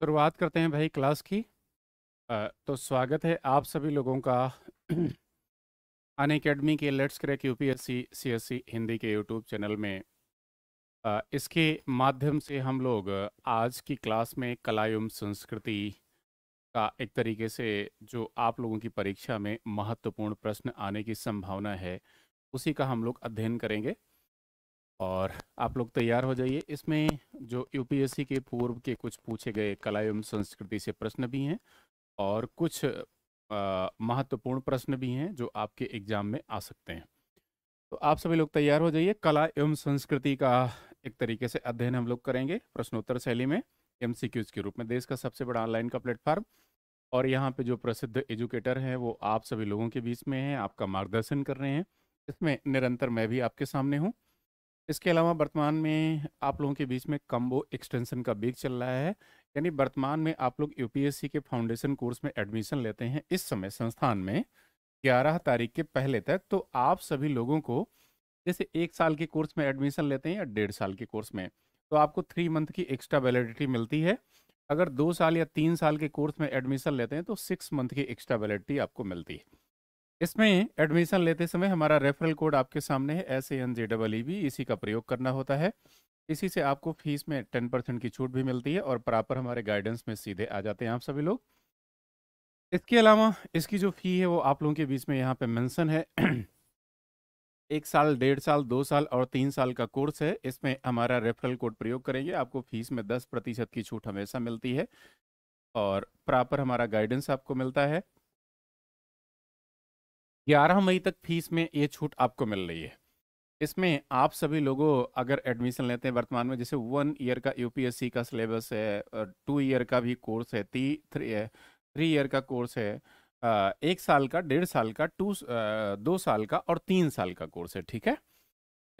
शुरुआत करते हैं भाई क्लास की तो स्वागत है आप सभी लोगों का अन अकेडमी के let's crack U P CSC Hindi के यूट्यूब चैनल में इसके माध्यम से हम लोग आज की क्लास में कला एवं संस्कृति का एक तरीके से जो आप लोगों की परीक्षा में महत्वपूर्ण प्रश्न आने की संभावना है उसी का हम लोग अध्ययन करेंगे और आप लोग तैयार हो जाइए इसमें जो यूपीएससी के पूर्व के कुछ पूछे गए कला एवं संस्कृति से प्रश्न भी हैं और कुछ महत्वपूर्ण प्रश्न भी हैं जो आपके एग्जाम में आ सकते हैं तो आप सभी लोग तैयार हो जाइए कला एवं संस्कृति का एक तरीके से अध्ययन हम लोग करेंगे प्रश्नोत्तर शैली में एम के रूप में देश का सबसे बड़ा ऑनलाइन का प्लेटफॉर्म और यहाँ पे जो प्रसिद्ध एजुकेटर हैं वो आप सभी लोगों के बीच में हैं आपका मार्गदर्शन कर रहे हैं इसमें निरंतर मैं भी आपके सामने हूँ इसके अलावा वर्तमान में आप लोगों के बीच में कम्बो एक्सटेंशन का बीक चल रहा है यानी वर्तमान में आप लोग यूपीएससी के फाउंडेशन कोर्स में एडमिशन लेते हैं इस समय संस्थान में 11 तारीख के पहले तक तो आप सभी लोगों को जैसे एक साल के कोर्स में एडमिशन लेते हैं या डेढ़ साल के कोर्स में तो आपको थ्री मंथ की एक्स्ट्रा वैलिडिटी मिलती है अगर दो साल या तीन साल के कोर्स में एडमिशन लेते हैं तो सिक्स मंथ की एक्स्ट्रा वैलिडिटी आपको मिलती है इसमें एडमिशन लेते समय हमारा रेफरल कोड आपके सामने है S A N J double E B इसी का प्रयोग करना होता है इसी से आपको फीस में टेन परसेंट की छूट भी मिलती है और प्रॉपर हमारे गाइडेंस में सीधे आ जाते हैं आप सभी लोग इसके अलावा इसकी जो फ़ी है वो आप लोगों के बीच में यहाँ पे मेंशन है एक साल डेढ़ साल दो साल और तीन साल का कोर्स है इसमें हमारा रेफरल कोड प्रयोग करेंगे आपको फीस में दस प्रतिशत की छूट हमेशा मिलती है और प्रॉपर हमारा गाइडेंस आपको मिलता है ग्यारह मई तक फीस में ये छूट आपको मिल रही है इसमें आप सभी लोगों अगर एडमिशन लेते हैं वर्तमान में जैसे वन ईयर का यूपीएससी का सिलेबस है टू ईयर का भी कोर्स है ती थ्री थ्री ईयर का कोर्स है एक साल का डेढ़ साल का टू दो साल का और तीन साल का कोर्स है ठीक है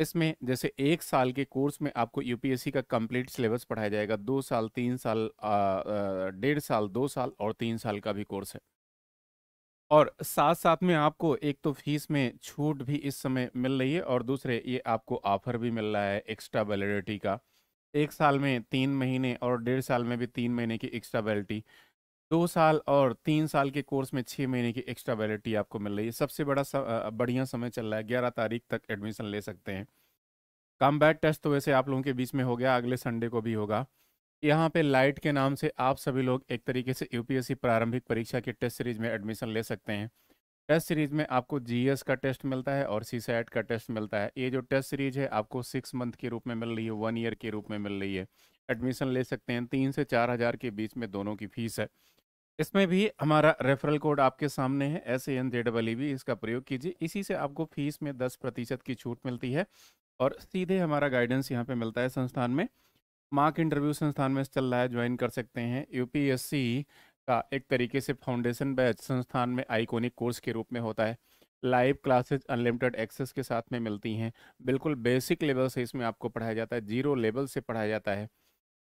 इसमें जैसे एक साल के कोर्स में आपको यूपीएससी का कंप्लीट सिलेबस पढ़ाया जाएगा दो साल तीन साल डेढ़ साल दो साल और तीन साल का भी कोर्स है और साथ साथ में आपको एक तो फीस में छूट भी इस समय मिल रही है और दूसरे ये आपको ऑफर भी मिल रहा है एक्स्ट्रा वैलिडिटी का एक साल में तीन महीने और डेढ़ साल में भी तीन महीने की एक्स्ट्रा वैलिडिटी दो साल और तीन साल के कोर्स में छः महीने की एक्स्ट्रा वैलिडिटी आपको मिल रही है सबसे बड़ा बढ़िया समय चल रहा है ग्यारह तारीख तक एडमिशन ले सकते हैं कम टेस्ट तो वैसे आप लोगों के बीच में हो गया अगले संडे को भी होगा यहाँ पे लाइट के नाम से आप सभी लोग एक तरीके से यूपीएससी प्रारंभिक परीक्षा के टेस्ट सीरीज में एडमिशन ले सकते हैं टेस्ट सीरीज में आपको जीएस का टेस्ट मिलता है और सी का टेस्ट मिलता है ये जो टेस्ट सीरीज है आपको सिक्स मंथ के रूप में मिल रही है वन ईयर के रूप में मिल रही है एडमिशन ले सकते हैं तीन से चार हज़ार के बीच में दोनों की फीस है इसमें भी हमारा रेफरल कोड आपके सामने है S A N J double E भी इसका प्रयोग कीजिए इसी से आपको फीस में दस प्रतिशत की छूट मिलती है और सीधे हमारा गाइडेंस यहाँ पे मिलता है संस्थान में मार्क इंटरव्यू संस्थान में चल रहा है ज्वाइन कर सकते हैं यूपीएससी का एक तरीके से फाउंडेशन बैच संस्थान में आइकोनिक कोर्स के रूप में होता है लाइव क्लासेज अनलिमिटेड एक्सेस के साथ में मिलती हैं बिल्कुल बेसिक लेवल से इसमें आपको पढ़ाया जाता है जीरो लेवल से पढ़ाया जाता है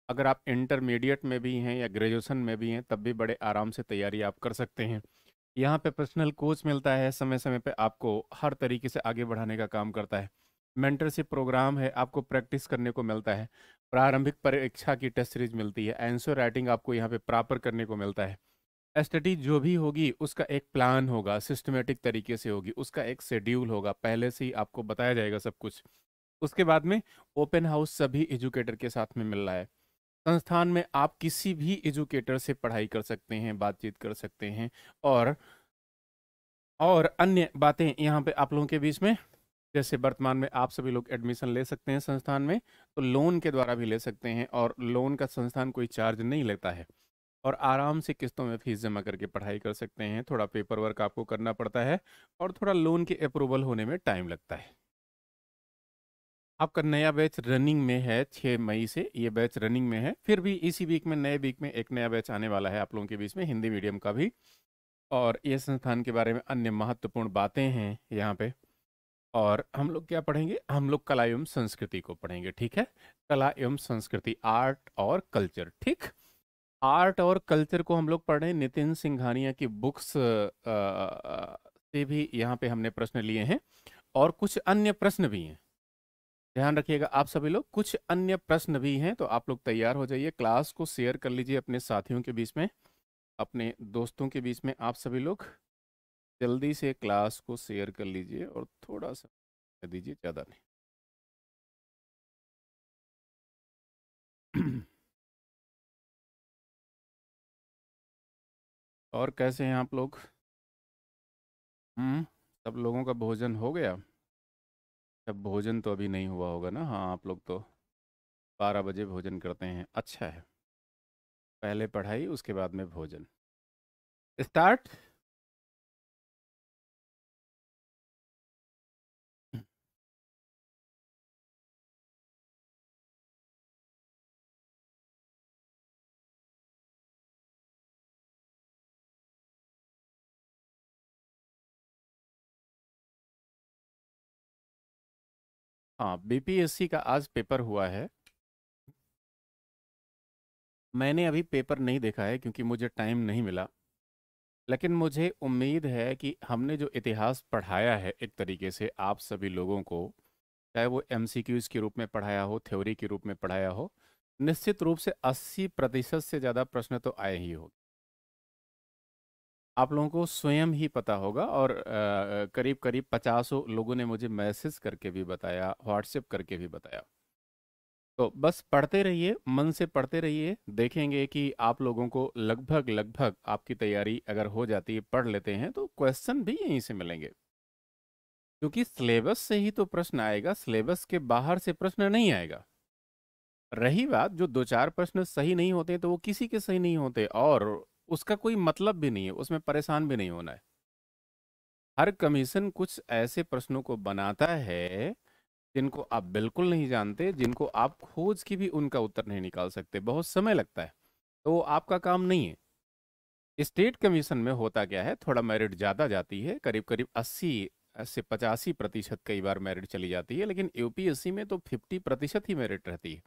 अगर आप इंटरमीडिएट में भी हैं या ग्रेजुएशन में भी हैं तब भी बड़े आराम से तैयारी आप कर सकते हैं यहाँ पे पर्सनल कोच मिलता है समय समय पे आपको हर तरीके से आगे बढ़ाने का काम करता है मेंटरशिप प्रोग्राम है आपको प्रैक्टिस करने को मिलता है प्रारंभिक परीक्षा की टेस्ट सीरीज मिलती है आंसर राइटिंग आपको यहाँ पे प्रॉपर करने को मिलता है स्टडी जो भी होगी उसका एक प्लान होगा सिस्टमेटिक तरीके से होगी उसका एक शेड्यूल होगा पहले से ही आपको बताया जाएगा सब कुछ उसके बाद में ओपन हाउस सभी एजुकेटर के साथ में मिल रहा है संस्थान में आप किसी भी एजुकेटर से पढ़ाई कर सकते हैं बातचीत कर सकते हैं और और अन्य बातें यहाँ पे आप लोगों के बीच में जैसे वर्तमान में आप सभी लोग एडमिशन ले सकते हैं संस्थान में तो लोन के द्वारा भी ले सकते हैं और लोन का संस्थान कोई चार्ज नहीं लेता है और आराम से किस्तों में फीस जमा करके पढ़ाई कर सकते हैं थोड़ा पेपर वर्क आपको करना पड़ता है और थोड़ा लोन के अप्रूवल होने में टाइम लगता है आपका नया बैच रनिंग में है छः मई से ये बैच रनिंग में है फिर भी इसी वीक में नए वीक में एक नया बैच आने वाला है आप लोगों के बीच में हिंदी मीडियम का भी और ये संस्थान के बारे में अन्य महत्वपूर्ण बातें हैं यहाँ पे और हम लोग क्या पढ़ेंगे हम लोग कला एवं संस्कृति को पढ़ेंगे ठीक है कला एवं संस्कृति आर्ट और कल्चर ठीक आर्ट और कल्चर को हम लोग पढ़ रहे नितिन सिंघानिया की बुक्स आ, से भी यहाँ पे हमने प्रश्न लिए हैं और कुछ अन्य प्रश्न भी हैं ध्यान रखिएगा आप सभी लोग कुछ अन्य प्रश्न भी हैं तो आप लोग तैयार हो जाइए क्लास को शेयर कर लीजिए अपने साथियों के बीच में अपने दोस्तों के बीच में आप सभी लोग जल्दी से क्लास को शेयर कर लीजिए और थोड़ा सा दीजिए ज़्यादा नहीं और कैसे हैं आप लोग हम्म सब लोगों का भोजन हो गया सब भोजन तो अभी नहीं हुआ होगा ना हाँ आप लोग तो बारह बजे भोजन करते हैं अच्छा है पहले पढ़ाई उसके बाद में भोजन स्टार्ट हाँ बीपीएससी का आज पेपर हुआ है मैंने अभी पेपर नहीं देखा है क्योंकि मुझे टाइम नहीं मिला लेकिन मुझे उम्मीद है कि हमने जो इतिहास पढ़ाया है एक तरीके से आप सभी लोगों को चाहे वो एम के रूप में पढ़ाया हो थ्योरी के रूप में पढ़ाया हो निश्चित रूप से 80 प्रतिशत से ज़्यादा प्रश्न तो आए ही होंगे आप लोगों को स्वयं ही पता होगा और आ, करीब करीब पचासों लोगों ने मुझे मैसेज करके भी बताया व्हाट्सएप करके भी बताया तो बस पढ़ते रहिए मन से पढ़ते रहिए देखेंगे कि आप लोगों को लगभग लगभग आपकी तैयारी अगर हो जाती है पढ़ लेते हैं तो क्वेश्चन भी यहीं से मिलेंगे क्योंकि सिलेबस से ही तो प्रश्न आएगा सिलेबस के बाहर से प्रश्न नहीं आएगा रही बात जो दो चार प्रश्न सही नहीं होते तो वो किसी के सही नहीं होते और उसका कोई मतलब भी नहीं है उसमें परेशान भी नहीं होना है हर कमीशन कुछ ऐसे प्रश्नों को बनाता है जिनको आप बिल्कुल नहीं जानते जिनको आप खोज की भी उनका उत्तर नहीं निकाल सकते बहुत समय लगता है तो वो आपका काम नहीं है स्टेट कमीशन में होता क्या है थोड़ा मेरिट ज़्यादा जाती है करीब करीब 80 से पचासी प्रतिशत कई बार मेरिट चली जाती है लेकिन यूपीएससी में तो 50 प्रतिशत ही मेरिट रहती है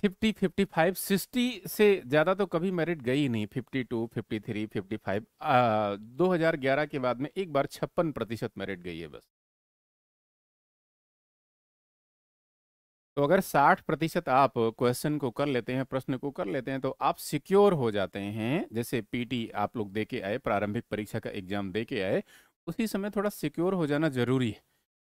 फिफ्टी फिफ्टी फाइव सिक्सटी से ज़्यादा तो कभी मेरिट गई ही नहीं fifty two fifty three fifty five दो हज़ार ग्यारह के बाद में एक बार छप्पन प्रतिशत मेरिट गई है बस तो अगर 60 प्रतिशत आप क्वेश्चन को कर लेते हैं प्रश्न को कर लेते हैं तो आप सिक्योर हो जाते हैं जैसे पीटी आप लोग दे के आए प्रारंभिक परीक्षा का एग्जाम दे के आए उसी समय थोड़ा सिक्योर हो जाना जरूरी है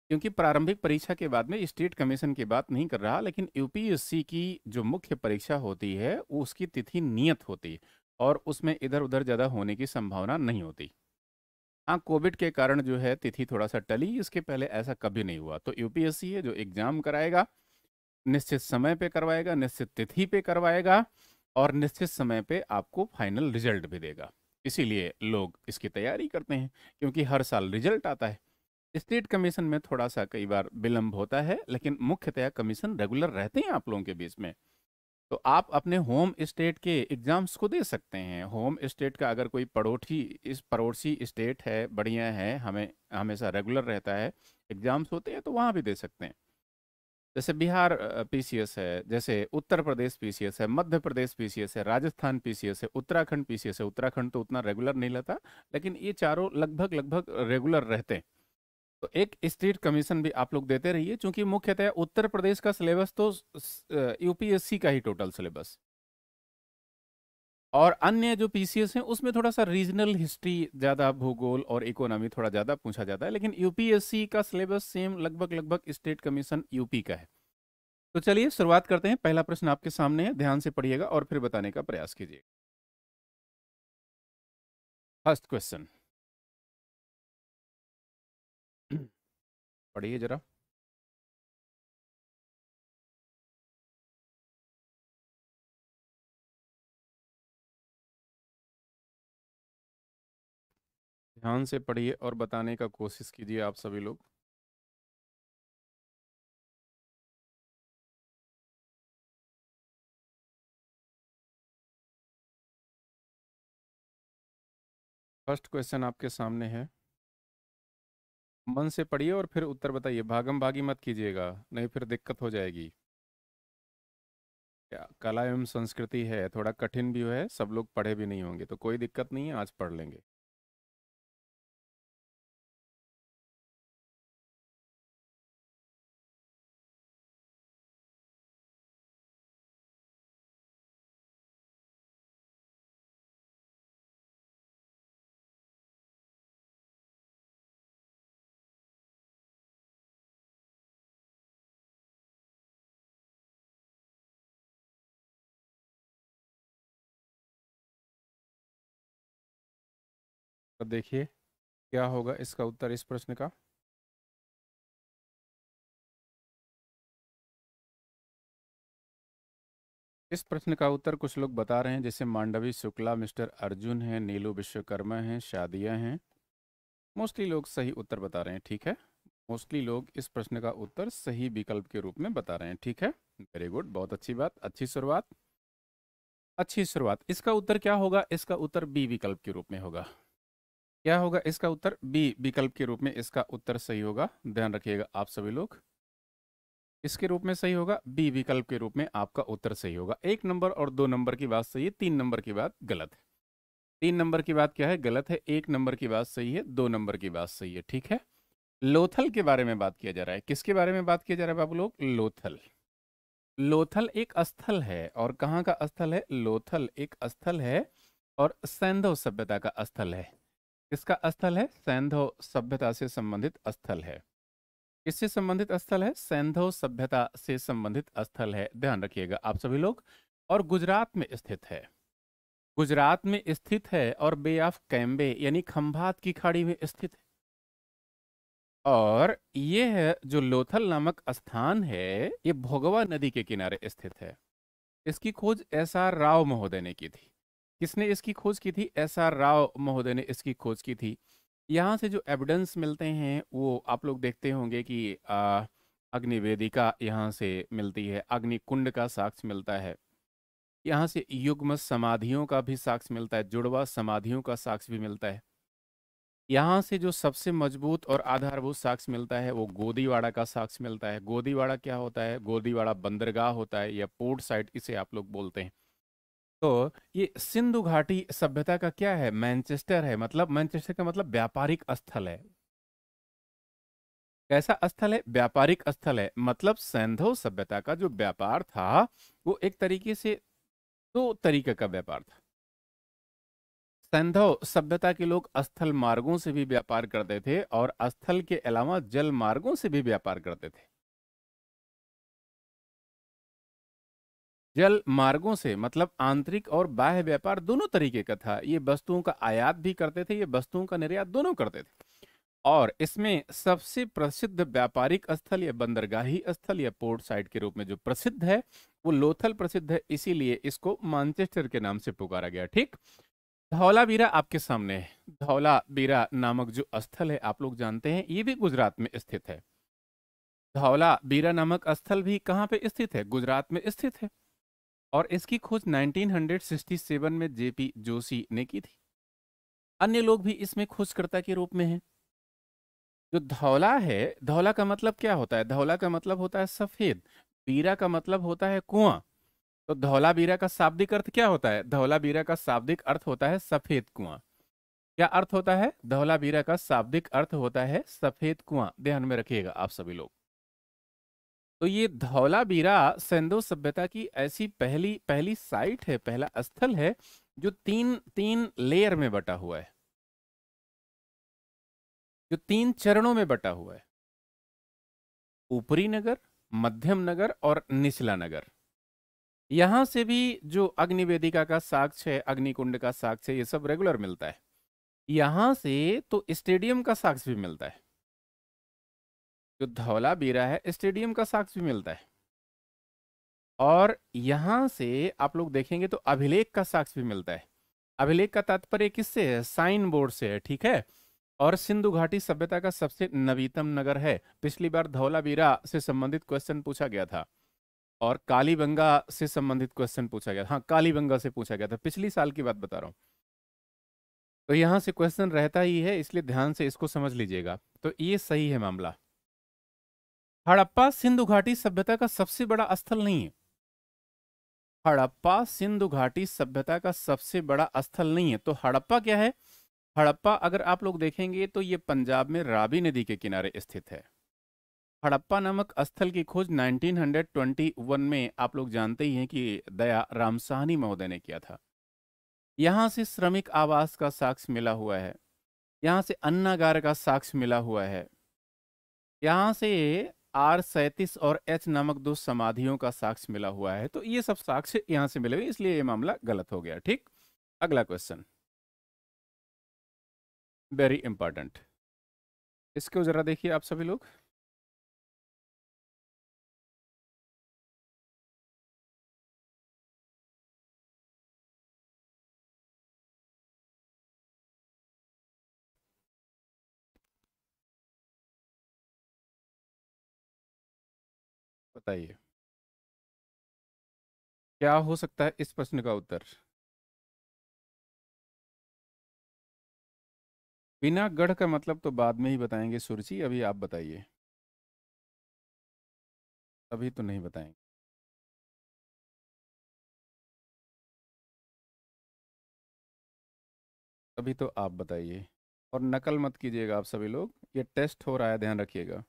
क्योंकि प्रारंभिक परीक्षा के बाद में स्टेट कमीशन की बात नहीं कर रहा लेकिन यूपीएससी की जो मुख्य परीक्षा होती है उसकी तिथि नियत होती और उसमें इधर उधर ज़्यादा होने की संभावना नहीं होती हाँ कोविड के कारण जो है तिथि थोड़ा सा टली इसके पहले ऐसा कभी नहीं हुआ तो यूपीएससी है जो एग्जाम कराएगा निश्चित समय पे करवाएगा निश्चित तिथि पे करवाएगा और निश्चित समय पे आपको फाइनल रिजल्ट भी देगा इसीलिए लोग इसकी तैयारी करते हैं क्योंकि हर साल रिजल्ट आता है स्टेट कमीशन में थोड़ा सा कई बार विलम्ब होता है लेकिन मुख्यतया कमीशन रेगुलर रहते हैं आप लोगों के बीच में तो आप अपने होम स्टेट के एग्ज़ाम्स को दे सकते हैं होम स्टेट का अगर कोई पड़ोठी इस पड़ोसी स्टेट है बढ़िया है हमें हमेशा रेगुलर रहता है एग्ज़ाम्स होते हैं तो वहाँ भी दे सकते हैं जैसे बिहार पीसीएस है जैसे उत्तर प्रदेश पीसीएस है मध्य प्रदेश पीसीएस है राजस्थान पीसीएस है उत्तराखंड पीसीएस है उत्तराखंड तो उतना रेगुलर नहीं लेता लेकिन ये चारों लगभग लगभग रेगुलर रहते हैं तो एक स्टेट कमीशन भी आप लोग देते रहिए क्योंकि मुख्यतः उत्तर प्रदेश का सिलेबस तो यूपीएससी का ही टोटल सिलेबस और अन्य जो पीसीएस हैं उसमें थोड़ा सा रीजनल हिस्ट्री ज़्यादा भूगोल और इकोनॉमी थोड़ा ज़्यादा पूछा जाता है लेकिन यूपीएससी का सिलेबस सेम लगभग लगभग स्टेट कमीशन यूपी का है तो चलिए शुरुआत करते हैं पहला प्रश्न आपके सामने है ध्यान से पढ़िएगा और फिर बताने का प्रयास कीजिएगा फर्स्ट क्वेश्चन पढ़िए जरा ध्यान से पढ़िए और बताने का कोशिश कीजिए आप सभी लोग फर्स्ट क्वेश्चन आपके सामने है मन से पढ़िए और फिर उत्तर बताइए भागम भागी मत कीजिएगा नहीं फिर दिक्कत हो जाएगी क्या कला एवं संस्कृति है थोड़ा कठिन भी है सब लोग पढ़े भी नहीं होंगे तो कोई दिक्कत नहीं है आज पढ़ लेंगे तो देखिए क्या होगा इसका उत्तर इस प्रश्न का इस प्रश्न का उत्तर कुछ लोग बता रहे हैं जैसे मांडवी शुक्ला मिस्टर अर्जुन हैं नीलू विश्वकर्मा हैं शादिया हैं मोस्टली लोग सही उत्तर बता रहे हैं ठीक है मोस्टली लोग इस प्रश्न का उत्तर सही विकल्प के रूप में बता रहे हैं ठीक है वेरी गुड बहुत अच्छी बात अच्छी शुरुआत अच्छी शुरुआत इसका उत्तर क्या होगा इसका उत्तर बी विकल्प के रूप में होगा क्या होगा इसका उत्तर बी विकल्प के रूप में इसका उत्तर सही होगा ध्यान रखिएगा आप सभी लोग इसके रूप में सही होगा बी विकल्प के रूप में आपका उत्तर सही होगा एक नंबर और दो नंबर की बात सही है तीन नंबर की बात गलत है तीन नंबर की बात क्या है गलत है एक नंबर की बात सही है दो नंबर की बात सही है ठीक है लोथल के बारे में बात किया जा रहा है किसके बारे में बात किया जा रहा है बाबू लोग लोथल लोथल एक स्थल है और कहाँ का स्थल है लोथल एक स्थल है और सैंधव सभ्यता का स्थल है किसका स्थल है सैंधो सभ्यता से संबंधित स्थल है किससे संबंधित स्थल है सैंधो सभ्यता से संबंधित स्थल है ध्यान रखिएगा आप सभी लोग और गुजरात में स्थित है गुजरात में स्थित है और बे ऑफ कैम्बे यानी खंभात की खाड़ी में स्थित है और ये है जो लोथल नामक स्थान है ये भोगवा नदी के किनारे स्थित है इसकी खोज एस आर राव महोदय ने की थी किसने इसकी खोज की थी एस आर राव महोदय ने इसकी खोज की थी यहाँ से जो एविडेंस मिलते हैं वो आप लोग देखते होंगे कि अग्निवेदिका यहाँ से मिलती है अग्निकुंड का साक्ष्य मिलता है यहाँ से युग्म समाधियों का भी साक्ष्य मिलता है जुड़वा समाधियों का साक्ष्य भी मिलता है यहाँ से जो सबसे मजबूत और आधारभूत साक्ष्य मिलता है वो गोदीवाड़ा का साक्ष्य मिलता है गोदीवाड़ा क्या होता है गोदीवाड़ा बंदरगाह होता है या पोर्ट साइट इसे आप लोग बोलते हैं तो ये सिंधु घाटी सभ्यता का क्या है मैनचेस्टर है मतलब मैनचेस्टर का मतलब व्यापारिक स्थल है कैसा स्थल है व्यापारिक स्थल है मतलब सैंधव सभ्यता का जो व्यापार था वो एक तरीके से दो तरीके का व्यापार था सैंधव सभ्यता के लोग स्थल मार्गों से भी व्यापार करते थे और स्थल के अलावा जल मार्गों से भी व्यापार करते थे जल मार्गों से मतलब आंतरिक और बाह्य व्यापार दोनों तरीके का था ये वस्तुओं का आयात भी करते थे ये वस्तुओं का निर्यात दोनों करते थे और इसमें सबसे प्रसिद्ध व्यापारिक स्थल या बंदरगाही स्थल या पोर्ट साइट के रूप में जो प्रसिद्ध है वो लोथल प्रसिद्ध है इसीलिए इसको मानचेस्टर के नाम से पुकारा गया ठीक धौलावीरा आपके सामने है धौलावीरा नामक जो स्थल है आप लोग जानते हैं ये भी गुजरात में स्थित है धौलावीरा नामक स्थल भी कहाँ पे स्थित है गुजरात में स्थित है और इसकी खोज 1967 में जेपी जोशी ने की थी अन्य लोग भी इसमें खोजकर्ता के रूप में हैं जो धौला है धौला का मतलब क्या होता है धौला का मतलब होता है सफेद बीरा का मतलब होता है कुआं तो धौला बीरा का शाब्दिक अर्थ क्या होता है धौला बीरा का शाब्दिक अर्थ होता है सफेद कुआं क्या अर्थ होता है धौला बीरा का शाब्दिक अर्थ होता है सफेद कुआं ध्यान में रखिएगा आप सभी लोग तो ये धौलाबीरा सिंधु सभ्यता की ऐसी पहली पहली साइट है पहला स्थल है जो तीन तीन लेयर में बटा हुआ है जो तीन चरणों में बटा हुआ है ऊपरी नगर मध्यम नगर और निचला नगर यहां से भी जो अग्निवेदिका का साक्ष्य है अग्निकुंड का साक्ष्य ये सब रेगुलर मिलता है यहां से तो स्टेडियम का साक्ष्य भी मिलता है जो धौला बीरा है स्टेडियम का साक्ष भी मिलता है और यहाँ से आप लोग देखेंगे तो अभिलेख का साक्ष भी मिलता है अभिलेख का तात्पर्य किससे है साइन बोर्ड से है ठीक है और सिंधु घाटी सभ्यता का सबसे नवीनतम नगर है पिछली बार बीरा से संबंधित क्वेश्चन पूछा गया था और कालीबंगा से संबंधित क्वेश्चन पूछा गया था हाँ कालीबंगा से पूछा गया था पिछली साल की बात बता रहा हूँ तो यहाँ से क्वेश्चन रहता ही है इसलिए ध्यान से इसको समझ लीजिएगा तो ये सही है मामला हड़प्पा सिंधु घाटी सभ्यता का सबसे बड़ा स्थल नहीं है हड़प्पा सिंधु घाटी सभ्यता का सबसे बड़ा स्थल नहीं है तो हड़प्पा क्या है हड़प्पा अगर आप लोग देखेंगे तो ये पंजाब में राबी नदी के किनारे स्थित है हड़प्पा नामक स्थल की खोज 1921 में आप लोग जानते ही हैं कि दया रामसाहनी महोदय ने किया था यहाँ से श्रमिक आवास का साक्ष्य मिला हुआ है यहाँ से अन्नागार का साक्ष्य मिला हुआ है यहाँ से आर सैतीस और एच नामक दो समाधियों का साक्ष्य मिला हुआ है तो ये सब साक्ष्य यहां से मिले हुए इसलिए ये मामला गलत हो गया ठीक अगला क्वेश्चन वेरी इंपॉर्टेंट इसको जरा देखिए आप सभी लोग बताइए क्या हो सकता है इस प्रश्न का उत्तर बिना गढ़ का मतलब तो बाद में ही बताएंगे सुरजी अभी आप बताइए अभी तो नहीं बताएंगे अभी तो आप बताइए और नकल मत कीजिएगा आप सभी लोग ये टेस्ट हो रहा है ध्यान रखिएगा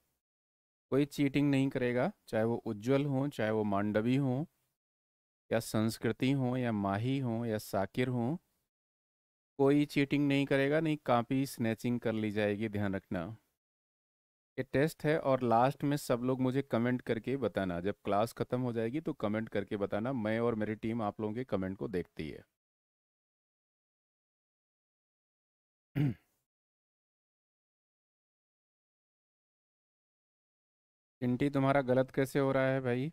कोई चीटिंग नहीं करेगा चाहे वो उज्जवल हो चाहे वो मांडवी हों या संस्कृति हों या माही हों या साकिर हों कोई चीटिंग नहीं करेगा नहीं कापी स्नैचिंग कर ली जाएगी ध्यान रखना ये टेस्ट है और लास्ट में सब लोग मुझे कमेंट करके बताना जब क्लास ख़त्म हो जाएगी तो कमेंट करके बताना मैं और मेरी टीम आप लोगों के कमेंट को देखती है चिंटी तुम्हारा गलत कैसे हो रहा है भाई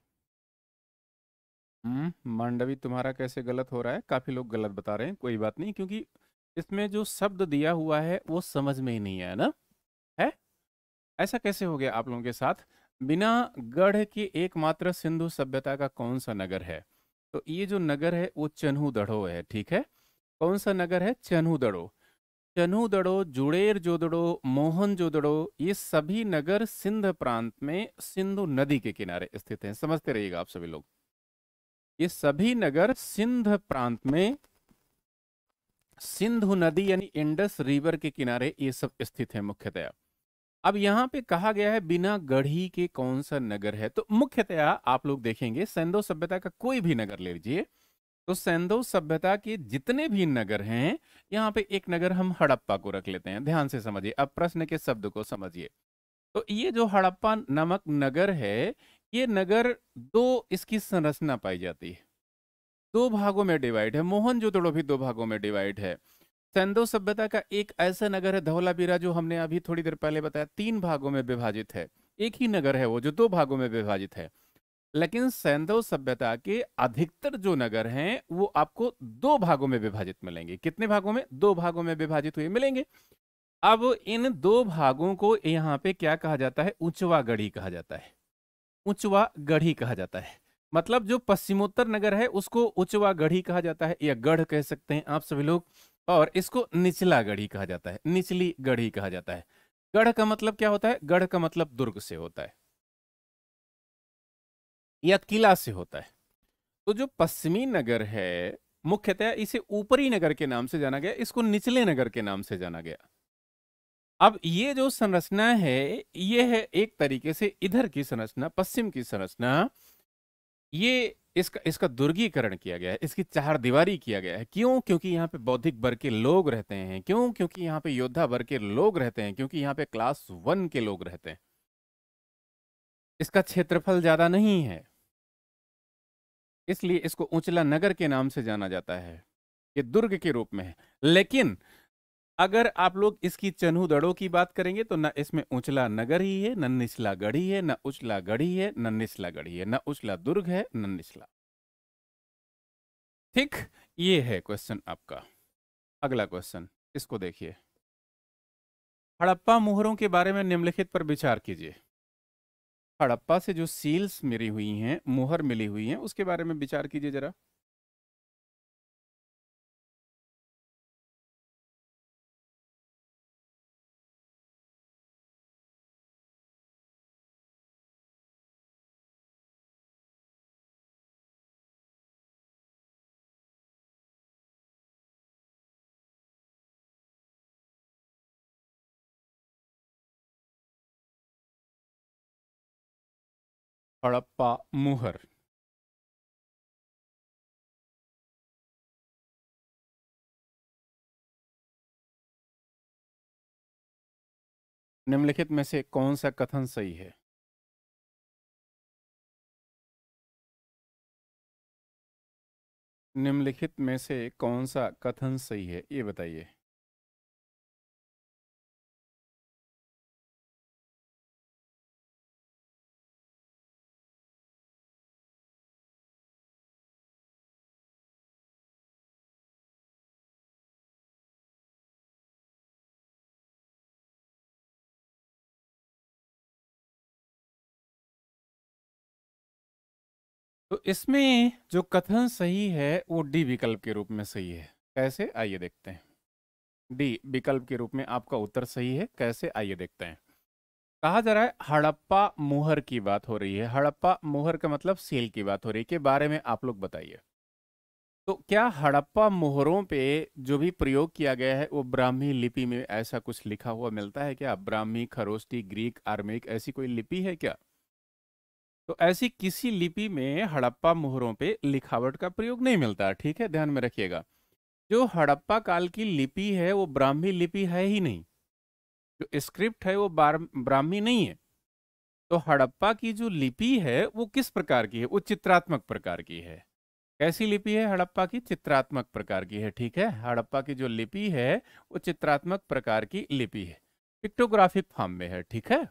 हम्म, मांडवी तुम्हारा कैसे गलत हो रहा है काफ़ी लोग गलत बता रहे हैं कोई बात नहीं क्योंकि इसमें जो शब्द दिया हुआ है वो समझ में ही नहीं आया ना है ऐसा कैसे हो गया आप लोगों के साथ बिना गढ़ के एकमात्र सिंधु सभ्यता का कौन सा नगर है तो ये जो नगर है वो चन्हू दड़ो है ठीक है कौन सा नगर है चन्हू दड़ो चनूदड़ो जुड़ेर जोदड़ो मोहन जोदड़ो ये सभी नगर सिंध प्रांत में सिंधु नदी के किनारे स्थित हैं समझते रहिएगा आप सभी लोग ये सभी नगर सिंध प्रांत में सिंधु नदी यानी इंडस रिवर के किनारे ये सब स्थित है मुख्यतया अब यहाँ पे कहा गया है बिना गढ़ी के कौन सा नगर है तो मुख्यतया आप लोग देखेंगे सेंदो सभ्यता का कोई भी नगर ले लीजिए तो सेंधो सभ्यता के जितने भी नगर हैं यहाँ पे एक नगर हम हड़प्पा को रख लेते हैं ध्यान से समझिए अब प्रश्न के शब्द को समझिए तो ये जो हड़प्पा नामक नगर है ये नगर दो इसकी संरचना पाई जाती है दो भागों में डिवाइड है मोहन मोहनजोदड़ो भी दो भागों में डिवाइड है सेंधो सभ्यता का एक ऐसा नगर है धौलाबीरा जो हमने अभी थोड़ी देर पहले बताया तीन भागों में विभाजित है एक ही नगर है वो जो दो भागों में विभाजित है लेकिन सैंधव सभ्यता के अधिकतर जो नगर हैं वो आपको दो भागों में विभाजित मिलेंगे कितने भागों में दो भागों में विभाजित हुए मिलेंगे अब इन दो भागों को यहाँ पे क्या कहा जाता है उचवा गढ़ी कहा जाता है उचवा गढ़ी कहा जाता है मतलब जो पश्चिमोत्तर नगर है उसको उचवा गढ़ी कहा जाता है या गढ़ कह सकते हैं आप सभी लोग और इसको निचला गढ़ी कहा जाता है निचली गढ़ी कहा जाता है गढ़ का मतलब क्या होता है गढ़ का मतलब दुर्ग से होता है या किला से होता है तो जो पश्चिमी नगर है मुख्यतः इसे ऊपरी नगर के नाम से जाना गया इसको निचले नगर के नाम से जाना गया अब ये जो संरचना है ये है एक तरीके से इधर की संरचना पश्चिम की संरचना ये इसका इसका दुर्गीकरण किया गया है इसकी चार दीवारी किया गया है क्यों क्योंकि यहाँ पे बौद्धिक वर्ग के लोग रहते हैं क्यों क्योंकि यहाँ पे योद्धा वर्ग के लोग रहते हैं क्योंकि यहाँ पे क्लास वन के लोग रहते हैं इसका क्षेत्रफल ज्यादा नहीं है इसलिए इसको उचला नगर के नाम से जाना जाता है ये दुर्ग के रूप में है लेकिन अगर आप लोग इसकी चन्हू दड़ों की बात करेंगे तो ना इसमें उचला नगर ही है न निचला गढ़ी है न उचला गढ़ी है न निचला गढ़ी है न उचला दुर्ग है न निचला ठीक ये है क्वेश्चन आपका अगला क्वेश्चन इसको देखिए हड़प्पा मुहरों के बारे में निम्नलिखित पर विचार कीजिए हड़प्पा से जो सील्स मिली हुई हैं मुहर मिली हुई हैं उसके बारे में विचार कीजिए जरा हड़प्पा मुहर निम्नलिखित में से कौन सा कथन सही है निम्नलिखित में से कौन सा कथन सही है ये बताइए इसमें जो कथन सही है वो डी विकल्प के रूप में सही है कैसे आइए देखते हैं डी विकल्प के रूप में आपका उत्तर सही है कैसे आइए देखते हैं कहा जा रहा है हड़प्पा मोहर की बात हो रही है हड़प्पा मोहर का मतलब सेल की बात हो रही है के बारे में आप लोग बताइए तो क्या हड़प्पा मोहरों पे जो भी प्रयोग किया गया है वो ब्राह्मी लिपि में ऐसा कुछ लिखा हुआ मिलता है क्या ब्राह्मी खरोस्टी ग्रीक आर्मिक ऐसी कोई लिपि है क्या तो ऐसी किसी लिपि में हड़प्पा मोहरों पे लिखावट का प्रयोग नहीं मिलता ठीक है ध्यान में रखिएगा जो हड़प्पा काल की लिपि है वो ब्राह्मी लिपि है ही नहीं जो स्क्रिप्ट है वो ब्राह्मी नहीं है तो हड़प्पा की जो लिपि है वो किस प्रकार की है वो चित्रात्मक प्रकार की है कैसी लिपि है हड़प्पा की चित्रात्मक प्रकार की है ठीक है हड़प्पा की जो लिपि है वो चित्रात्मक प्रकार की लिपि है पिक्टोग्राफिक फॉर्म में है ठीक है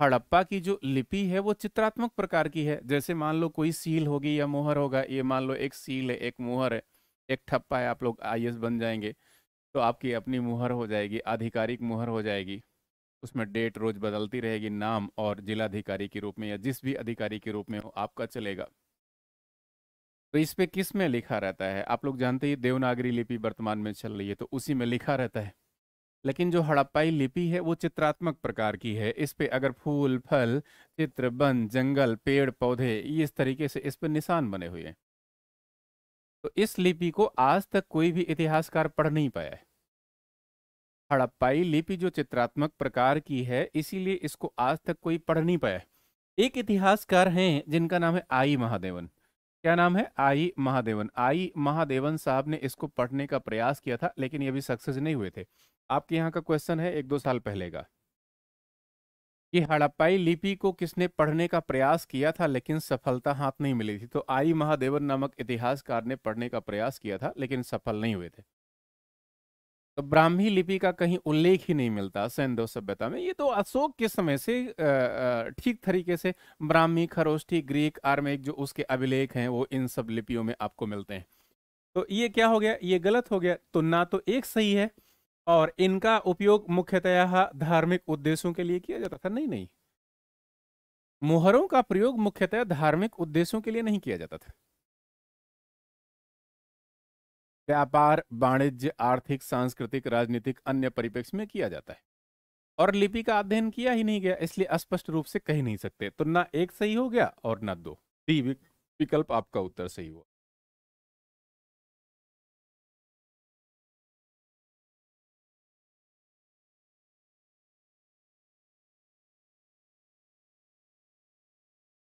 हड़प्पा की जो लिपि है वो चित्रात्मक प्रकार की है जैसे मान लो कोई सील होगी या मोहर होगा ये मान लो एक सील है एक मोहर है एक ठप्पा है आप लोग आई बन जाएंगे तो आपकी अपनी मुहर हो जाएगी आधिकारिक मुहर हो जाएगी उसमें डेट रोज बदलती रहेगी नाम और जिलाधिकारी के रूप में या जिस भी अधिकारी के रूप में हो आपका चलेगा तो इस पे किस में लिखा रहता है आप लोग जानते ही देवनागरी लिपि वर्तमान में चल रही है तो उसी में लिखा रहता है लेकिन जो हड़प्पाई लिपि है वो चित्रात्मक प्रकार की है इस पे अगर फूल फल चित्र वन जंगल पेड़ पौधे इस तरीके से इस पर निशान बने हुए हैं तो इस लिपि को आज तक कोई भी इतिहासकार पढ़ नहीं पाया है हड़प्पाई लिपि जो चित्रात्मक प्रकार की है इसीलिए इसको आज तक कोई पढ़ नहीं पाया एक इतिहासकार हैं जिनका नाम है आई महादेवन क्या नाम है आई महादेवन आई महादेवन साहब ने इसको पढ़ने का प्रयास किया था लेकिन ये भी सक्सेस नहीं हुए थे आपके यहाँ का क्वेश्चन है एक दो साल पहले का कि हड़प्पाई लिपि को किसने पढ़ने का प्रयास किया था लेकिन सफलता हाथ नहीं मिली थी तो आई महादेवन नामक इतिहासकार ने पढ़ने का प्रयास किया था लेकिन सफल नहीं हुए थे तो ब्राह्मी लिपि का कहीं उल्लेख ही नहीं मिलता सैंधव सभ्यता में ये तो अशोक के समय से ठीक तरीके से ब्राह्मी खरोष्ठी ग्रीक आर्मेक जो उसके अभिलेख हैं वो इन सब लिपियों में आपको मिलते हैं तो ये क्या हो गया ये गलत हो गया तो ना तो एक सही है और इनका उपयोग मुख्यतया धार्मिक उद्देश्यों के लिए किया जाता था नहीं नहीं मुहरों का प्रयोग मुख्यतः धार्मिक उद्देश्यों के लिए नहीं किया जाता था व्यापार वाणिज्य आर्थिक सांस्कृतिक राजनीतिक अन्य परिप्रेक्ष्य में किया जाता है और लिपि का अध्ययन किया ही नहीं गया इसलिए स्पष्ट रूप से कह नहीं सकते तो ना एक सही हो गया और ना दो डी विकल्प आपका उत्तर सही हुआ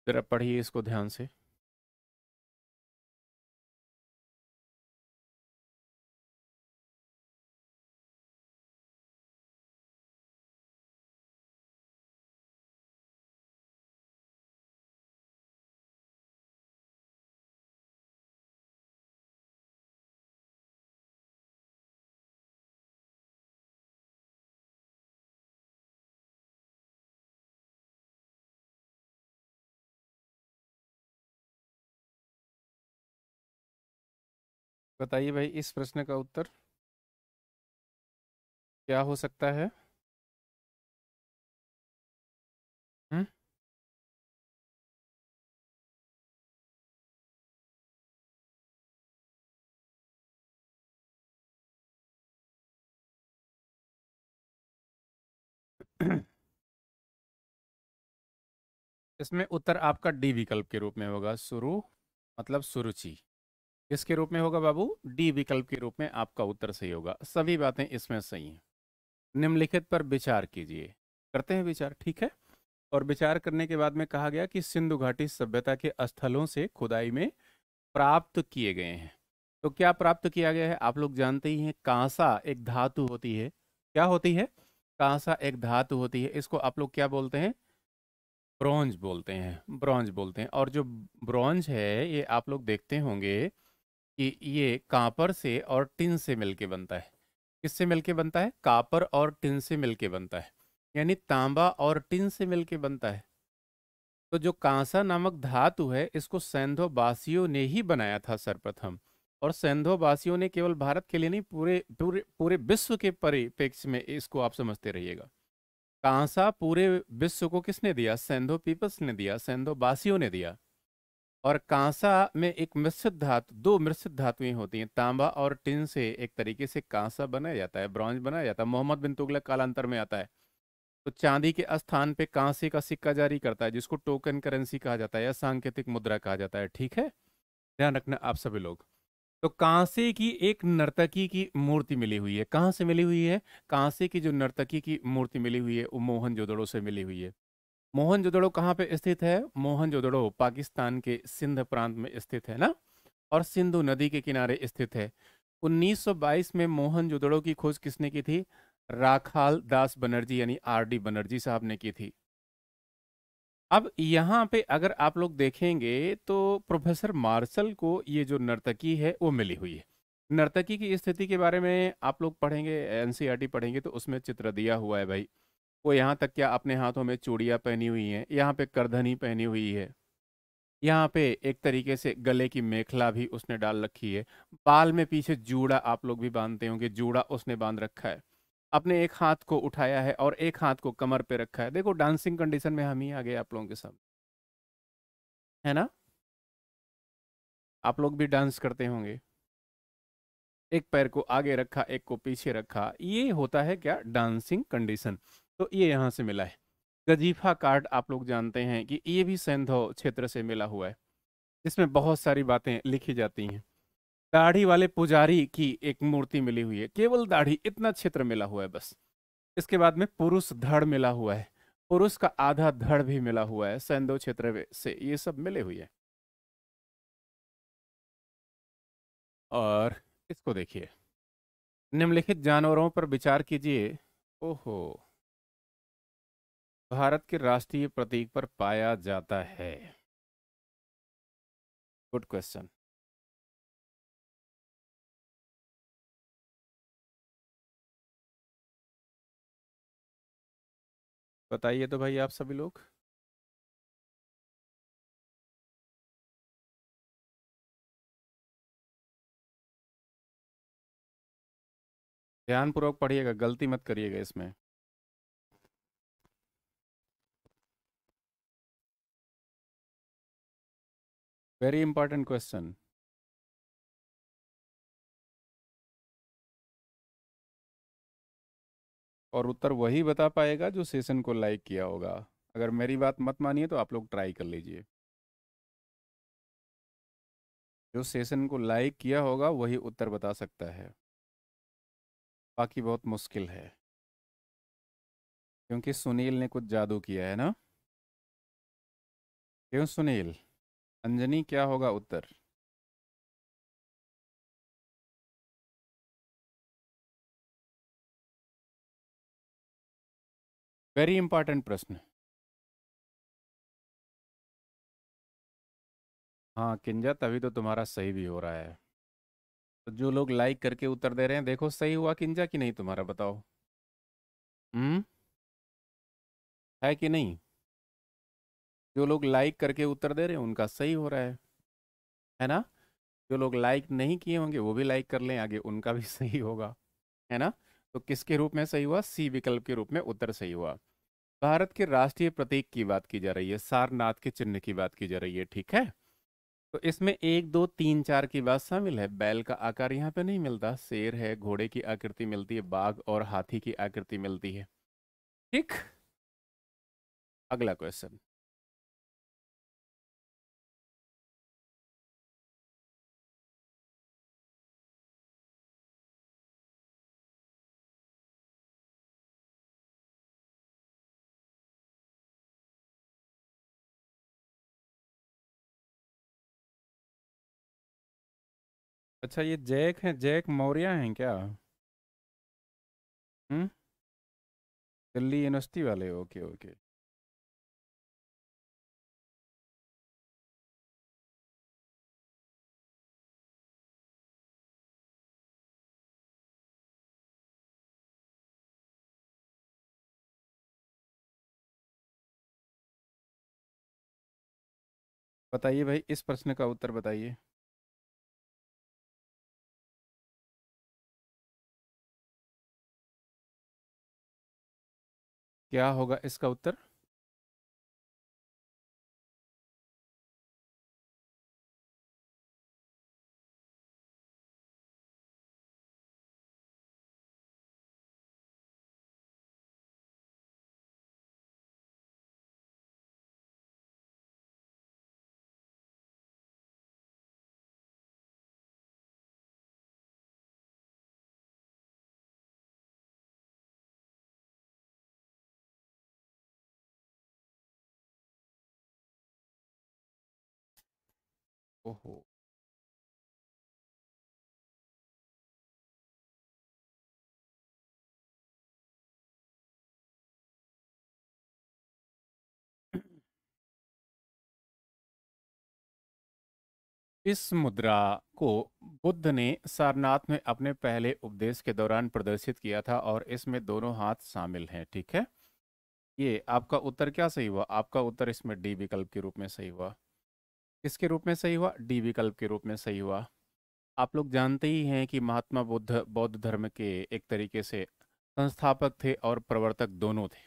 ज़रा पढ़िए इसको ध्यान से बताइए भाई इस प्रश्न का उत्तर क्या हो सकता है इसमें उत्तर आपका डी विकल्प के रूप में होगा शुरू मतलब सुरुचि किसके रूप में होगा बाबू डी विकल्प के रूप में आपका उत्तर सही होगा सभी बातें इसमें सही हैं निम्नलिखित पर विचार कीजिए करते हैं विचार ठीक है और विचार करने के बाद में कहा गया कि सिंधु घाटी सभ्यता के स्थलों से खुदाई में प्राप्त किए गए हैं तो क्या प्राप्त किया गया है आप लोग जानते ही हैं कांसा एक धातु होती है क्या होती है कांसा एक धातु होती है इसको आप लोग क्या बोलते हैं ब्रॉन्ज बोलते हैं ब्रॉन्ज बोलते हैं और जो ब्रॉन्ज है ये आप लोग देखते होंगे कि ये कापर से और टिन से मिलके बनता है किससे मिलके बनता है कापर और टिन से मिलके बनता है यानी तांबा और टिन से मिलके बनता है तो जो कांसा नामक धातु है इसको बासियों ने ही बनाया था सर्वप्रथम और बासियों ने केवल भारत के लिए नहीं पूरे पूरे पूरे विश्व के परिपेक्ष में इसको आप समझते रहिएगा कांसा पूरे विश्व को किसने दिया सैंधो पीपल्स ने दिया सैंधोबासियों ने दिया और कांसा में एक मिश्रित धातु दो मिश्रित धातुएं होती हैं तांबा और टिन से एक तरीके से कांसा बनाया जाता है ब्रॉन्ज बनाया जाता है मोहम्मद बिन तुगलक कालांतर में आता है तो चांदी के स्थान पे कांसे का सिक्का जारी करता है जिसको टोकन करेंसी कहा जाता है या सांकेतिक मुद्रा कहा जाता है ठीक है ध्यान रखना आप सभी लोग तो कांसे की एक नर्तकी की मूर्ति मिली हुई है कहाँ से मिली हुई है कांसे की जो नर्तकी की मूर्ति मिली हुई है वो मोहन जोदड़ो से मिली हुई है मोहन जोदड़ो कहाँ पे स्थित है मोहनजोदड़ो पाकिस्तान के सिंध प्रांत में स्थित है ना और सिंधु नदी के किनारे स्थित है 1922 में मोहनजोदड़ो की खोज किसने की थी राखाल दास बनर्जी यानी आर डी बनर्जी साहब ने की थी अब यहाँ पे अगर आप लोग देखेंगे तो प्रोफेसर मार्शल को ये जो नर्तकी है वो मिली हुई है नर्तकी की स्थिति के बारे में आप लोग पढ़ेंगे एनसीईआरटी पढ़ेंगे तो उसमें चित्र दिया हुआ है भाई वो यहाँ तक क्या अपने हाथों में चूड़ियाँ पहनी हुई हैं यहाँ पे करधनी पहनी हुई है यहाँ पे एक तरीके से गले की मेखला भी उसने डाल रखी है बाल में पीछे जूड़ा आप लोग भी बांधते होंगे जूड़ा उसने बांध रखा है अपने एक हाथ को उठाया है और एक हाथ को कमर पे रखा है देखो डांसिंग कंडीशन में हम ही आ गए आप लोगों के सामने है ना आप लोग भी डांस करते होंगे एक पैर को आगे रखा एक को पीछे रखा ये होता है क्या डांसिंग कंडीशन तो ये यहाँ से मिला है गजीफा कार्ड आप लोग जानते हैं कि ये भी सैंधव क्षेत्र से मिला हुआ है इसमें बहुत सारी बातें लिखी जाती हैं दाढ़ी वाले पुजारी की एक मूर्ति मिली हुई है केवल दाढ़ी इतना क्षेत्र मिला हुआ है बस इसके बाद में पुरुष धड़ मिला हुआ है पुरुष का आधा धड़ भी मिला हुआ है सैंधव क्षेत्र से ये सब मिले हुए हैं और इसको देखिए निम्नलिखित जानवरों पर विचार कीजिए ओहो भारत के राष्ट्रीय प्रतीक पर पाया जाता है गुड क्वेश्चन बताइए तो भाई आप सभी लोग ध्यानपूर्वक पढ़िएगा गलती मत करिएगा इसमें very important question और उत्तर वही बता पाएगा जो सेशन को लाइक किया होगा अगर मेरी बात मत मानिए तो आप लोग ट्राई कर लीजिए जो सेशन को लाइक किया होगा वही उत्तर बता सकता है बाकी बहुत मुश्किल है क्योंकि सुनील ने कुछ जादू किया है ना क्यों सुनील अंजनी क्या होगा उत्तर वेरी इंपॉर्टेंट प्रश्न हाँ किंजा तभी तो तुम्हारा सही भी हो रहा है तो जो लोग लाइक करके उत्तर दे रहे हैं देखो सही हुआ किंजा कि नहीं तुम्हारा बताओ हम्म है कि नहीं जो लोग लाइक करके उत्तर दे रहे हैं उनका सही हो रहा है है ना जो लोग लाइक नहीं किए होंगे वो भी लाइक कर लें आगे उनका भी सही होगा है ना तो किसके रूप में सही हुआ सी विकल्प के रूप में उत्तर सही हुआ भारत के राष्ट्रीय प्रतीक की बात की जा रही है सारनाथ के चिन्ह की बात की जा रही है ठीक है तो इसमें एक दो तीन चार की बात शामिल है बैल का आकार यहाँ पे नहीं मिलता शेर है घोड़े की आकृति मिलती है बाघ और हाथी की आकृति मिलती है ठीक अगला क्वेश्चन अच्छा ये जैक हैं जैक मौर्य हैं क्या हम्म दिल्ली यूनिवर्सिटी वाले ओके ओके बताइए भाई इस प्रश्न का उत्तर बताइए क्या होगा इसका उत्तर ओहो इस मुद्रा को बुद्ध ने सारनाथ में अपने पहले उपदेश के दौरान प्रदर्शित किया था और इसमें दोनों हाथ शामिल हैं ठीक है ये आपका उत्तर क्या सही हुआ आपका उत्तर इसमें डी विकल्प के रूप में सही हुआ किसके रूप में सही हुआ डी विकल्प के रूप में सही हुआ आप लोग जानते ही हैं कि महात्मा बुद्ध बौद्ध धर्म के एक तरीके से संस्थापक थे और प्रवर्तक दोनों थे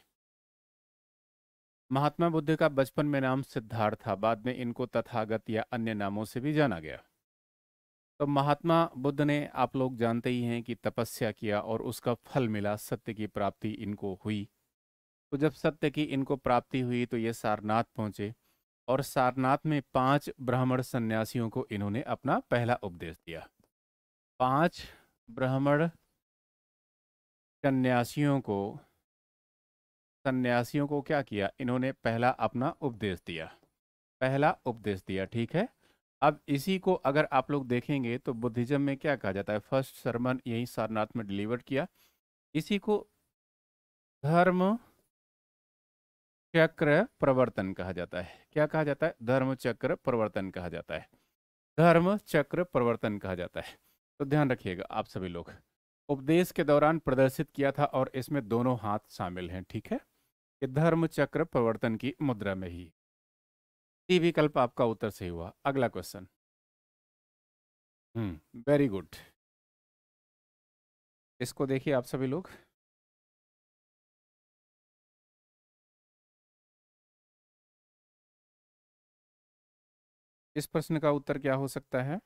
महात्मा बुद्ध का बचपन में नाम सिद्धार्थ था बाद में इनको तथागत या अन्य नामों से भी जाना गया तो महात्मा बुद्ध ने आप लोग जानते ही हैं कि तपस्या किया और उसका फल मिला सत्य की प्राप्ति इनको हुई तो जब सत्य की इनको प्राप्ति हुई तो ये सारनाथ पहुंचे और सारनाथ में पांच ब्राह्मण सन्यासियों को इन्होंने अपना पहला उपदेश दिया पांच ब्राह्मण सन्यासियों को सन्यासियों को क्या किया इन्होंने पहला अपना उपदेश दिया पहला उपदेश दिया ठीक है अब इसी को अगर आप लोग देखेंगे तो बुद्धिज्म में क्या कहा जाता है फर्स्ट सरमन यही सारनाथ में डिलीवर किया इसी को धर्म चक्र प्रवर्तन कहा जाता है क्या कहा जाता है धर्म चक्र प्रवर्तन कहा जाता है धर्म चक्र प्रवर्तन कहा जाता है तो ध्यान रखिएगा आप सभी लोग उपदेश के दौरान प्रदर्शित किया था और इसमें दोनों हाथ शामिल हैं ठीक है ये धर्म चक्र प्रवर्तन की मुद्रा में ही टी विकल्प आपका उत्तर सही हुआ अगला क्वेश्चन हम्म वेरी गुड इसको देखिए आप सभी लोग इस प्रश्न का उत्तर क्या हो सकता है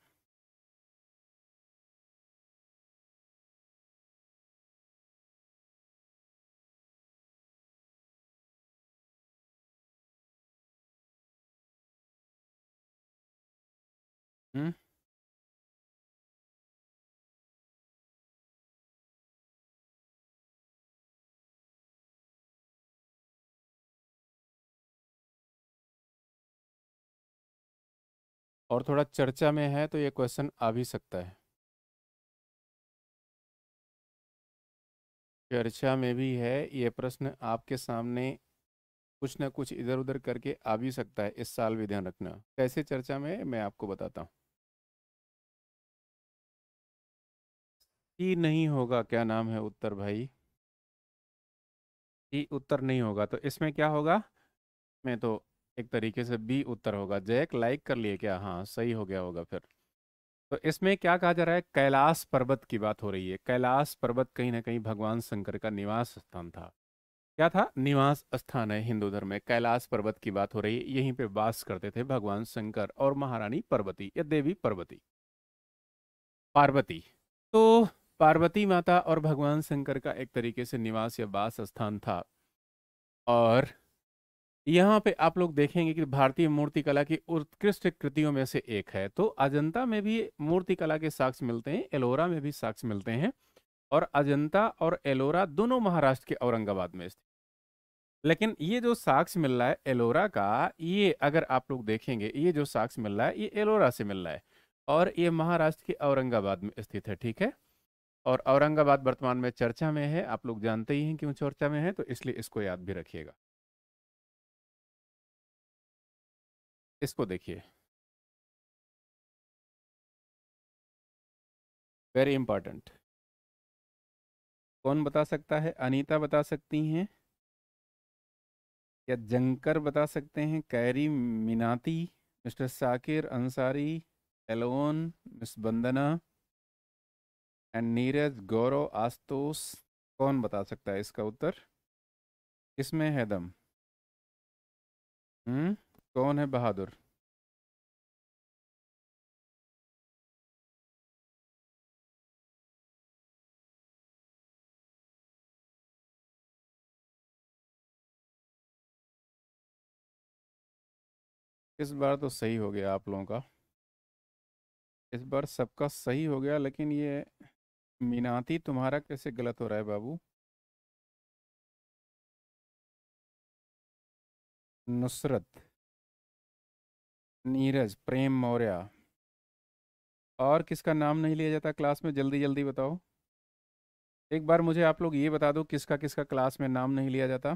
हम्म और थोड़ा चर्चा में है तो ये क्वेश्चन आ भी सकता है चर्चा में भी है ये प्रश्न आपके सामने कुछ ना कुछ इधर उधर करके आ भी सकता है इस साल भी ध्यान रखना कैसे चर्चा में मैं आपको बताता हूँ सी नहीं होगा क्या नाम है उत्तर भाई सी उत्तर नहीं होगा तो इसमें क्या होगा मैं तो एक तरीके से बी उत्तर होगा जैक लाइक कर लिए क्या हाँ सही हो गया होगा फिर तो इसमें क्या कहा जा रहा है कैलाश पर्वत की बात हो रही है कैलाश पर्वत कहीं ना कहीं भगवान शंकर का निवास स्थान था क्या था निवास स्थान है हिंदू धर्म में कैलाश पर्वत की बात हो रही है यहीं पे वास करते थे भगवान शंकर और महारानी पर्वती या देवी पर्वती पार्वती तो पार्वती माता और भगवान शंकर का एक तरीके से निवास या वास स्थान था और यहाँ पे आप लोग देखेंगे कि भारतीय मूर्तिकला की उत्कृष्ट कृतियों में से एक है तो अजंता में भी मूर्तिकला के साक्ष्य मिलते हैं एलोरा में भी साक्ष्य मिलते हैं और अजंता और एलोरा दोनों महाराष्ट्र के औरंगाबाद में स्थित लेकिन ये जो साक्ष्य मिल रहा है एलोरा का ये अगर आप लोग देखेंगे ये जो साक्ष्य मिल रहा है ये एलोरा से मिल रहा है और ये महाराष्ट्र के औरंगाबाद में स्थित है ठीक है और औरंगाबाद वर्तमान में चर्चा में है आप लोग जानते ही हैं क्यों चर्चा में है तो इसलिए इसको याद भी रखिएगा इसको देखिए वेरी इंपॉर्टेंट कौन बता सकता है अनीता बता सकती हैं या जंकर बता सकते हैं Carry Minati mister Sakir Ansari Elon miss Bandana and Neeraj Gaurav Ashutosh कौन बता सकता है इसका उत्तर किसमें है दम हम्म कौन है बहादुर इस बार तो सही हो गया आप लोगों का इस बार सबका सही हो गया लेकिन ये मीनाती तुम्हारा कैसे गलत हो रहा है बाबू नुसरत नीरज प्रेम मौर्य और किसका नाम नहीं लिया जाता क्लास में जल्दी जल्दी बताओ एक बार मुझे आप लोग ये बता दो किसका किसका क्लास में नाम नहीं लिया जाता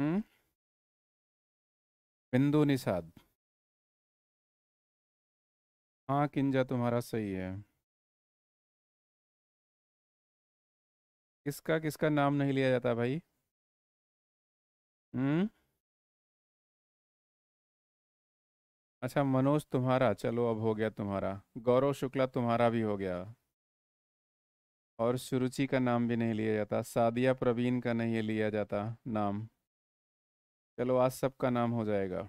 हम्म बिंदु निषाद हाँ किंजा तुम्हारा सही है किसका किसका नाम नहीं लिया जाता भाई हम्म अच्छा मनोज तुम्हारा चलो अब हो गया तुम्हारा गौरव शुक्ला तुम्हारा भी हो गया और सुरुचि का नाम भी नहीं लिया जाता सादिया प्रवीण का नहीं लिया जाता नाम चलो आज सबका नाम हो जाएगा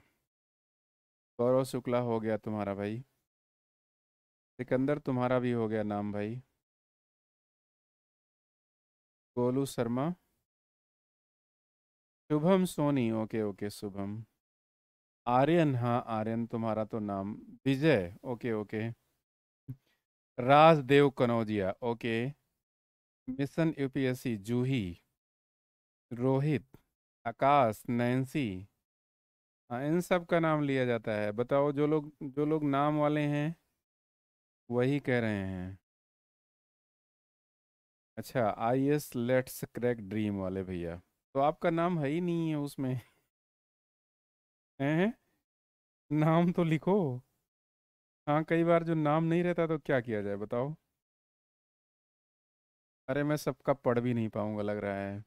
गौरव शुक्ला हो गया तुम्हारा भाई सिकंदर तुम्हारा भी हो गया नाम भाई गोलू शर्मा शुभम सोनी ओके ओके शुभम आर्यन हाँ आर्यन तुम्हारा तो नाम Vijay okay okay Rajdev Kanaujia okay mission UPSC Juhi Rohit Akash Nancy हाँ इन सब का नाम लिया जाता है बताओ जो लोग जो लोग नाम वाले हैं वही कह रहे हैं अच्छा I S let's crack dream वाले भैया तो आपका नाम है ही नहीं है उसमें हैं नाम तो लिखो हाँ कई बार जो नाम नहीं रहता तो क्या किया जाए बताओ अरे मैं सबका पढ़ भी नहीं पाऊंगा लग रहा है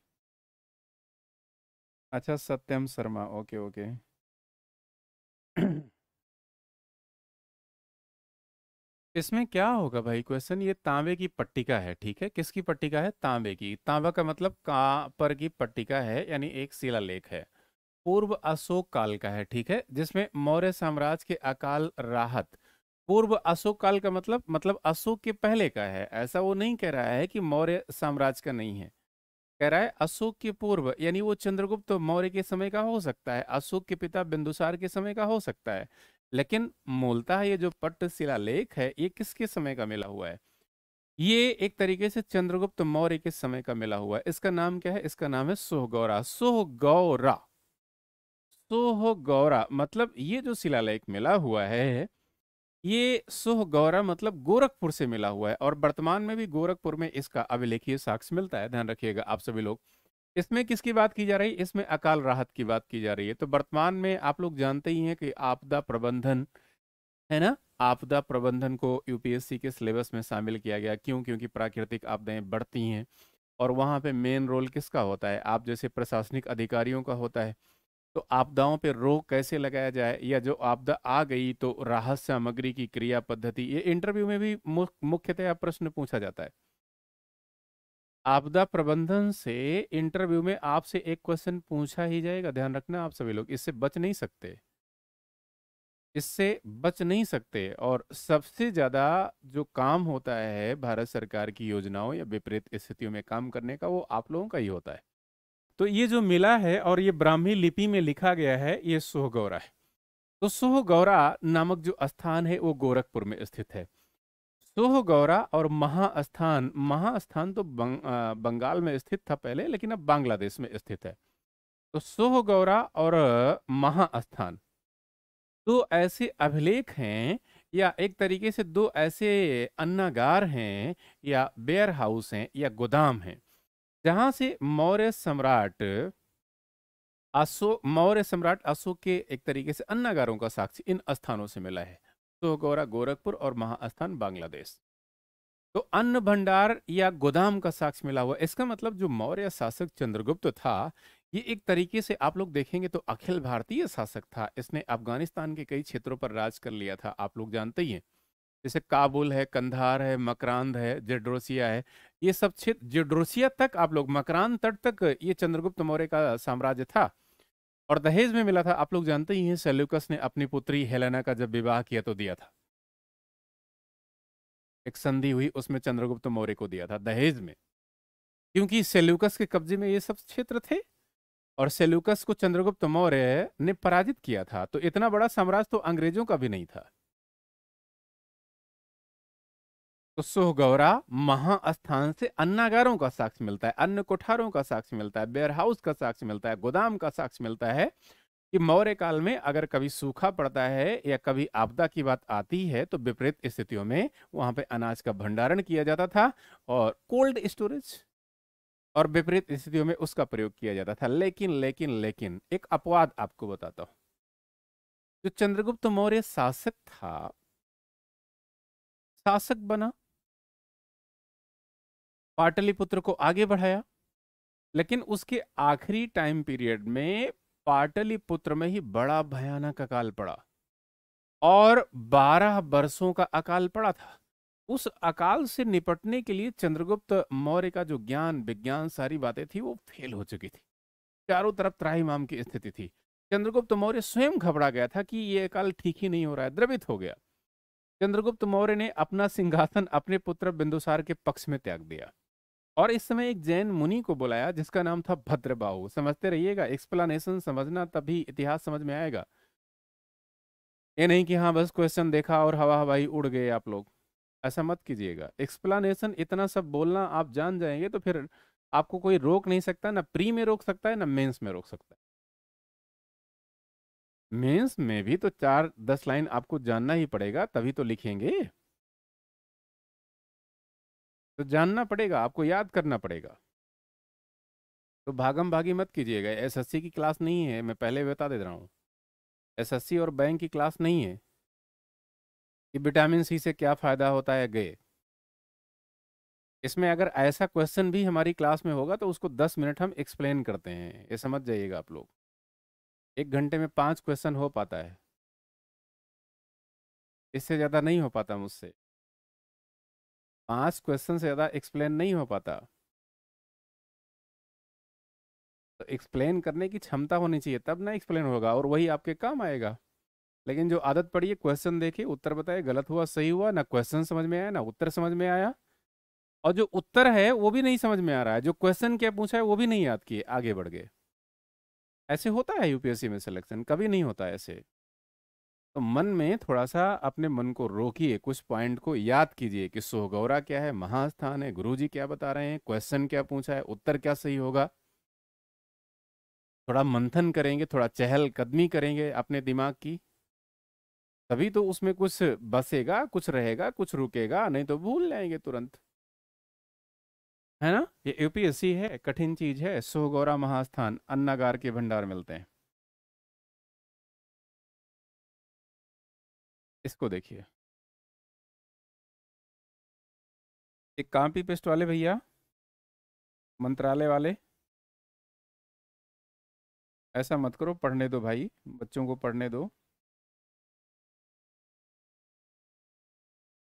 अच्छा सत्यम शर्मा ओके ओके इसमें क्या होगा भाई क्वेश्चन ये तांबे की पट्टिका है ठीक है किसकी पट्टिका है तांबे की तांबा का मतलब का पर की पट्टिका है यानी एक लेख है पूर्व अशोक काल का है ठीक है जिसमें मौर्य साम्राज्य के अकाल राहत पूर्व अशोक काल का मतलब मतलब अशोक के पहले का है ऐसा वो नहीं कह रहा है कि मौर्य साम्राज्य का नहीं है कह रहा है अशोक के पूर्व यानी वो चंद्रगुप्त मौर्य के समय का हो सकता है अशोक के पिता बिंदुसार के समय का हो सकता है लेकिन मूलतः ये जो पट्ट लेख है ये किसके समय का मिला हुआ है ये एक तरीके से चंद्रगुप्त मौर्य के समय का मिला हुआ है इसका नाम क्या है इसका नाम है सोहगौरा सोहगौरा सोह गौरा मतलब ये जो शिलालेख मिला हुआ है ये सोह गौरा मतलब गोरखपुर से मिला हुआ है और वर्तमान में भी गोरखपुर में इसका अभिलेखीय साक्ष्य मिलता है ध्यान रखिएगा आप सभी लोग इसमें किसकी बात की जा रही है इसमें अकाल राहत की बात की जा रही है तो वर्तमान में आप लोग जानते ही हैं कि आपदा प्रबंधन है ना आपदा प्रबंधन को यूपीएससी के सिलेबस में शामिल किया गया क्यों क्योंकि प्राकृतिक आपदाएं बढ़ती हैं और वहां पे मेन रोल किसका होता है आप जैसे प्रशासनिक अधिकारियों का होता है तो आपदाओं पर रोक कैसे लगाया जाए या जो आपदा आ गई तो राहत सामग्री की क्रिया पद्धति ये इंटरव्यू में भी मुख्यतः प्रश्न पूछा जाता है आपदा प्रबंधन से इंटरव्यू में आपसे एक क्वेश्चन पूछा ही जाएगा ध्यान रखना आप सभी लोग इससे बच नहीं सकते इससे बच नहीं सकते और सबसे ज़्यादा जो काम होता है भारत सरकार की योजनाओं या विपरीत स्थितियों में काम करने का वो आप लोगों का ही होता है तो ये जो मिला है और ये ब्राह्मी लिपि में लिखा गया है ये सोहगौरा है तो सोहगौरा नामक जो स्थान है वो गोरखपुर में स्थित है सोहगौरा और महास्थान महास्थान तो बंग, बंगाल में स्थित था पहले लेकिन अब बांग्लादेश में स्थित है तो सोहगौरा और महास्थान दो ऐसे अभिलेख हैं या एक तरीके से दो ऐसे अन्नागार हैं या बेयर हाउस हैं या गोदाम हैं जहां से मौर्य सम्राट अशोक मौर्य सम्राट अशोक के एक तरीके से अन्नागारों का साक्षी इन स्थानों से मिला है तो गौरा गोरखपुर और महास्थान बांग्लादेश तो अन्न भंडार या गोदाम का साक्ष मिला हुआ इसका मतलब जो मौर्य शासक चंद्रगुप्त था ये एक तरीके से आप लोग देखेंगे तो अखिल भारतीय शासक था इसने अफगानिस्तान के कई क्षेत्रों पर राज कर लिया था आप लोग जानते ही हैं जैसे काबुल है कंधार है मकरांद है जेड्रोसिया है ये सब क्षेत्र जेड्रोसिया तक आप लोग मकरान तट तक ये चंद्रगुप्त मौर्य का साम्राज्य था और दहेज में मिला था आप लोग जानते ही हैं सेल्यूकस ने अपनी पुत्री हेलेना का जब विवाह किया तो दिया था एक संधि हुई उसमें चंद्रगुप्त मौर्य को दिया था दहेज में क्योंकि सेल्यूकस के कब्जे में ये सब क्षेत्र थे और सेल्यूकस को चंद्रगुप्त मौर्य ने पराजित किया था तो इतना बड़ा साम्राज्य तो अंग्रेजों का भी नहीं था तो सोहगौरा महाअस्थान से अन्नागारों का साक्ष्य मिलता है अन्न कोठारों का साक्ष्य मिलता है बेयर हाउस का साक्ष्य मिलता है गोदाम का साक्ष्य मिलता है कि मौर्य काल में अगर कभी सूखा पड़ता है या कभी आपदा की बात आती है तो विपरीत स्थितियों में वहां पे अनाज का भंडारण किया जाता था और कोल्ड स्टोरेज और विपरीत स्थितियों में उसका प्रयोग किया जाता था लेकिन लेकिन लेकिन एक अपवाद आपको बताता हूं जो चंद्रगुप्त मौर्य शासक था शासक बना पाटलिपुत्र को आगे बढ़ाया लेकिन उसके आखिरी टाइम पीरियड में पाटलिपुत्र में ही बड़ा भयानक अकाल पड़ा और 12 बरसों का अकाल पड़ा था उस अकाल से निपटने के लिए चंद्रगुप्त मौर्य का जो ज्ञान विज्ञान सारी बातें थी वो फेल हो चुकी थी चारों तरफ त्राहीमाम की स्थिति थी चंद्रगुप्त मौर्य स्वयं घबरा गया था कि ये अकाल ठीक ही नहीं हो रहा है द्रवित हो गया चंद्रगुप्त मौर्य ने अपना सिंहासन अपने पुत्र बिंदुसार के पक्ष में त्याग दिया और इस समय एक जैन मुनि को बुलाया जिसका नाम था भद्रबाहु समझते रहिएगा एक्सप्लेनेशन समझना तभी इतिहास समझ में आएगा ये नहीं कि हाँ बस क्वेश्चन देखा और हवा हवाई उड़ गए आप लोग ऐसा मत कीजिएगा एक्सप्लेनेशन इतना सब बोलना आप जान जाएंगे तो फिर आपको कोई रोक नहीं सकता ना प्री में रोक सकता है ना मेंस में रोक सकता है मेंस में भी तो चार दस लाइन आपको जानना ही पड़ेगा तभी तो लिखेंगे तो जानना पड़ेगा आपको याद करना पड़ेगा तो भागम भागी मत कीजिएगा एसएससी की क्लास नहीं है मैं पहले बता दे रहा हूँ एसएससी और बैंक की क्लास नहीं है कि विटामिन सी से क्या फ़ायदा होता है गए इसमें अगर ऐसा क्वेश्चन भी हमारी क्लास में होगा तो उसको दस मिनट हम एक्सप्लेन करते हैं ये समझ जाइएगा आप लोग एक घंटे में पाँच क्वेश्चन हो पाता है इससे ज़्यादा नहीं हो पाता मुझसे पांच क्वेश्चन से ज़्यादा एक्सप्लेन नहीं हो पाता तो एक्सप्लेन करने की क्षमता होनी चाहिए तब ना एक्सप्लेन होगा और वही आपके काम आएगा लेकिन जो आदत पड़ी है क्वेश्चन देखे उत्तर बताए गलत हुआ सही हुआ ना क्वेश्चन समझ में आया ना उत्तर समझ में आया और जो उत्तर है वो भी नहीं समझ में आ रहा है जो क्वेश्चन क्या पूछा है वो भी नहीं याद किए आगे बढ़ गए ऐसे होता है यूपीएससी में सिलेक्शन कभी नहीं होता ऐसे तो मन में थोड़ा सा अपने मन को रोकिए कुछ पॉइंट को याद कीजिए कि सोहगौरा क्या है महास्थान है गुरु जी क्या बता रहे हैं क्वेश्चन क्या पूछा है उत्तर क्या सही होगा थोड़ा मंथन करेंगे थोड़ा चहल कदमी करेंगे अपने दिमाग की तभी तो उसमें कुछ बसेगा कुछ रहेगा कुछ रुकेगा नहीं तो भूल जाएंगे तुरंत है ना ये यूपीएससी है कठिन चीज है सोहगौरा महास्थान अन्नागार के भंडार मिलते हैं इसको देखिए एक कांपी पेस्ट वाले भैया मंत्रालय वाले ऐसा मत करो पढ़ने दो भाई बच्चों को पढ़ने दो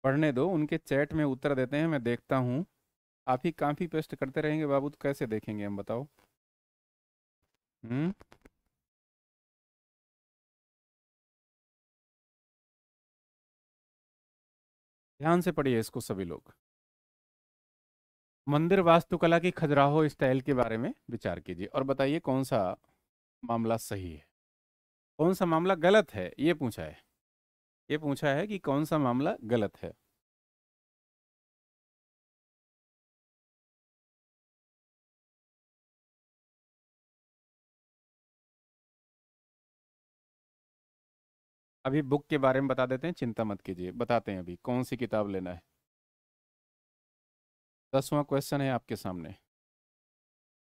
पढ़ने दो उनके चैट में उत्तर देते हैं मैं देखता हूँ आप ही काफ़ी पेस्ट करते रहेंगे बाबू तो कैसे देखेंगे हम बताओ हम्म ध्यान से पढ़िए इसको सभी लोग मंदिर वास्तुकला की खजुराहो स्टाइल के बारे में विचार कीजिए और बताइए कौन सा मामला सही है कौन सा मामला गलत है ये पूछा है ये पूछा है कि कौन सा मामला गलत है अभी बुक के बारे में बता देते हैं चिंता मत कीजिए बताते हैं अभी कौन सी किताब लेना है दसवां क्वेश्चन है आपके सामने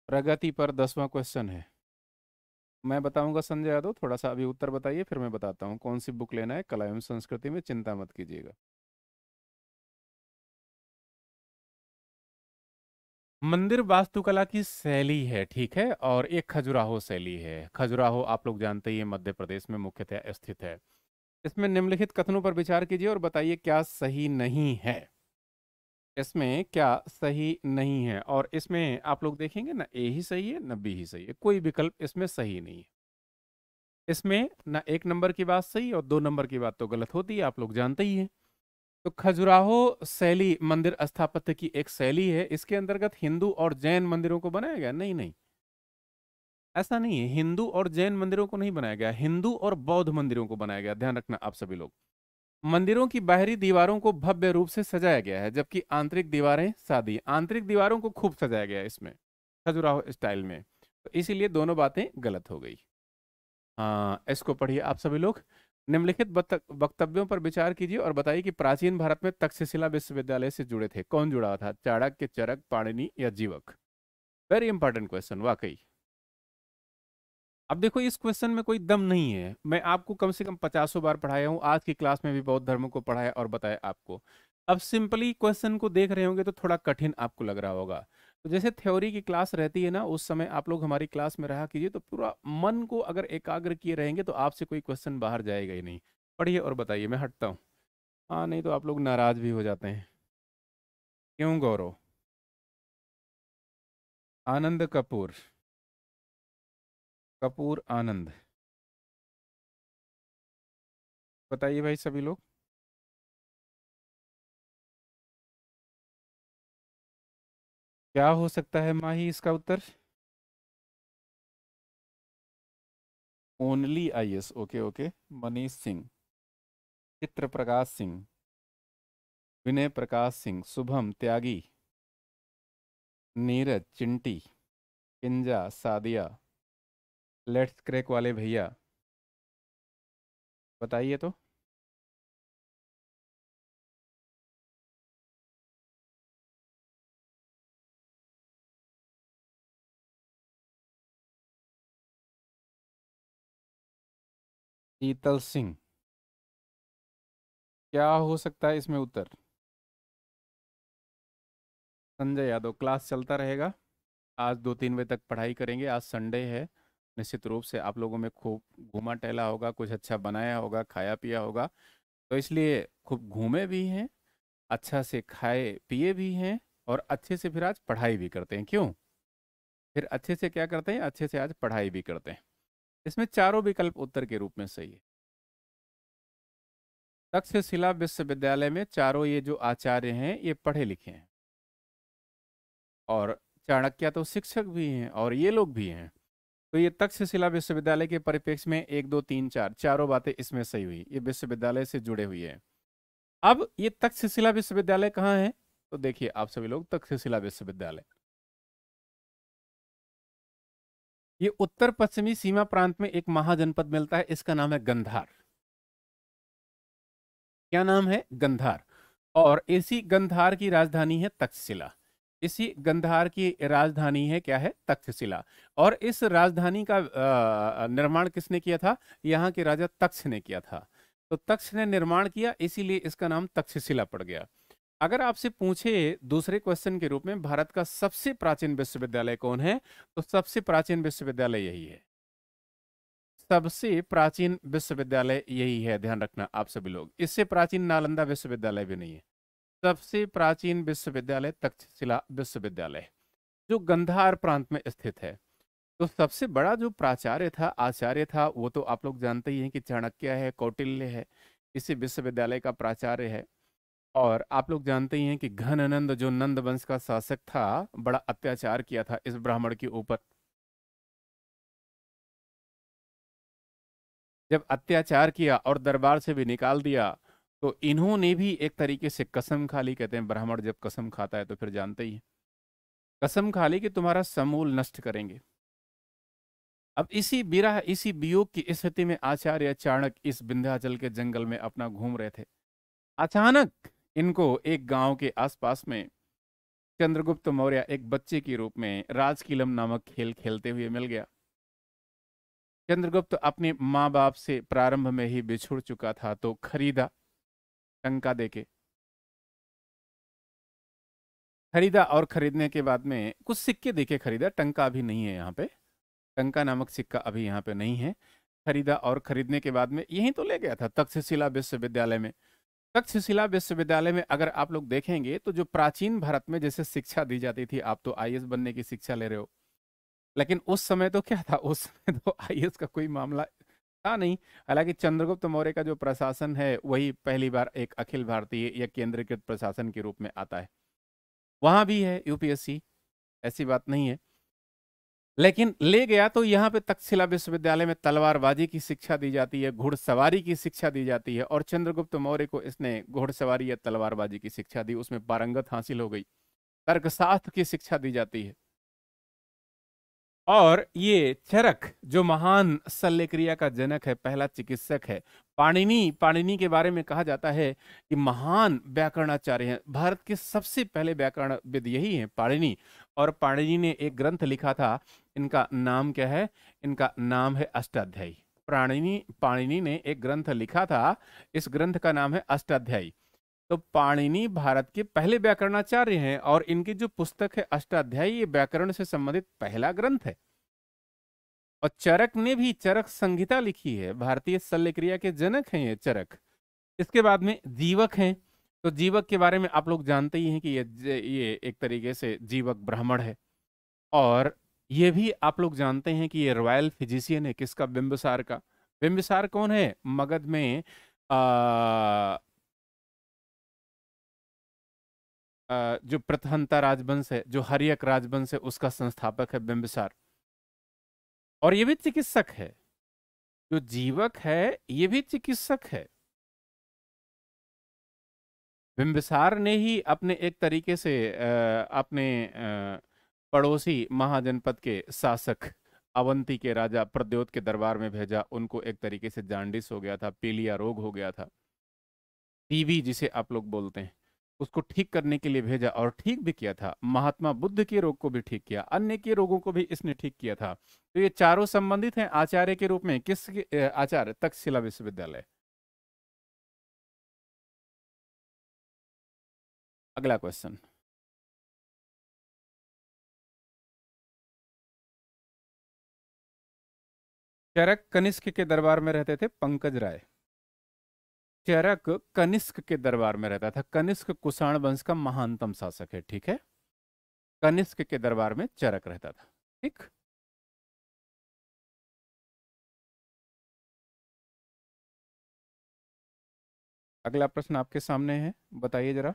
प्रगति पर दसवां क्वेश्चन है मैं बताऊंगा संजय यादव थोड़ा सा अभी उत्तर बताइए फिर मैं बताता हूँ कौन सी बुक लेना है कला एवं संस्कृति में चिंता मत कीजिएगा मंदिर वास्तुकला की शैली है ठीक है और एक खजुराहो शैली है खजुराहो आप लोग जानते ही मध्य प्रदेश में मुख्यतः स्थित है इसमें निम्नलिखित कथनों पर विचार कीजिए और बताइए क्या सही नहीं है इसमें क्या सही नहीं है और इसमें आप लोग देखेंगे ना ए ही सही है ना बी ही सही है कोई विकल्प इसमें सही नहीं है इसमें ना एक नंबर की बात सही और दो नंबर की बात तो गलत होती है आप लोग जानते ही हैं तो खजुराहो शैली मंदिर स्थापत्य की एक शैली है इसके अंतर्गत हिंदू और जैन मंदिरों को बनाया गया नहीं नहीं ऐसा नहीं है हिंदू और जैन मंदिरों को नहीं बनाया गया हिंदू और बौद्ध मंदिरों को बनाया गया ध्यान रखना आप सभी लोग मंदिरों की बाहरी दीवारों को भव्य रूप से सजाया गया है जबकि आंतरिक दीवारें सादी आंतरिक दीवारों को खूब सजाया गया है इसमें खजुराहो स्टाइल में तो इसीलिए दोनों बातें गलत हो गई हाँ इसको पढ़िए आप सभी लोग निम्नलिखित वक्तव्यों पर विचार कीजिए और बताइए कि प्राचीन भारत में तक्षशिला विश्वविद्यालय से जुड़े थे कौन जुड़ा था चाणक्य चरक पाणिनी या जीवक वेरी इंपॉर्टेंट क्वेश्चन वाकई अब देखो इस क्वेश्चन में कोई दम नहीं है मैं आपको कम से कम पचासों बार पढ़ाया हूँ आज की क्लास में भी बहुत धर्मों को पढ़ाया और बताया आपको अब सिंपली क्वेश्चन को देख रहे होंगे तो थोड़ा कठिन आपको लग रहा होगा तो जैसे थ्योरी की क्लास रहती है ना उस समय आप लोग हमारी क्लास में रहा कीजिए तो पूरा मन को अगर एकाग्र किए रहेंगे तो आपसे कोई क्वेश्चन बाहर जाएगा ही नहीं पढ़िए और बताइए मैं हटता हूँ हाँ नहीं तो आप लोग नाराज भी हो जाते हैं क्यों गौरव आनंद कपूर कपूर आनंद बताइए भाई सभी लोग क्या हो सकता है माही इसका उत्तर only I S okay okay Manish Singh Chitra Prakash Singh Vinay Prakash Singh Shubham Tyagi Neeraj Chinti Kinza Sadia let's crack वाले भैया बताइए तो शीतल सिंह क्या हो सकता है इसमें उत्तर संजय यादव क्लास चलता रहेगा आज दो तीन बजे तक पढ़ाई करेंगे आज संडे है निश्चित रूप से आप लोगों में खूब घूमा टहला होगा कुछ अच्छा बनाया होगा खाया पिया होगा तो इसलिए खूब घूमे भी हैं अच्छा से खाए पिए भी हैं और अच्छे से फिर आज पढ़ाई भी करते हैं क्यों फिर अच्छे से क्या करते हैं अच्छे से आज पढ़ाई भी करते हैं इसमें चारों विकल्प उत्तर के रूप में सही है तक्षशिला विश्वविद्यालय में चारों ये जो आचार्य हैं ये पढ़े लिखे हैं और चाणक्य तो शिक्षक भी हैं और ये लोग भी हैं तो ये तक्षशिला विश्वविद्यालय के परिप्रेक्ष्य में एक दो तीन चार चारों बातें इसमें सही हुई ये विश्वविद्यालय से जुड़े हुए हैं अब ये तक्षशिला विश्वविद्यालय कहाँ है तो देखिए आप सभी लोग तक्षशिला विश्वविद्यालय ये उत्तर पश्चिमी सीमा प्रांत में एक महाजनपद मिलता है इसका नाम है गंधार क्या नाम है गंधार और इसी गंधार की राजधानी है तक्षशिला इसी गंधार की राजधानी है क्या है तक्षशिला और इस राजधानी का निर्माण किसने किया था यहाँ के राजा तक्ष ने किया था तो तक्ष ने निर्माण किया इसीलिए इसका नाम तक्षशिला पड़ गया अगर आपसे पूछे दूसरे क्वेश्चन के रूप में भारत का सबसे प्राचीन विश्वविद्यालय कौन है तो सबसे प्राचीन विश्वविद्यालय यही है सबसे प्राचीन विश्वविद्यालय यही है ध्यान रखना आप सभी लोग इससे प्राचीन नालंदा विश्वविद्यालय भी नहीं है सबसे प्राचीन विश्वविद्यालय तक्षशिला विश्वविद्यालय जो गंधार प्रांत में स्थित है तो सबसे बड़ा जो प्राचार्य था आचार्य था वो तो आप लोग जानते ही हैं कि चाणक्य है कौटिल्य है इसी विश्वविद्यालय का प्राचार्य है और आप लोग जानते ही हैं कि घन नंद जो नंद वंश का शासक था बड़ा अत्याचार किया था इस ब्राह्मण के ऊपर जब अत्याचार किया और दरबार से भी निकाल दिया तो इन्होंने भी एक तरीके से कसम खाली कहते हैं ब्राह्मण जब कसम खाता है तो फिर जानते ही कसम खाली कि तुम्हारा समूल नष्ट करेंगे अब इसी बिरा इसी वियोग की स्थिति में आचार्य चाणक इस विंध्याचल के जंगल में अपना घूम रहे थे अचानक इनको एक गांव के आसपास में चंद्रगुप्त मौर्य एक बच्चे के रूप में राजकीलम नामक खेल खेलते हुए मिल गया चंद्रगुप्त अपने माँ बाप से प्रारंभ में ही बिछुड़ चुका था तो खरीदा टंका देके खरीदा और खरीदने के बाद में कुछ सिक्के देके खरीदा टंका अभी नहीं है यहाँ पे टंका नामक सिक्का अभी यहाँ पे नहीं है खरीदा और खरीदने के बाद में यही तो ले गया था तक्षशिला विश्वविद्यालय में तक्षशिला विश्वविद्यालय में अगर आप लोग देखेंगे तो जो प्राचीन भारत में जैसे शिक्षा दी जाती थी आप तो आई बनने की शिक्षा ले रहे हो लेकिन उस समय तो क्या था उस समय तो आई का कोई मामला था नहीं हालांकि चंद्रगुप्त मौर्य का जो प्रशासन है वही पहली बार एक अखिल भारतीय या केंद्रीकृत प्रशासन के रूप में आता है वहां भी है यूपीएससी ऐसी बात नहीं है लेकिन ले गया तो यहाँ पे तक्षशिला विश्वविद्यालय में तलवारबाजी की शिक्षा दी जाती है घुड़सवारी की शिक्षा दी जाती है और चंद्रगुप्त मौर्य को इसने घुड़सवारी या तलवारबाजी की शिक्षा दी उसमें पारंगत हासिल हो गई तर्कशास्त्र की शिक्षा दी जाती है और ये चरक जो महान शल्य क्रिया का जनक है पहला चिकित्सक है पाणिनी पाणिनी के बारे में कहा जाता है कि महान व्याकरणाचार्य हैं भारत के सबसे पहले व्याकरण विद यही हैं पाणिनी और पाणिनी ने एक ग्रंथ लिखा था इनका नाम क्या है इनका नाम है अष्टाध्यायी प्राणिनी पाणिनी ने एक ग्रंथ लिखा था इस ग्रंथ का नाम है अष्टाध्यायी तो पाणिनि भारत के पहले व्याकरणाचार्य हैं और इनकी जो पुस्तक है अष्टाध्यायी ये व्याकरण से संबंधित पहला ग्रंथ है और चरक ने भी चरक संहिता लिखी है भारतीय शल्य क्रिया के जनक हैं ये चरक इसके बाद में जीवक हैं तो जीवक के बारे में आप लोग जानते ही हैं कि ये ये एक तरीके से जीवक ब्राह्मण है और ये भी आप लोग जानते हैं कि ये रॉयल फिजिशियन है किसका बिंबसार का बिंबसार कौन है मगध में आ, जो प्रथहंता राजवंश है जो हरियक राजवंश है उसका संस्थापक है बिंबिसार और यह भी चिकित्सक है जो जीवक है यह भी चिकित्सक है बिंबिसार ने ही अपने एक तरीके से अपने पड़ोसी महाजनपद के शासक अवंती के राजा प्रद्योत के दरबार में भेजा उनको एक तरीके से जांडिस हो गया था पीलिया रोग हो गया था टीवी जिसे आप लोग बोलते हैं उसको ठीक करने के लिए भेजा और ठीक भी किया था महात्मा बुद्ध के रोग को भी ठीक किया अन्य के रोगों को भी इसने ठीक किया था तो ये चारों संबंधित हैं आचार्य के रूप में किस आचार्य तक्षशिला विश्वविद्यालय अगला क्वेश्चन चरक कनिष्क के दरबार में रहते थे पंकज राय चरक कनिष्क के दरबार में रहता था कनिष्क कुषाण वंश का महानतम शासक है ठीक है कनिष्क के दरबार में चरक रहता था ठीक अगला प्रश्न आपके सामने है बताइए जरा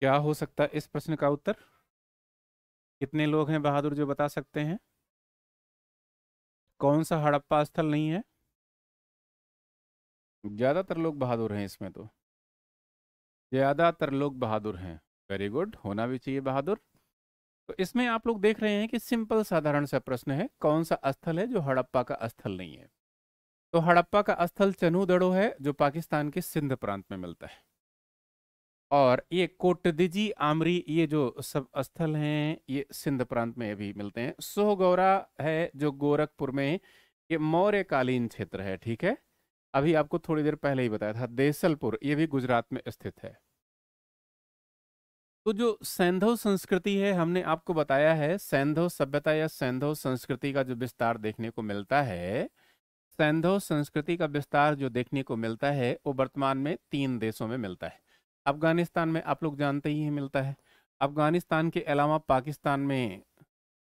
क्या हो सकता है इस प्रश्न का उत्तर कितने लोग हैं बहादुर जो बता सकते हैं कौन सा हड़प्पा स्थल नहीं है ज़्यादातर लोग बहादुर हैं इसमें तो ज़्यादातर लोग बहादुर हैं वेरी गुड होना भी चाहिए बहादुर तो इसमें आप लोग देख रहे हैं कि सिंपल साधारण सा प्रश्न है कौन सा स्थल है जो हड़प्पा का स्थल नहीं है तो हड़प्पा का स्थल चनूदड़ो है जो पाकिस्तान के सिंध प्रांत में मिलता है और ये कोटदिजी आमरी ये जो सब स्थल हैं ये सिंध प्रांत में अभी मिलते हैं सोहगौरा है जो गोरखपुर में ये मौर्य कालीन क्षेत्र है ठीक है अभी आपको थोड़ी देर पहले ही बताया था देसलपुर ये भी गुजरात में स्थित है तो जो सैंधव संस्कृति है हमने आपको बताया है सैंधव सभ्यता या सैंधव संस्कृति का जो विस्तार देखने को मिलता है सैंधव संस्कृति का विस्तार जो देखने को मिलता है वो वर्तमान में तीन देशों में मिलता है अफ़गानिस्तान में आप लोग जानते ही हैं मिलता है अफ़गानिस्तान के अलावा पाकिस्तान में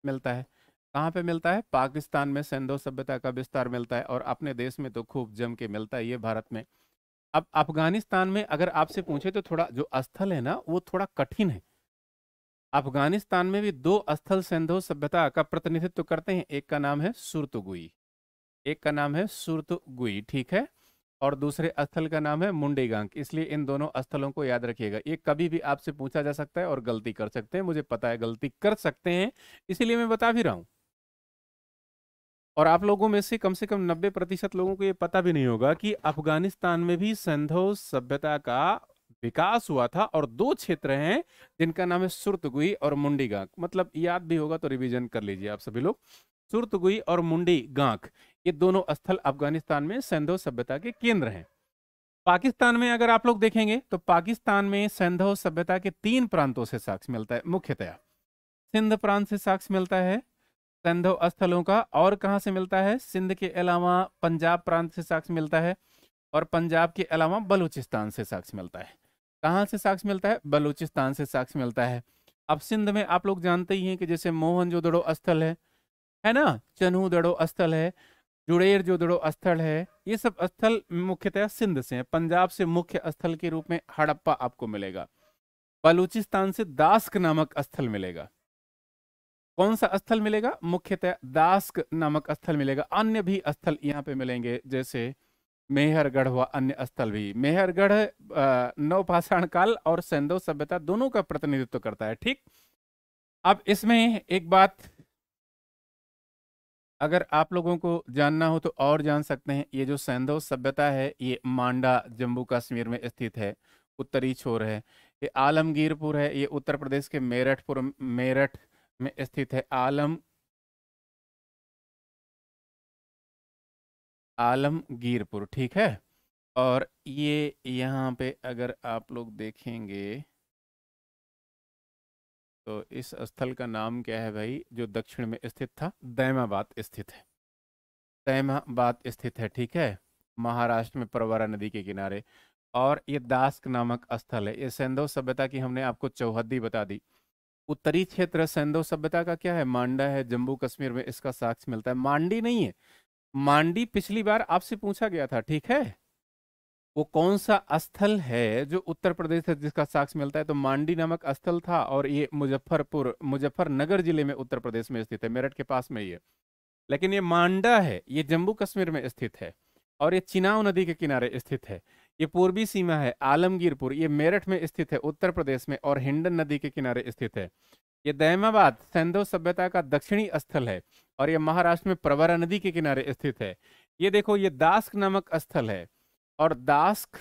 मिलता है कहाँ पे मिलता है पाकिस्तान में सिंधु सभ्यता का विस्तार मिलता है और अपने देश में तो खूब जम के मिलता है ये भारत में अब अफगानिस्तान में अगर आपसे पूछे तो थोड़ा जो स्थल है ना वो थोड़ा कठिन है अफगानिस्तान में भी दो स्थल सिंधु सभ्यता का प्रतिनिधित्व करते हैं एक का नाम है सुरतुगुई एक का नाम है सुरतुगुई ठीक है और दूसरे स्थल का नाम है गांक इसलिए इन दोनों स्थलों को याद रखिएगा ये कभी भी आपसे पूछा जा सकता है और गलती कर सकते हैं मुझे पता है गलती कर सकते हैं इसीलिए मैं बता भी रहा हूं और आप लोगों में से कम से कम 90 प्रतिशत लोगों को ये पता भी नहीं होगा कि अफगानिस्तान में भी संधो सभ्यता का विकास हुआ था और दो क्षेत्र हैं जिनका नाम है सुरतगुई और मुंडीगांग मतलब याद भी होगा तो रिवीजन कर लीजिए आप सभी लोग सुरतगुई और मुंडी गांक ये दोनों स्थल अफगानिस्तान में सैंधव सभ्यता के केंद्र हैं पाकिस्तान में अगर आप लोग देखेंगे तो पाकिस्तान में सैंधव सभ्यता के तीन प्रांतों से साक्ष्य मिलता है मुख्यतया सिंध प्रांत से साक्ष्य मिलता है सैंधव स्थलों का और कहाँ से मिलता है सिंध के अलावा पंजाब प्रांत से साक्ष्य मिलता है और पंजाब के अलावा बलूचिस्तान से साक्ष्य मिलता है कहाँ से साक्ष्य मिलता है बलूचिस्तान से साक्ष्य मिलता है अब सिंध में आप लोग जानते ही हैं कि जैसे मोहनजोदड़ो स्थल है है ना चनू दड़ो स्थल है जुड़ेर जो दड़ो स्थल है ये सब स्थल मुख्यतः सिंध से है पंजाब से मुख्य स्थल के रूप में हड़प्पा आपको मिलेगा बलूचिस्तान से दास्क नामक स्थल मिलेगा कौन सा स्थल मिलेगा मुख्यतः दास्क नामक स्थल मिलेगा अन्य भी स्थल यहाँ पे मिलेंगे जैसे मेहरगढ़ व अन्य स्थल भी मेहरगढ़ नवपाषाण काल और सैंधव सभ्यता दोनों का प्रतिनिधित्व करता है ठीक अब इसमें एक बात अगर आप लोगों को जानना हो तो और जान सकते हैं ये जो सैंधव सभ्यता है ये मांडा जम्मू कश्मीर में स्थित है उत्तरी छोर है ये आलमगीरपुर है ये उत्तर प्रदेश के मेरठपुर मेरठ में स्थित है आलम आलमगीरपुर ठीक है और ये यहाँ पे अगर आप लोग देखेंगे तो इस स्थल का नाम क्या है भाई जो दक्षिण में स्थित था दैमाबाद स्थित है दैमाबाद स्थित है ठीक है महाराष्ट्र में परवारा नदी के किनारे और ये दास्क नामक स्थल है ये सेंधो सभ्यता की हमने आपको चौहद्दी बता दी उत्तरी क्षेत्र सेंधो सभ्यता का क्या है मांडा है जम्मू कश्मीर में इसका साक्ष्य मिलता है मांडी नहीं है मांडी पिछली बार आपसे पूछा गया था ठीक है वो कौन सा स्थल है जो उत्तर प्रदेश है जिसका साक्ष्य मिलता है तो मांडी नामक स्थल था और ये मुजफ्फरपुर मुजफ्फरनगर जिले में उत्तर प्रदेश में स्थित है मेरठ के पास में ये लेकिन ये मांडा है ये जम्मू कश्मीर में स्थित है और ये चिनाव नदी के किनारे स्थित है ये पूर्वी सीमा है आलमगीरपुर ये मेरठ में स्थित है उत्तर प्रदेश में और हिंडन नदी के किनारे स्थित है ये दैमाबाद सैंधव सभ्यता का दक्षिणी स्थल है और ये महाराष्ट्र में प्रवरा नदी के किनारे स्थित है ये देखो ये दासक नामक स्थल है और दास्क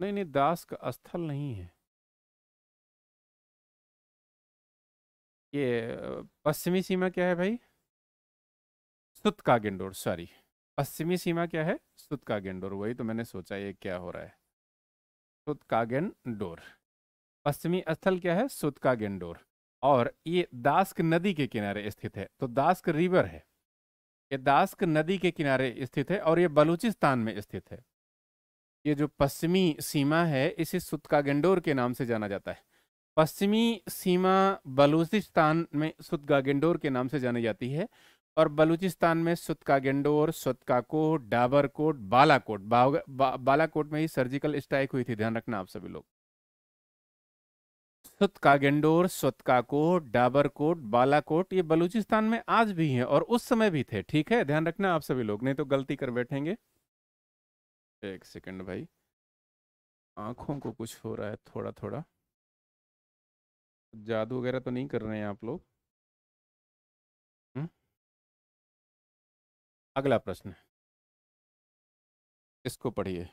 नहीं नहीं का स्थल नहीं है ये पश्चिमी सीमा क्या है भाई सुत का गेंडोर सॉरी पश्चिमी सीमा क्या है सुत का गेंडोर वही तो मैंने सोचा ये क्या हो रहा है सुत का गेंडोर पश्चिमी स्थल क्या है सुत का गेंडोर और ये दास्क नदी के किनारे स्थित है तो दास्क रिवर है ये दास्क नदी के किनारे स्थित है और ये बलूचिस्तान में स्थित है ये जो पश्चिमी सीमा है इसे सुतकागेंडोर के नाम से जाना जाता है पश्चिमी सीमा बलूचिस्तान में सुतकागेंडोर के नाम से जानी जाती है और बलूचिस्तान में सुतकागेंडोर सुतकाकोट डाबरकोट बालाकोट बा, बालाकोट में ही सर्जिकल स्ट्राइक हुई थी ध्यान रखना आप सभी लोग सुतका गेंडोर स्वतका कोट डाबरकोट बालाकोट ये बलूचिस्तान में आज भी हैं और उस समय भी थे ठीक है ध्यान रखना आप सभी लोग नहीं तो गलती कर बैठेंगे एक सेकंड भाई आंखों को कुछ हो रहा है थोड़ा थोड़ा जादू वगैरह तो नहीं कर रहे हैं आप लोग हम्म? अगला प्रश्न इसको पढ़िए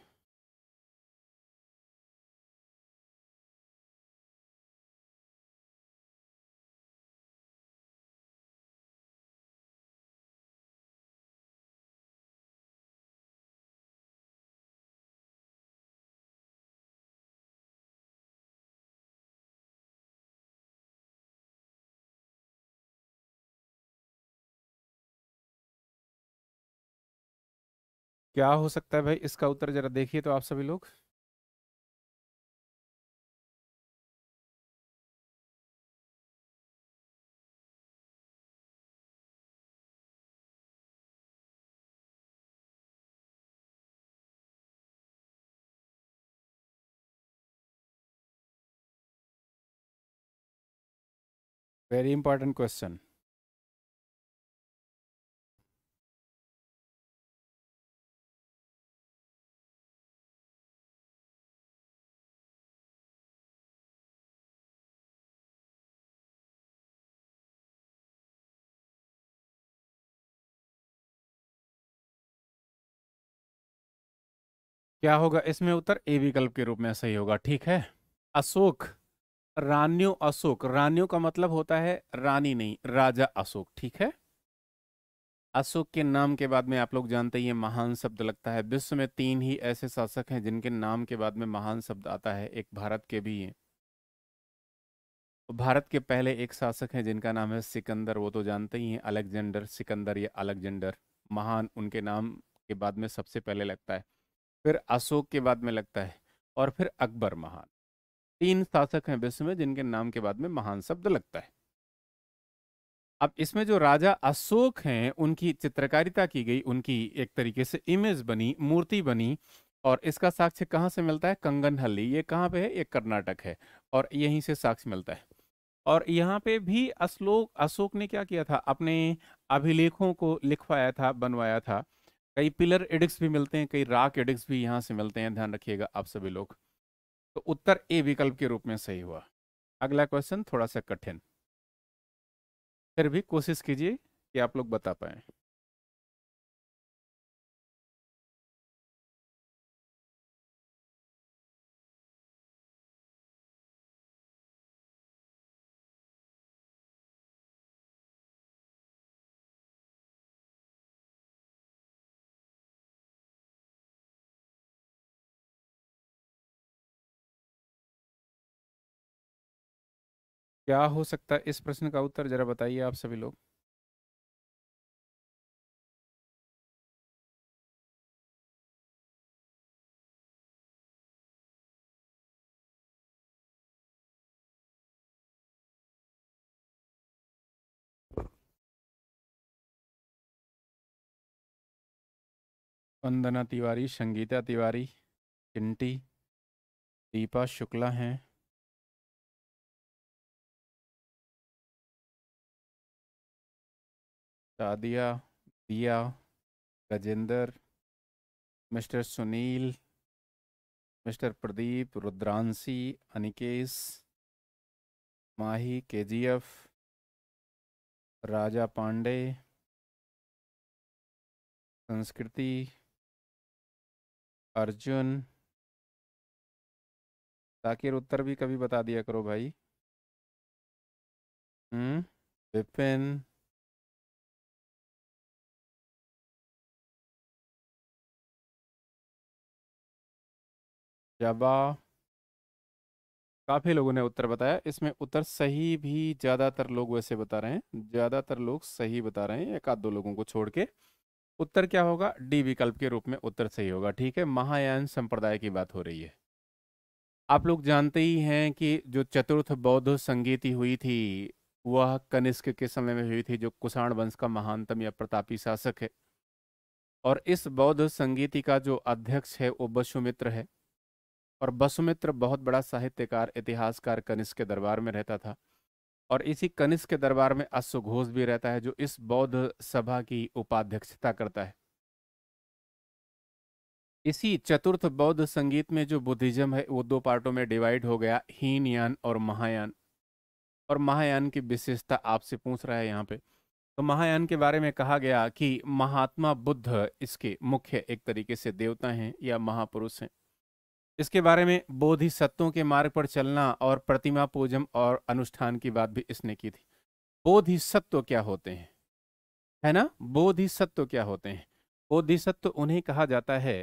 क्या हो सकता है भाई इसका उत्तर जरा देखिए तो आप सभी लोग वेरी इंपॉर्टेंट क्वेश्चन क्या होगा इसमें उत्तर ए विकल्प के रूप में सही होगा ठीक है अशोक रानियो अशोक रानियो का मतलब होता है रानी नहीं राजा अशोक ठीक है अशोक के नाम के बाद में आप लोग जानते ही महान शब्द लगता है विश्व में तीन ही ऐसे शासक हैं जिनके नाम के बाद में महान शब्द आता है एक भारत के भी हैं तो भारत के पहले एक शासक हैं जिनका नाम है सिकंदर वो तो जानते ही हैं अलेक्जेंडर सिकंदर या अलेक्जेंडर महान उनके नाम के बाद में सबसे पहले लगता है फिर अशोक के बाद में लगता है और फिर अकबर महान तीन शासक हैं विश्व में जिनके नाम के बाद में महान शब्द लगता है अब इसमें जो राजा अशोक हैं उनकी चित्रकारिता की गई उनकी एक तरीके से इमेज बनी मूर्ति बनी और इसका साक्ष्य कहाँ से मिलता है कंगनहल्ली ये कहाँ पे है ये कर्नाटक है और यहीं से साक्ष्य मिलता है और यहाँ पे भी अशोक अशोक ने क्या किया था अपने अभिलेखों को लिखवाया था बनवाया था कई पिलर एडिक्स भी मिलते हैं कई राक एडिक्स भी यहाँ से मिलते हैं ध्यान रखिएगा आप सभी लोग तो उत्तर ए विकल्प के रूप में सही हुआ अगला क्वेश्चन थोड़ा सा कठिन फिर भी कोशिश कीजिए कि आप लोग बता पाए क्या हो सकता है इस प्रश्न का उत्तर जरा बताइए आप सभी लोग वंदना तिवारी संगीता तिवारी चिंटी दीपा शुक्ला हैं सादिया दिया राजेंद्र मिस्टर सुनील मिस्टर प्रदीप रुद्रांसी अनिकेश माही केजीएफ राजा पांडे संस्कृति अर्जुन ताकिर उत्तर भी कभी बता दिया करो भाई हम्म विपिन जाबा काफ़ी लोगों ने उत्तर बताया इसमें उत्तर सही भी ज़्यादातर लोग वैसे बता रहे हैं ज़्यादातर लोग सही बता रहे हैं एक आध दो लोगों को छोड़ के उत्तर क्या होगा डी विकल्प के रूप में उत्तर सही होगा ठीक है महायान संप्रदाय की बात हो रही है आप लोग जानते ही हैं कि जो चतुर्थ बौद्ध संगीति हुई थी वह कनिष्क के समय में हुई थी जो कुषाण वंश का महानतम या प्रतापी शासक है और इस बौद्ध संगीति का जो अध्यक्ष है वो बशुमित्र है और बसुमित्र बहुत बड़ा साहित्यकार इतिहासकार कनिष्क के दरबार में रहता था और इसी कनिष्क के दरबार में अश्वघोष भी रहता है जो इस बौद्ध सभा की उपाध्यक्षता करता है इसी चतुर्थ बौद्ध संगीत में जो बुद्धिज्म है वो दो पार्टों में डिवाइड हो गया हीनयान और महायान और महायान की विशेषता आपसे पूछ रहा है यहाँ पे तो महायान के बारे में कहा गया कि महात्मा बुद्ध इसके मुख्य एक तरीके से देवता हैं या महापुरुष हैं इसके बारे में बोधि सत्वों के मार्ग पर चलना और प्रतिमा पूजन और अनुष्ठान की बात भी इसने की थी बोधि सत्व क्या होते हैं है ना बोधि सत्व क्या होते हैं बोधि सत्व उन्हें कहा जाता है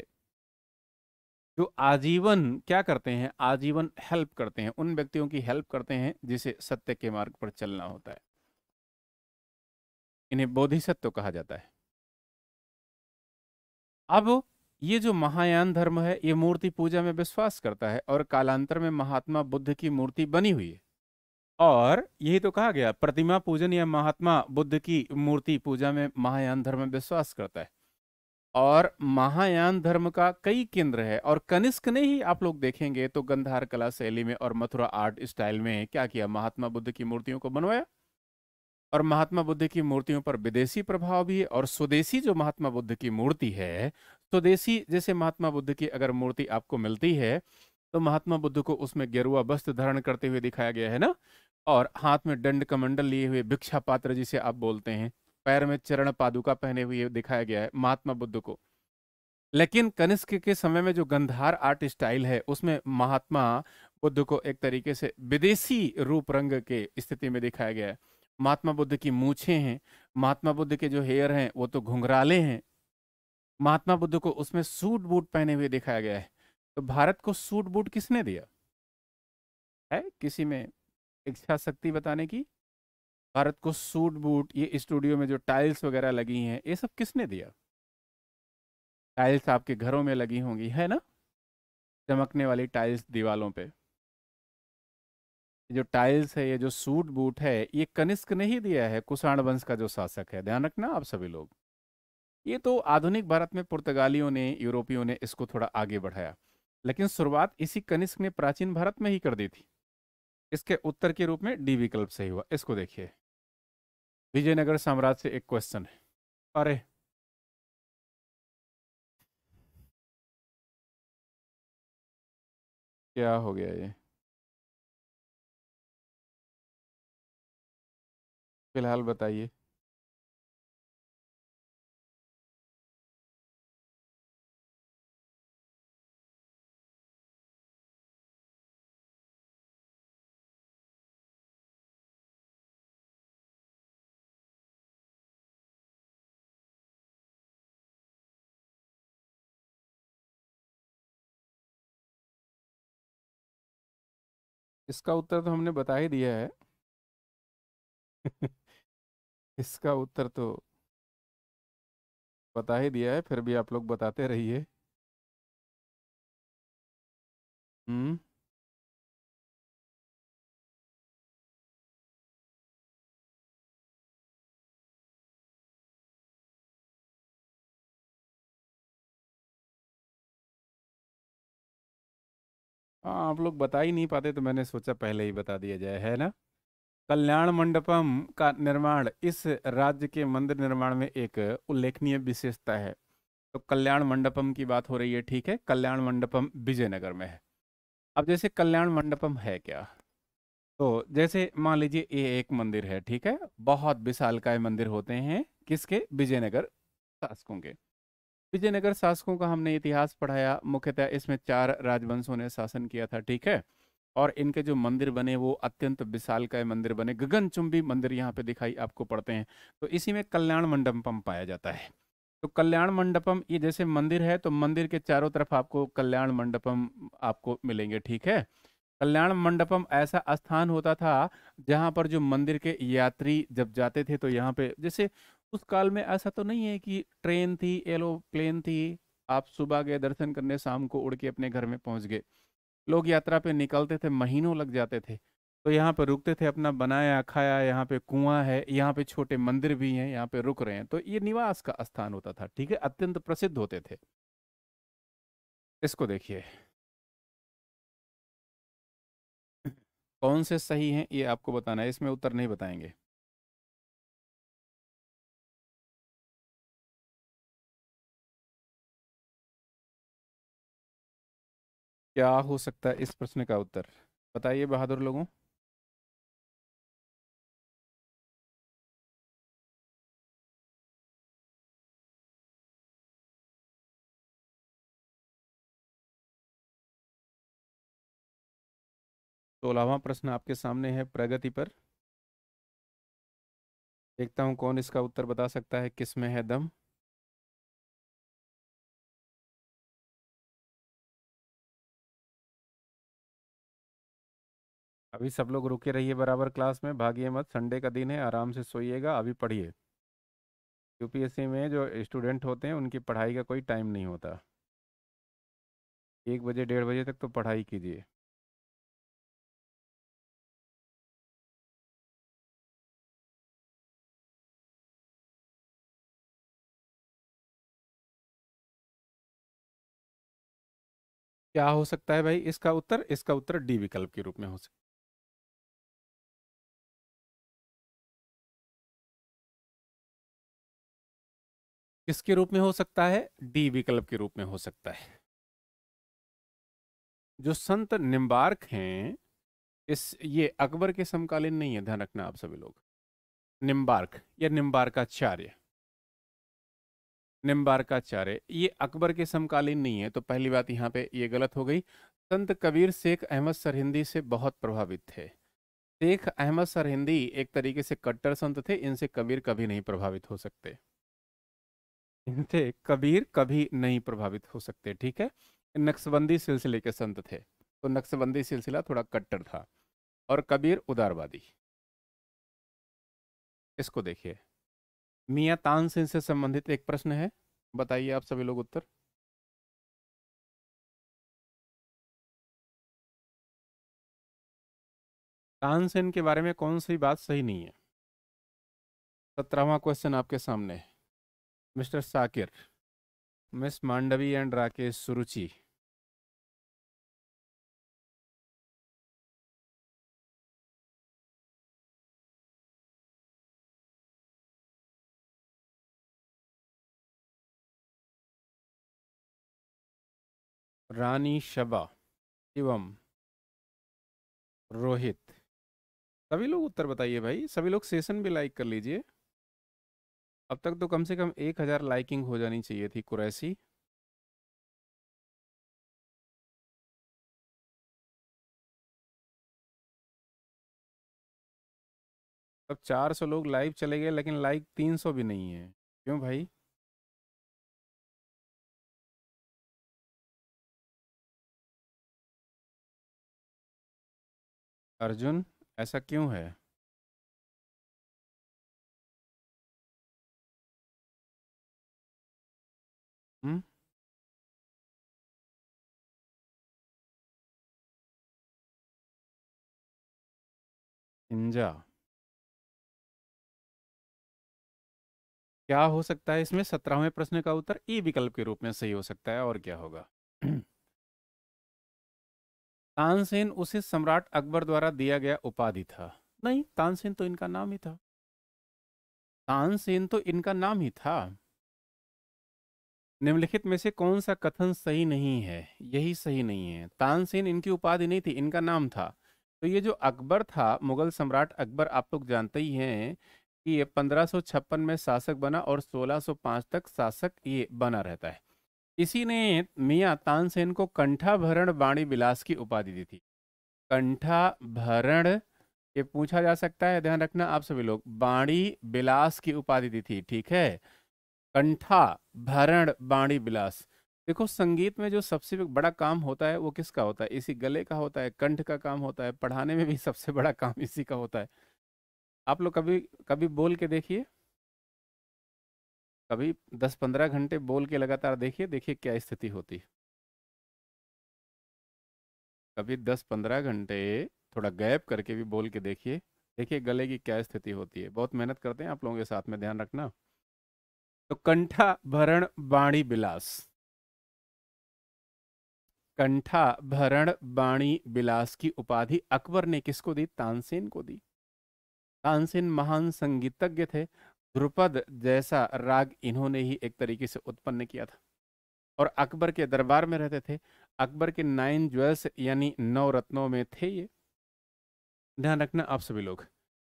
जो आजीवन क्या करते हैं आजीवन हेल्प करते हैं उन व्यक्तियों की हेल्प करते हैं जिसे सत्य के मार्ग पर चलना होता है इन्हें बोधिसत्व कहा जाता है अब ये जो महायान धर्म है ये मूर्ति पूजा में विश्वास करता है और कालांतर में महात्मा बुद्ध की मूर्ति बनी हुई है और यही तो कहा गया प्रतिमा पूजन या महात्मा बुद्ध की मूर्ति पूजा में महायान धर्म में विश्वास करता है और महायान धर्म का कई केंद्र है और कनिष्क ने ही आप लोग देखेंगे तो गंधार कला शैली में और मथुरा आर्ट स्टाइल में क्या किया महात्मा बुद्ध की मूर्तियों को बनवाया और महात्मा बुद्ध की मूर्तियों पर विदेशी प्रभाव भी है और स्वदेशी जो महात्मा बुद्ध की मूर्ति है स्वदेशी तो जैसे महात्मा बुद्ध की अगर मूर्ति आपको मिलती है तो महात्मा बुद्ध को उसमें गेरुआ वस्त्र धारण करते हुए दिखाया गया है ना और हाथ में दंड कमंडल लिए हुए भिक्षा पात्र जिसे आप बोलते हैं पैर में चरण पादुका पहने हुए दिखाया गया है महात्मा बुद्ध को लेकिन कनिष्क के समय में जो गंधार आर्ट स्टाइल है उसमें महात्मा बुद्ध को एक तरीके से विदेशी रूप रंग के स्थिति में दिखाया गया है महात्मा बुद्ध की मूछे हैं महात्मा बुद्ध के जो हेयर हैं वो तो घुंघराले हैं महात्मा बुद्ध को उसमें सूट बूट पहने हुए दिखाया गया है तो भारत को सूट बूट किसने दिया है किसी में इच्छा शक्ति बताने की भारत को सूट बूट ये स्टूडियो में जो टाइल्स वगैरह लगी हैं ये सब किसने दिया टाइल्स आपके घरों में लगी होंगी है ना चमकने वाली टाइल्स दीवालों पे जो टाइल्स है ये जो सूट बूट है ये कनिष्क ने ही दिया है कुषाण वंश का जो शासक है ध्यान रखना आप सभी लोग ये तो आधुनिक भारत में पुर्तगालियों ने यूरोपियों ने इसको थोड़ा आगे बढ़ाया लेकिन शुरुआत इसी कनिष्क ने प्राचीन भारत में ही कर दी थी इसके उत्तर के रूप में डी विकल्प सही हुआ इसको देखिए विजयनगर साम्राज्य से एक क्वेश्चन है अरे क्या हो गया ये फिलहाल बताइए इसका उत्तर तो हमने बता ही दिया है इसका उत्तर तो बता ही दिया है फिर भी आप लोग बताते रहिए हम्म हाँ आप लोग बता ही नहीं पाते तो मैंने सोचा पहले ही बता दिया जाए है ना कल्याण मंडपम का निर्माण इस राज्य के मंदिर निर्माण में एक उल्लेखनीय विशेषता है तो कल्याण मंडपम की बात हो रही है ठीक है कल्याण मंडपम विजयनगर में है अब जैसे कल्याण मंडपम है क्या तो जैसे मान लीजिए ये एक मंदिर है ठीक है बहुत विशालकाय मंदिर होते हैं किसके विजयनगर शासकों के विजयनगर शासकों का हमने इतिहास पढ़ाया मुख्यतः इसमें चार राजवंशों ने शासन किया था ठीक है और इनके जो मंदिर बने वो अत्यंत विशाल का मंदिर बने गगनचुंबी मंदिर यहाँ पे दिखाई आपको पड़ते हैं तो इसी में कल्याण मंडपम पाया जाता है तो कल्याण मंडपम ये जैसे मंदिर है तो मंदिर के चारों तरफ आपको कल्याण मंडपम आपको मिलेंगे ठीक है कल्याण मंडपम ऐसा स्थान होता था जहाँ पर जो मंदिर के यात्री जब जाते थे तो यहाँ पे जैसे उस काल में ऐसा तो नहीं है कि ट्रेन थी एरोप्लेन थी आप सुबह गए दर्शन करने शाम को उड़ के अपने घर में पहुंच गए लोग यात्रा पे निकलते थे महीनों लग जाते थे तो यहाँ पर रुकते थे अपना बनाया खाया यहाँ पे कुआं है यहाँ पे छोटे मंदिर भी हैं यहाँ पे रुक रहे हैं तो ये निवास का स्थान होता था ठीक है अत्यंत प्रसिद्ध होते थे इसको देखिए कौन से सही हैं ये आपको बताना है इसमें उत्तर नहीं बताएंगे क्या हो सकता है इस प्रश्न का उत्तर बताइए बहादुर लोगों सोलहवा प्रश्न आपके सामने है प्रगति पर देखता हूं कौन इसका उत्तर बता सकता है किसमें है दम अभी सब लोग रुके रहिए बराबर क्लास में भागिए मत संडे का दिन है आराम से सोइएगा अभी पढ़िए यूपीएससी में जो स्टूडेंट होते हैं उनकी पढ़ाई का कोई टाइम नहीं होता एक बजे डेढ़ बजे तक तो पढ़ाई कीजिए क्या हो सकता है भाई इसका उत्तर इसका उत्तर डी विकल्प के रूप में हो सकता है किसके रूप में हो सकता है डी विकल्प के रूप में हो सकता है जो संत निम्बार्क हैं इस ये अकबर के समकालीन नहीं है ध्यान रखना आप सभी लोग निम्बार्क या निम्बार्काचार्य निम्बार्काचार्य ये अकबर के समकालीन नहीं है तो पहली बात यहाँ पे ये गलत हो गई संत कबीर शेख अहमद सरहिंदी से बहुत प्रभावित थे शेख अहमद सरहिंदी एक तरीके से कट्टर संत थे इनसे कबीर कभी नहीं प्रभावित हो सकते थे कबीर कभी नहीं प्रभावित हो सकते ठीक है नक्सबंदी सिलसिले के संत थे तो नक्सबंदी सिलसिला थोड़ा कट्टर था और कबीर उदारवादी इसको देखिए मिया तानसेन से संबंधित एक प्रश्न है बताइए आप सभी लोग उत्तर तानसेन के बारे में कौन सी बात सही नहीं है सत्रहवा क्वेश्चन आपके सामने है mister Sakir miss Mandvi and Rakesh Suruchi Rani Shaba Shivam Rohit सभी लोग उत्तर बताइए भाई सभी लोग सेशन भी लाइक कर लीजिए अब तक तो कम से कम एक हजार लाइकिंग हो जानी चाहिए थी कुरैसी अब 400 लोग लाइव चले गए लेकिन लाइक 300 भी नहीं है क्यों भाई अर्जुन ऐसा क्यों है इंजा क्या हो सकता है इसमें सत्रहवें प्रश्न का उत्तर ई विकल्प के रूप में सही हो सकता है और क्या होगा तानसेन उसे सम्राट अकबर द्वारा दिया गया उपाधि था नहीं तानसेन तो इनका नाम ही था तानसेन तो इनका नाम ही था निम्नलिखित में से कौन सा कथन सही नहीं है यही सही नहीं है तानसेन इनकी उपाधि नहीं थी इनका नाम था तो ये जो अकबर था मुगल सम्राट अकबर आप लोग जानते ही हैं कि ये पंद्रह में शासक बना और 1605 तक शासक ये बना रहता है इसी ने मियाँ तानसेन को कंठाभरण वाणी विलास की उपाधि दी थी कंठाभरण ये पूछा जा सकता है ध्यान रखना आप सभी लोग बाणी विलास की उपाधि दी थी ठीक है कंठा भरण बाणी विलास देखो संगीत में जो सबसे बड़ा काम होता है वो किसका होता है इसी गले का होता है कंठ का काम होता है पढ़ाने में भी सबसे बड़ा काम इसी का होता है आप लोग कभी कभी बोल के देखिए कभी दस पंद्रह घंटे बोल के लगातार देखिए देखिए क्या स्थिति होती है कभी दस पंद्रह घंटे थोड़ा गैप करके भी बोल के देखिए देखिए गले की क्या स्थिति होती है बहुत मेहनत करते हैं आप लोगों के साथ में ध्यान रखना तो कंठा भरण बाणी बिलास कंठा भरण बाणी बिलास की उपाधि अकबर ने किसको दी तानसेन को दी तानसेन महान संगीतज्ञ थे ध्रुपद जैसा राग इन्होंने ही एक तरीके से उत्पन्न किया था और अकबर के दरबार में रहते थे अकबर के नाइन ज्वेल्स यानी नौ रत्नों में थे ये ध्यान रखना आप सभी लोग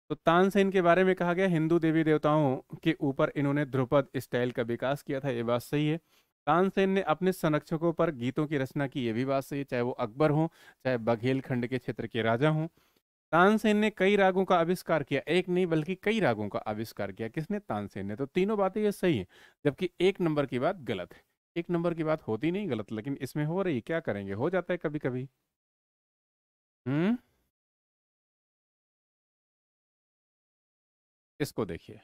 तो तानसेन के बारे में कहा गया हिंदू देवी देवताओं के ऊपर इन्होंने ध्रुपद स्टाइल का विकास किया था ये बात सही है तानसेन ने अपने संरक्षकों पर गीतों की रचना की यह भी बात सही चाहे वो अकबर हो चाहे बघेल खंड के क्षेत्र के राजा हों तानसेन ने कई रागों का आविष्कार किया एक नहीं बल्कि कई रागों का आविष्कार किया किसने तानसेन ने तो तीनों बातें ये सही है जबकि एक नंबर की बात गलत है एक नंबर की बात होती नहीं गलत लेकिन इसमें हो रही क्या करेंगे हो जाता है कभी कभी हम्म इसको देखिए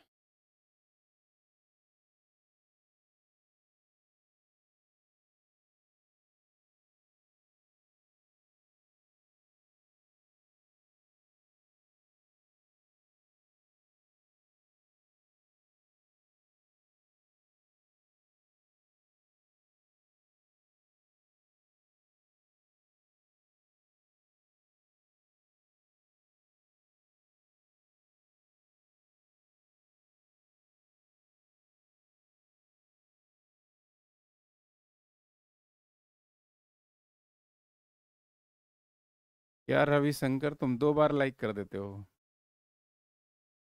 यार रविशंकर तुम दो बार लाइक कर देते हो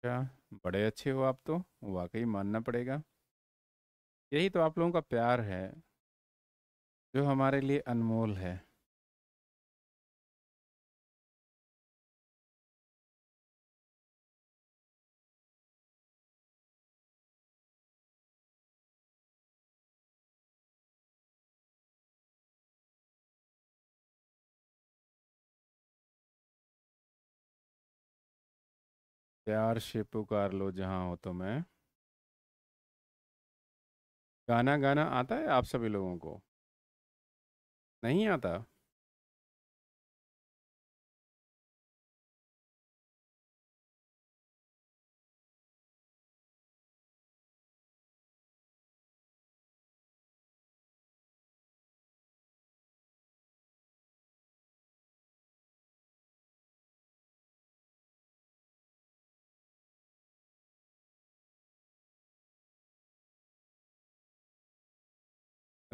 क्या अच्छा, बड़े अच्छे हो आप तो वाकई मानना पड़ेगा यही तो आप लोगों का प्यार है जो हमारे लिए अनमोल है प्यार से पुकार लो जहाँ हो तो मैं गाना गाना आता है आप सभी लोगों को नहीं आता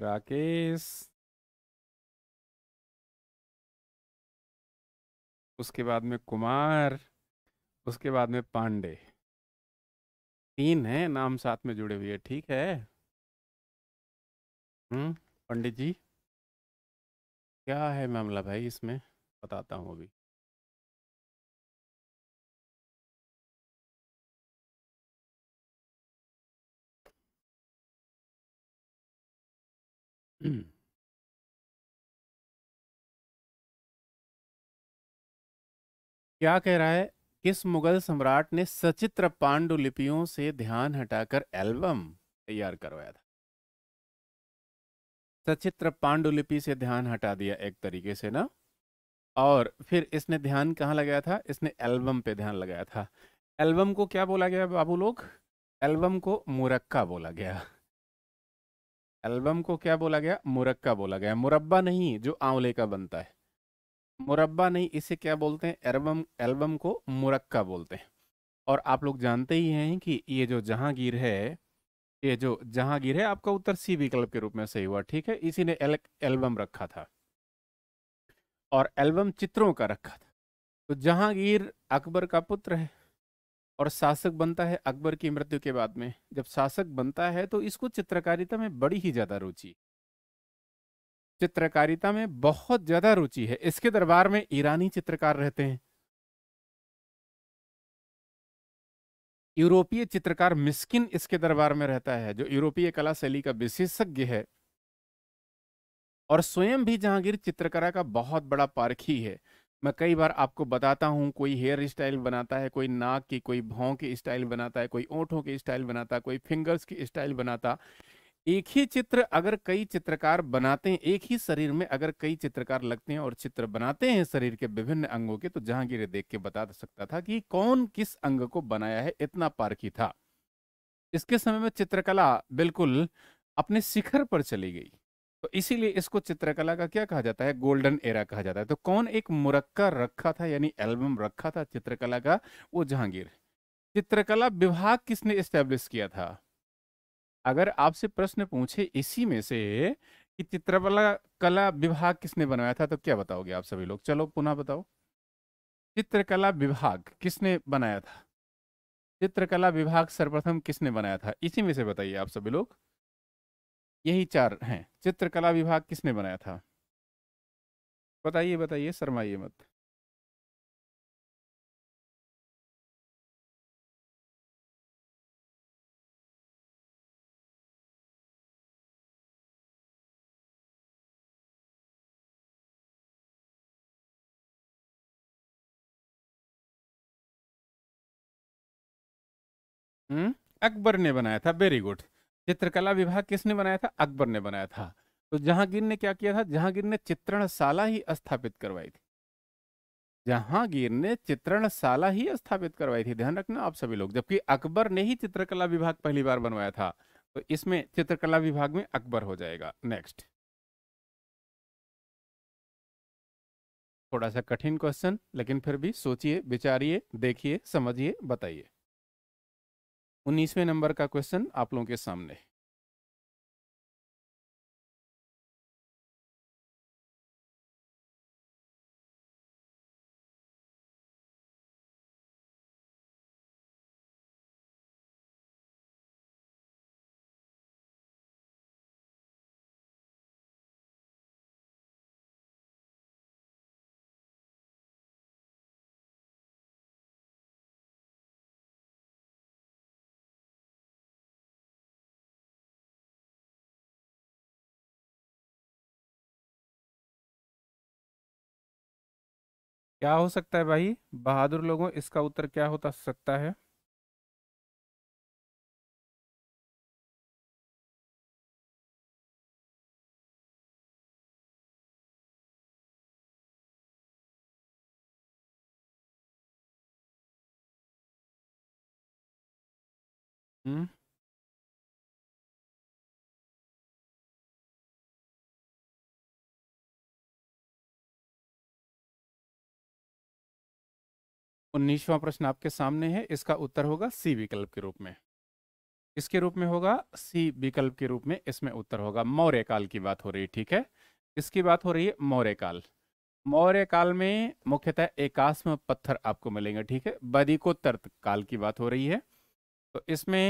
राकेश उसके बाद में कुमार उसके बाद में पांडे तीन है नाम साथ में जुड़े हुए ठीक है हम्म पंडित जी क्या है मामला भाई इसमें बताता हूँ अभी Mm. क्या कह रहा है किस मुगल सम्राट ने सचित्र पांडुलिपियों से ध्यान हटाकर एल्बम तैयार करवाया था सचित्र पांडुलिपि से ध्यान हटा दिया एक तरीके से ना और फिर इसने ध्यान कहाँ लगाया था इसने एल्बम पे ध्यान लगाया था एल्बम को क्या बोला गया बाबू लोग एल्बम को मुरक्का बोला गया एल्बम को क्या बोला गया मुरक्का बोला गया मुरब्बा नहीं जो आंवले का बनता है मुरब्बा नहीं इसे क्या बोलते हैं एल्बम एल्बम को मुरक्का बोलते हैं और आप लोग जानते ही हैं कि ये जो जहांगीर है ये जो जहांगीर है आपका उत्तर सी विकल्प के रूप में सही हुआ ठीक है इसी ने एल, एल्बम रखा था और एल्बम चित्रों का रखा था तो जहांगीर अकबर का पुत्र है और शासक बनता है अकबर की मृत्यु के बाद में जब शासक बनता है तो इसको चित्रकारिता में बड़ी ही ज़्यादा रुचि चित्रकारिता में बहुत ज़्यादा रुचि है इसके दरबार में ईरानी चित्रकार रहते हैं यूरोपीय चित्रकार मिस्किन इसके दरबार में रहता है जो यूरोपीय कला शैली का विशेषज्ञ है और स्वयं भी जहांगीर चित्रकला का बहुत बड़ा पारखी है मैं कई बार आपको बताता हूँ कोई हेयर स्टाइल बनाता है कोई नाक की कोई भौं की स्टाइल बनाता है कोई ओंठों की स्टाइल बनाता है कोई फिंगर्स की स्टाइल बनाता एक ही चित्र अगर कई चित्रकार बनाते हैं एक ही शरीर में अगर कई चित्रकार लगते हैं और चित्र बनाते हैं शरीर के विभिन्न अंगों के तो जहांगीर देख के बता सकता था कि कौन किस अंग को बनाया है इतना पारखी था इसके समय में चित्रकला बिल्कुल अपने शिखर पर चली गई तो इसीलिए इसको चित्रकला का क्या कहा जाता है गोल्डन एरा कहा जाता है तो कौन एक मुरक्का रखा था यानी एल्बम रखा था चित्रकला का वो जहांगीर चित्रकला विभाग किसने स्टेब्लिश किया था अगर आपसे प्रश्न पूछे इसी में से कि चित्रकला कला विभाग किसने बनाया था तो क्या बताओगे आप सभी लोग चलो पुनः बताओ चित्रकला विभाग किसने बनाया था चित्रकला विभाग सर्वप्रथम किसने बनाया था इसी में से बताइए आप सभी लोग यही चार हैं चित्रकला विभाग किसने बनाया था बताइए बताइए शर्माइए मत हम्म अकबर ने बनाया था वेरी गुड चित्रकला विभाग किसने बनाया था अकबर ने बनाया था तो जहांगीर ने क्या किया था जहांगीर ने चित्रणशाला ही स्थापित करवाई थी जहांगीर ने चित्रणशाला ही स्थापित करवाई थी ध्यान रखना आप सभी लोग जबकि अकबर ने ही चित्रकला विभाग पहली बार बनवाया था तो इसमें चित्रकला विभाग में अकबर हो जाएगा नेक्स्ट थोड़ा सा कठिन क्वेश्चन लेकिन फिर भी सोचिए विचारिए देखिए समझिए बताइए उन्नीसवें नंबर का क्वेश्चन आप लोगों के सामने क्या हो सकता है भाई बहादुर लोगों इसका उत्तर क्या होता सकता है हम्म उन्नीसवा प्रश्न आपके सामने है इसका उत्तर होगा सी विकल्प के रूप में इसके रूप में होगा सी विकल्प के रूप में इसमें उत्तर होगा मौर्य काल की बात हो रही है ठीक है इसकी बात हो रही है मौर्य काल मौर्य काल में मुख्यतः एकास्म पत्थर आपको मिलेंगे ठीक है बदिकोत्तर काल की बात हो रही है तो इसमें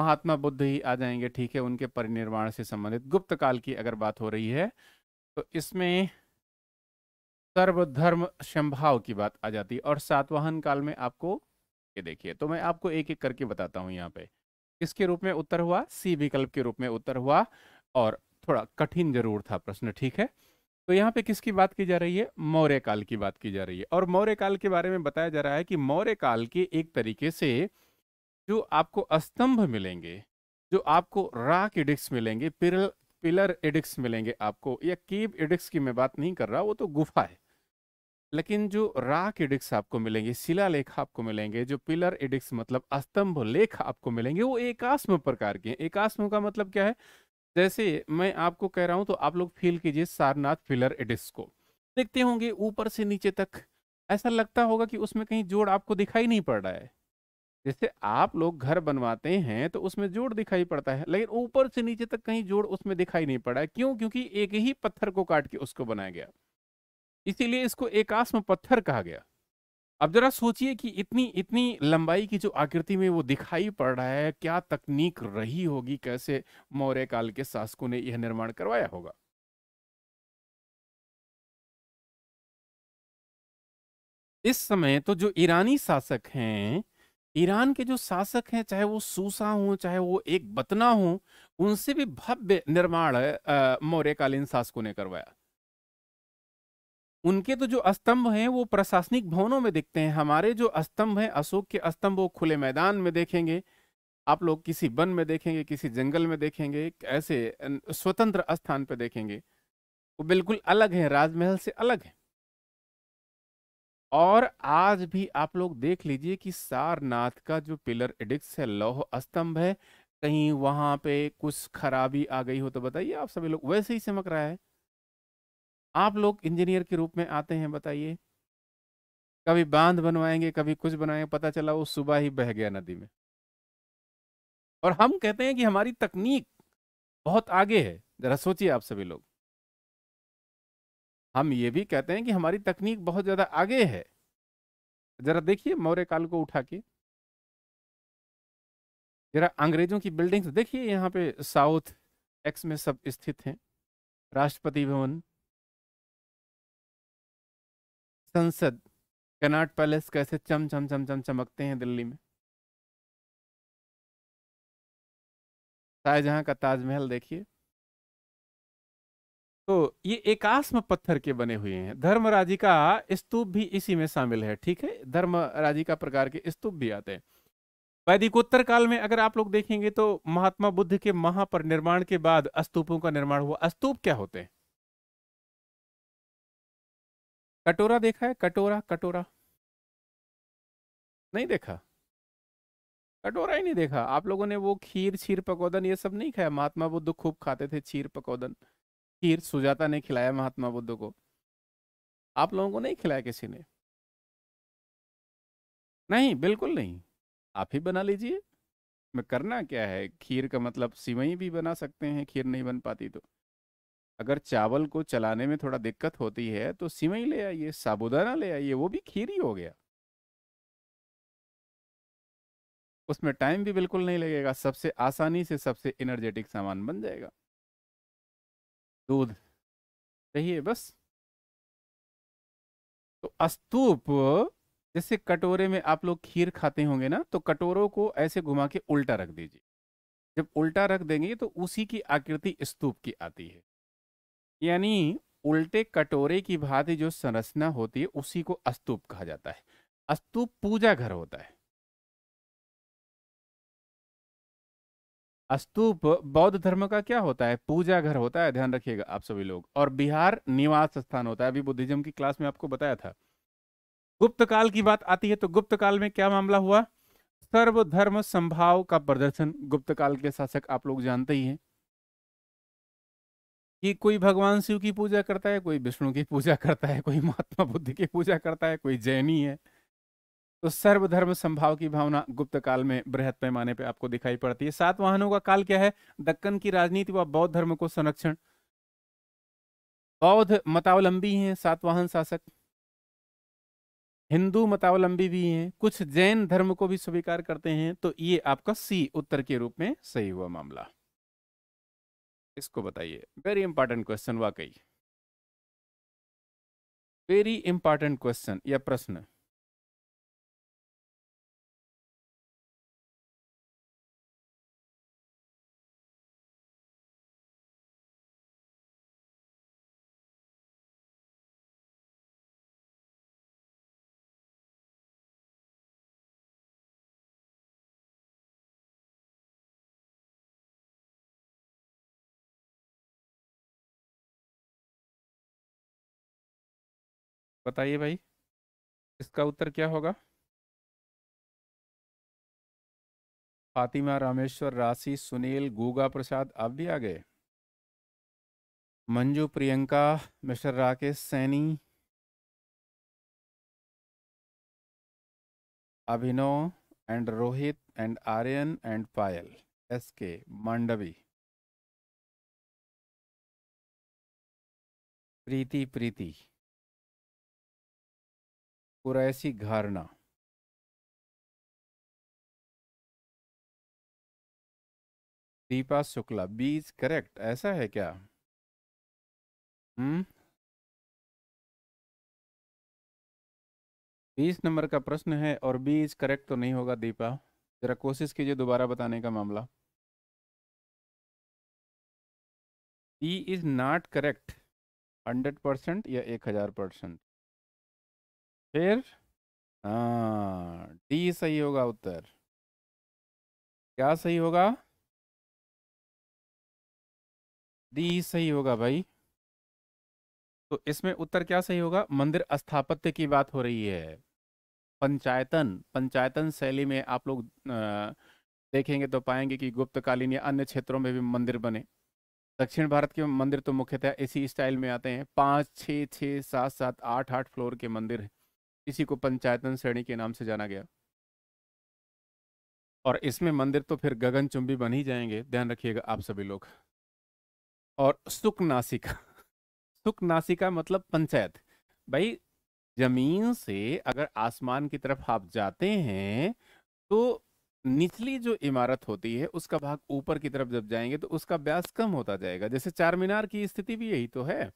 महात्मा बुद्ध ही आ जाएंगे ठीक है उनके परिनिर्वाण से संबंधित गुप्त काल की अगर बात हो रही है तो इसमें सर्वधर्म संभाव की बात आ जाती है और सातवाहन काल में आपको ये देखिए तो मैं आपको एक एक करके बताता हूँ यहाँ पे किसके रूप में उत्तर हुआ सी विकल्प के रूप में उत्तर हुआ और थोड़ा कठिन जरूर था प्रश्न ठीक है तो यहाँ पे किसकी बात की जा रही है मौर्य काल की बात की जा रही है और मौर्य काल के बारे में बताया जा रहा है कि मौर्य काल के एक तरीके से जो आपको स्तंभ मिलेंगे जो आपको राक एडिक्स मिलेंगे पिरल पिलर एडिक्स मिलेंगे आपको या केब एडिक्स की मैं बात नहीं कर रहा वो तो गुफा है लेकिन जो राक इडिक्स आपको मिलेंगे शिला लेख आपको मिलेंगे जो पिलर इडिक्स मतलब अस्तंभ लेख आपको मिलेंगे वो एकास्म प्रकार के हैं एकास्म का मतलब क्या है जैसे मैं आपको कह रहा हूं तो आप लोग फील कीजिए सारनाथ पिलर इडिक्स को देखते होंगे ऊपर से नीचे तक ऐसा लगता होगा कि उसमें कहीं जोड़ आपको दिखाई नहीं पड़ रहा है जैसे आप लोग घर बनवाते हैं तो उसमें जोड़ दिखाई पड़ता है लेकिन ऊपर से नीचे तक कहीं जोड़ उसमें दिखाई नहीं पड़ा है क्यों क्योंकि एक ही पत्थर को काट के उसको बनाया गया इसीलिए इसको एकास्म पत्थर कहा गया अब जरा सोचिए कि इतनी इतनी लंबाई की जो आकृति में वो दिखाई पड़ रहा है क्या तकनीक रही होगी कैसे मौर्य काल के शासकों ने यह निर्माण करवाया होगा इस समय तो जो ईरानी शासक हैं ईरान के जो शासक हैं चाहे वो सूसा हो चाहे वो एक बतना हो उनसे भी भव्य निर्माण मौर्यकालीन शासकों ने करवाया उनके तो जो स्तंभ हैं वो प्रशासनिक भवनों में दिखते हैं हमारे जो स्तंभ हैं अशोक के स्तंभ वो खुले मैदान में देखेंगे आप लोग किसी वन में देखेंगे किसी जंगल में देखेंगे ऐसे स्वतंत्र स्थान पर देखेंगे वो बिल्कुल अलग है राजमहल से अलग है और आज भी आप लोग देख लीजिए कि सारनाथ का जो पिलर एडिक्स है लौह स्तंभ है कहीं वहां पे कुछ खराबी आ गई हो तो बताइए आप सभी लोग वैसे ही चमक रहा है आप लोग इंजीनियर के रूप में आते हैं बताइए कभी बांध बनवाएंगे कभी कुछ बनाएंगे पता चला वो सुबह ही बह गया नदी में और हम कहते हैं कि हमारी तकनीक बहुत आगे है जरा सोचिए आप सभी लोग हम ये भी कहते हैं कि हमारी तकनीक बहुत ज्यादा आगे है जरा देखिए मौर्य काल को उठा के जरा अंग्रेजों की बिल्डिंग्स देखिए यहाँ पे साउथ एक्स में सब स्थित हैं राष्ट्रपति भवन संसद कनाट पैलेस कैसे चम चम चम चम चमकते हैं दिल्ली में शाहजहां का ताजमहल देखिए तो ये एकास्म पत्थर के बने हुए हैं धर्मराजी का स्तूप भी इसी में शामिल है ठीक है धर्मराजी का प्रकार के स्तूप भी आते हैं वैदिकोत्तर काल में अगर आप लोग देखेंगे तो महात्मा बुद्ध के महा पर निर्माण के बाद स्तूपों का निर्माण हुआ स्तूप क्या होते हैं कटोरा देखा है कटोरा कटोरा नहीं देखा कटोरा ही नहीं देखा आप लोगों ने वो खीर छीर पकौदन ये सब नहीं खाया महात्मा बुद्ध खूब खाते थे खीर पकौदन खीर सुजाता ने खिलाया महात्मा बुद्ध को आप लोगों को नहीं खिलाया किसी ने नहीं बिल्कुल नहीं आप ही बना लीजिए मैं करना क्या है खीर का मतलब सिवई भी बना सकते हैं खीर नहीं बन पाती तो अगर चावल को चलाने में थोड़ा दिक्कत होती है तो सिवई ले आइए साबुदाना ले आइए वो भी खीर ही हो गया उसमें टाइम भी बिल्कुल नहीं लगेगा सबसे आसानी से सबसे एनर्जेटिक सामान बन जाएगा दूध है बस तो अस्तूप जैसे कटोरे में आप लोग खीर खाते होंगे ना तो कटोरों को ऐसे घुमा के उल्टा रख दीजिए जब उल्टा रख देंगे तो उसी की आकृति स्तूप की आती है यानी उल्टे कटोरे की भांति जो संरचना होती है उसी को अस्तूप कहा जाता है अस्तूप पूजा घर होता है अस्तूप बौद्ध धर्म का क्या होता है पूजा घर होता है ध्यान रखिएगा आप सभी लोग और बिहार निवास स्थान होता है अभी बुद्धिज्म की क्लास में आपको बताया था गुप्त काल की बात आती है तो गुप्त काल में क्या मामला हुआ सर्वधर्म संभाव का प्रदर्शन गुप्त काल के शासक आप लोग जानते ही हैं कि कोई भगवान शिव की पूजा करता है कोई विष्णु की पूजा करता है कोई महात्मा बुद्ध की पूजा करता है कोई जैनी है तो सर्वधर्म संभाव की भावना गुप्त काल में बृहद पैमाने पे आपको दिखाई पड़ती है सात वाहनों का काल क्या है दक्कन की राजनीति व बौद्ध धर्म को संरक्षण बौद्ध मतावलंबी हैं सातवाहन शासक हिंदू मतावलंबी भी हैं कुछ जैन धर्म को भी स्वीकार करते हैं तो ये आपका सी उत्तर के रूप में सही हुआ मामला इसको बताइए वेरी इंपॉर्टेंट क्वेश्चन वाकई वेरी इंपॉर्टेंट क्वेश्चन या प्रश्न बताइए भाई इसका उत्तर क्या होगा फातिमा रामेश्वर राशि सुनील गूगा प्रसाद आप भी आ गए Manju Priyanka mister Rakesh Saini Abhinav and Rohit and Aryan and Payal S K Mandvi प्रीति प्रीति कुरैसी घारना दीपा शुक्ला बीज करेक्ट ऐसा है क्या हम्म बीस नंबर का प्रश्न है और बीज करेक्ट तो नहीं होगा दीपा ज़रा कोशिश कीजिए दोबारा बताने का मामला ई is not correct hundred percent या एक हज़ार परसेंट फिर हाँ डी सही होगा उत्तर क्या सही होगा डी सही होगा भाई तो इसमें उत्तर क्या सही होगा मंदिर स्थापत्य की बात हो रही है पंचायतन पंचायतन शैली में आप लोग देखेंगे तो पाएंगे कि गुप्तकालीन या अन्य क्षेत्रों में भी मंदिर बने दक्षिण भारत के मंदिर तो मुख्यतः इसी स्टाइल में आते हैं पाँच छः छः सात सात आठ आठ फ्लोर के मंदिर हैं इसी को पंचायतन श्रेणी के नाम से जाना गया और इसमें मंदिर तो फिर गगनचुंबी बन ही जाएंगे ध्यान रखिएगा आप सभी लोग और सुकनासिका सुकनासिका मतलब पंचायत भाई जमीन से अगर आसमान की तरफ आप जाते हैं तो निचली जो इमारत होती है उसका भाग ऊपर की तरफ जब जाएंगे तो उसका ब्यास कम होता जाएगा जैसे चार मीनार की स्थिति भी यही तो है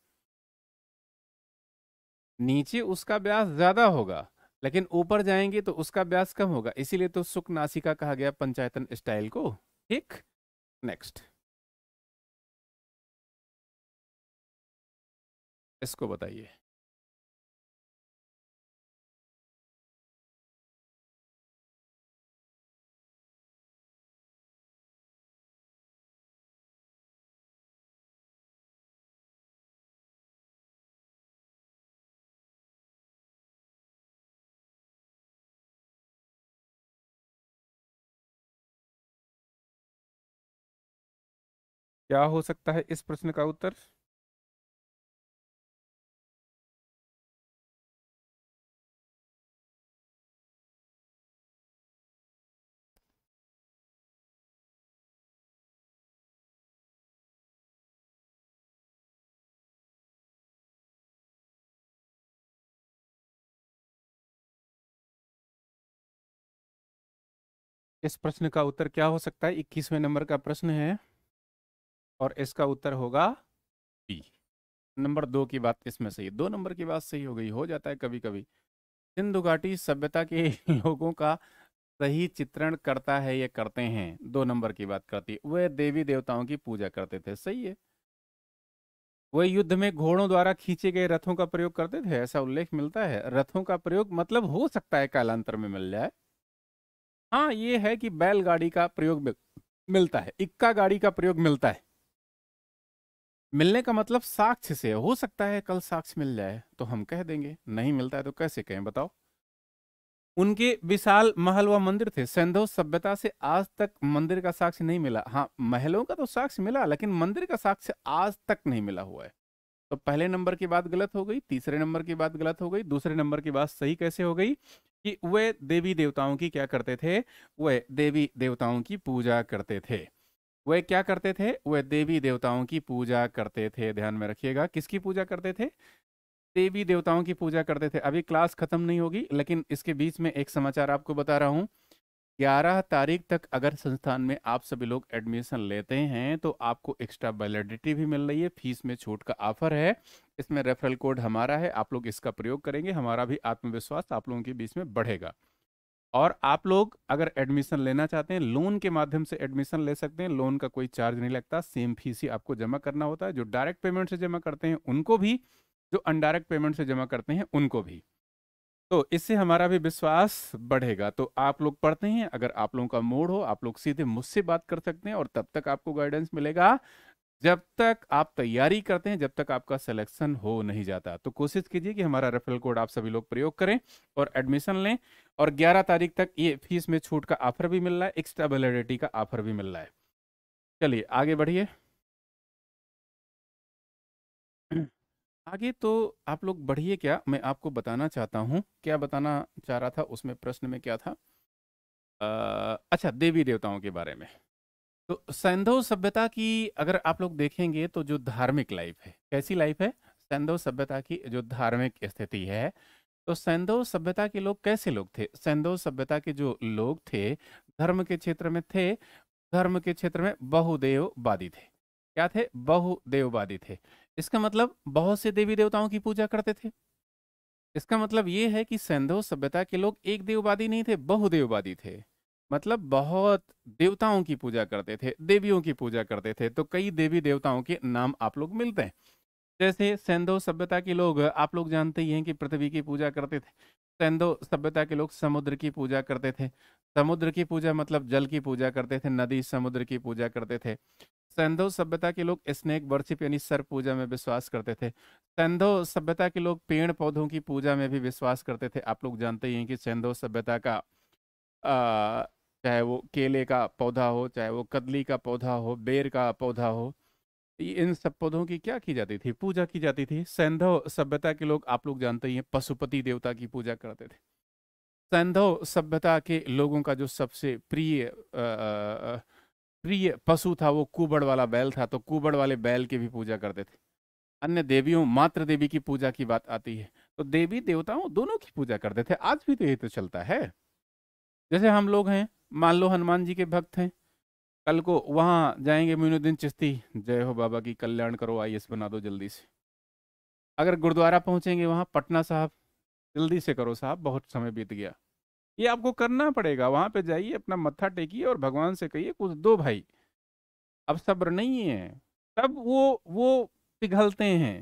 नीचे उसका ब्यास ज्यादा होगा लेकिन ऊपर जाएंगे तो उसका ब्यास कम होगा इसीलिए तो सुख नासिका कहा गया पंचायतन स्टाइल को ठीक नेक्स्ट इसको बताइए क्या हो सकता है इस प्रश्न का उत्तर इस प्रश्न का उत्तर क्या हो सकता है इक्कीसवें नंबर का प्रश्न है और इसका उत्तर होगा बी नंबर दो की बात इसमें सही है दो नंबर की बात सही हो गई हो जाता है कभी कभी सिंधु घाटी सभ्यता के लोगों का सही चित्रण करता है ये करते हैं दो नंबर की बात करती है वह देवी देवताओं की पूजा करते थे सही है वह युद्ध में घोड़ों द्वारा खींचे गए रथों का प्रयोग करते थे ऐसा उल्लेख मिलता है रथों का प्रयोग मतलब हो सकता है कालांतर में मिल जाए हाँ ये है कि बैलगाड़ी का प्रयोग मिलता है इक्का गाड़ी का प्रयोग मिलता है मिलने का मतलब साक्ष्य से हो सकता है कल साक्ष्य मिल जाए तो हम कह देंगे नहीं मिलता है तो कैसे कहें बताओ उनके विशाल महल व मंदिर थे सैंधो सभ्यता से आज तक मंदिर का साक्ष्य नहीं मिला हाँ महलों का तो साक्ष्य मिला लेकिन मंदिर का साक्ष्य आज तक नहीं मिला हुआ है तो पहले नंबर की बात गलत हो गई तीसरे नंबर की बात गलत हो गई दूसरे नंबर की बात सही कैसे हो गई कि वे देवी देवताओं की क्या करते थे वे देवी देवताओं की पूजा करते थे वे क्या करते थे वे देवी देवताओं की पूजा करते थे ध्यान में रखिएगा किसकी पूजा करते थे देवी देवताओं की पूजा करते थे अभी क्लास खत्म नहीं होगी लेकिन इसके बीच में एक समाचार आपको बता रहा हूँ ग्यारह तारीख तक अगर संस्थान में आप सभी लोग एडमिशन लेते हैं तो आपको एक्स्ट्रा वैलिडिटी भी मिल रही है फीस में छूट का ऑफर है इसमें रेफरल कोड हमारा है आप लोग इसका प्रयोग करेंगे हमारा भी आत्मविश्वास आप लोगों के बीच में बढ़ेगा और आप लोग अगर एडमिशन लेना चाहते हैं लोन के माध्यम से एडमिशन ले सकते हैं लोन का कोई चार्ज नहीं लगता सेम फीस ही आपको जमा करना होता है जो डायरेक्ट पेमेंट से जमा करते हैं उनको भी जो अनडायरेक्ट पेमेंट से जमा करते हैं उनको भी तो इससे हमारा भी विश्वास बढ़ेगा तो आप लोग पढ़ते हैं अगर आप लोगों का मूड हो आप लोग सीधे मुझसे बात कर सकते हैं और तब तक आपको गाइडेंस मिलेगा जब तक आप तैयारी करते हैं जब तक आपका सिलेक्शन हो नहीं जाता तो कोशिश कीजिए कि हमारा रेफरल कोड आप सभी लोग प्रयोग करें और एडमिशन लें और 11 तारीख तक ये फीस में छूट का ऑफर भी मिल रहा है एक्स्ट्रा वेलिडिटी का ऑफर भी मिल रहा है चलिए आगे बढ़िए आगे तो आप लोग बढ़िए क्या मैं आपको बताना चाहता हूँ क्या बताना चाह रहा था उसमें प्रश्न में क्या था आ, अच्छा देवी देवताओं के बारे में तो सैंधव सभ्यता की अगर आप लोग देखेंगे तो जो धार्मिक लाइफ है कैसी लाइफ है सैंधव सभ्यता की जो धार्मिक स्थिति है तो सैंधव सभ्यता के लोग कैसे लोग थे सैंधव सभ्यता के जो लोग थे धर्म के क्षेत्र में थे धर्म के क्षेत्र में बहुदेववादी थे क्या थे बहुदेववादी थे इसका मतलब बहुत से देवी देवताओं की पूजा करते थे इसका मतलब ये है कि सैंधव सभ्यता के लोग एक देववादी नहीं थे बहुदेववादी थे मतलब बहुत देवताओं की पूजा करते थे देवियों की पूजा करते थे तो कई देवी देवताओं के नाम आप लोग मिलते हैं जैसे सेंधो सभ्यता के लोग आप लोग जानते ही हैं कि पृथ्वी की पूजा करते थे सेंधो सभ्यता के लोग समुद्र की पूजा करते थे समुद्र की पूजा मतलब जल की पूजा करते थे नदी समुद्र की पूजा करते थे सेंधो सभ्यता के लोग स्नेक वर्षिप यानी सर पूजा में विश्वास करते थे सेंधो सभ्यता के लोग पेड़ पौधों की पूजा में भी विश्वास करते थे आप लोग जानते ही हैं कि सेंधो सभ्यता का चाहे वो केले का पौधा हो चाहे वो कदली का पौधा हो बेर का पौधा हो तो इन सब पौधों की क्या की जाती थी पूजा की जाती थी सैंधव सभ्यता के लोग आप लोग जानते ही हैं पशुपति देवता की पूजा करते थे सैंधव सभ्यता के लोगों का जो सबसे प्रिय प्रिय पशु था वो कुबड़ वाला बैल था तो कुबड़ वाले बैल की भी पूजा करते थे अन्य देवियों मात्र देवी की पूजा की बात आती है तो देवी देवताओं दोनों की पूजा करते थे आज भी तो यही तो चलता है जैसे हम लोग हैं मान लो हनुमान जी के भक्त हैं कल को वहाँ जाएंगे मीनुद्दीन चिश्ती जय हो बाबा की कल्याण करो आई बना दो जल्दी से अगर गुरुद्वारा पहुँचेंगे वहाँ पटना साहब जल्दी से करो साहब बहुत समय बीत गया ये आपको करना पड़ेगा वहाँ पे जाइए अपना मत्था टेकिए और भगवान से कहिए कुछ दो भाई अब सब्र नहीं है तब वो वो पिघलते हैं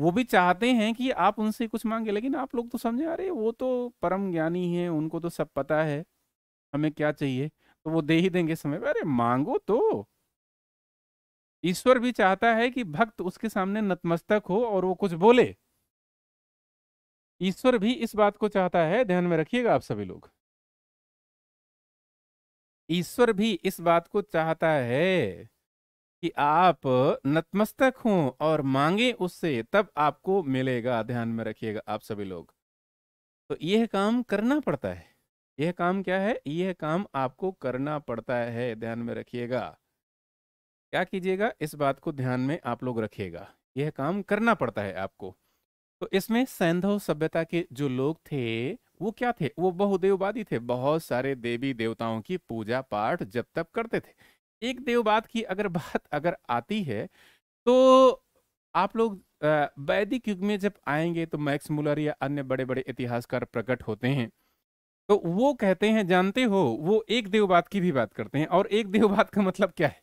वो भी चाहते हैं कि आप उनसे कुछ मांगे लेकिन आप लोग तो समझे अरे वो तो परम ज्ञानी हैं उनको तो सब पता है हमें क्या चाहिए तो वो दे ही देंगे समय पर अरे मांगो तो ईश्वर भी चाहता है कि भक्त उसके सामने नतमस्तक हो और वो कुछ बोले ईश्वर भी इस बात को चाहता है ध्यान में रखिएगा आप सभी लोग ईश्वर भी इस बात को चाहता है कि आप नतमस्तक हो और मांगे उससे तब आपको मिलेगा ध्यान में रखिएगा आप सभी लोग तो यह काम करना पड़ता है यह काम क्या है यह काम आपको करना पड़ता है ध्यान में रखिएगा क्या कीजिएगा इस बात को ध्यान में आप लोग रखिएगा यह काम करना पड़ता है आपको तो इसमें सैंधव सभ्यता के जो लोग थे वो क्या थे वो बहुदेववादी थे बहुत सारे देवी देवताओं की पूजा पाठ जब तब करते थे एक देववाद की अगर बात अगर आती है तो आप लोग वैदिक युग में जब आएंगे तो मैक्स मुलर या अन्य बड़े बड़े इतिहासकार प्रकट होते हैं तो वो कहते हैं जानते हो वो एक देववाद की भी बात करते हैं और एक देववाद का मतलब क्या है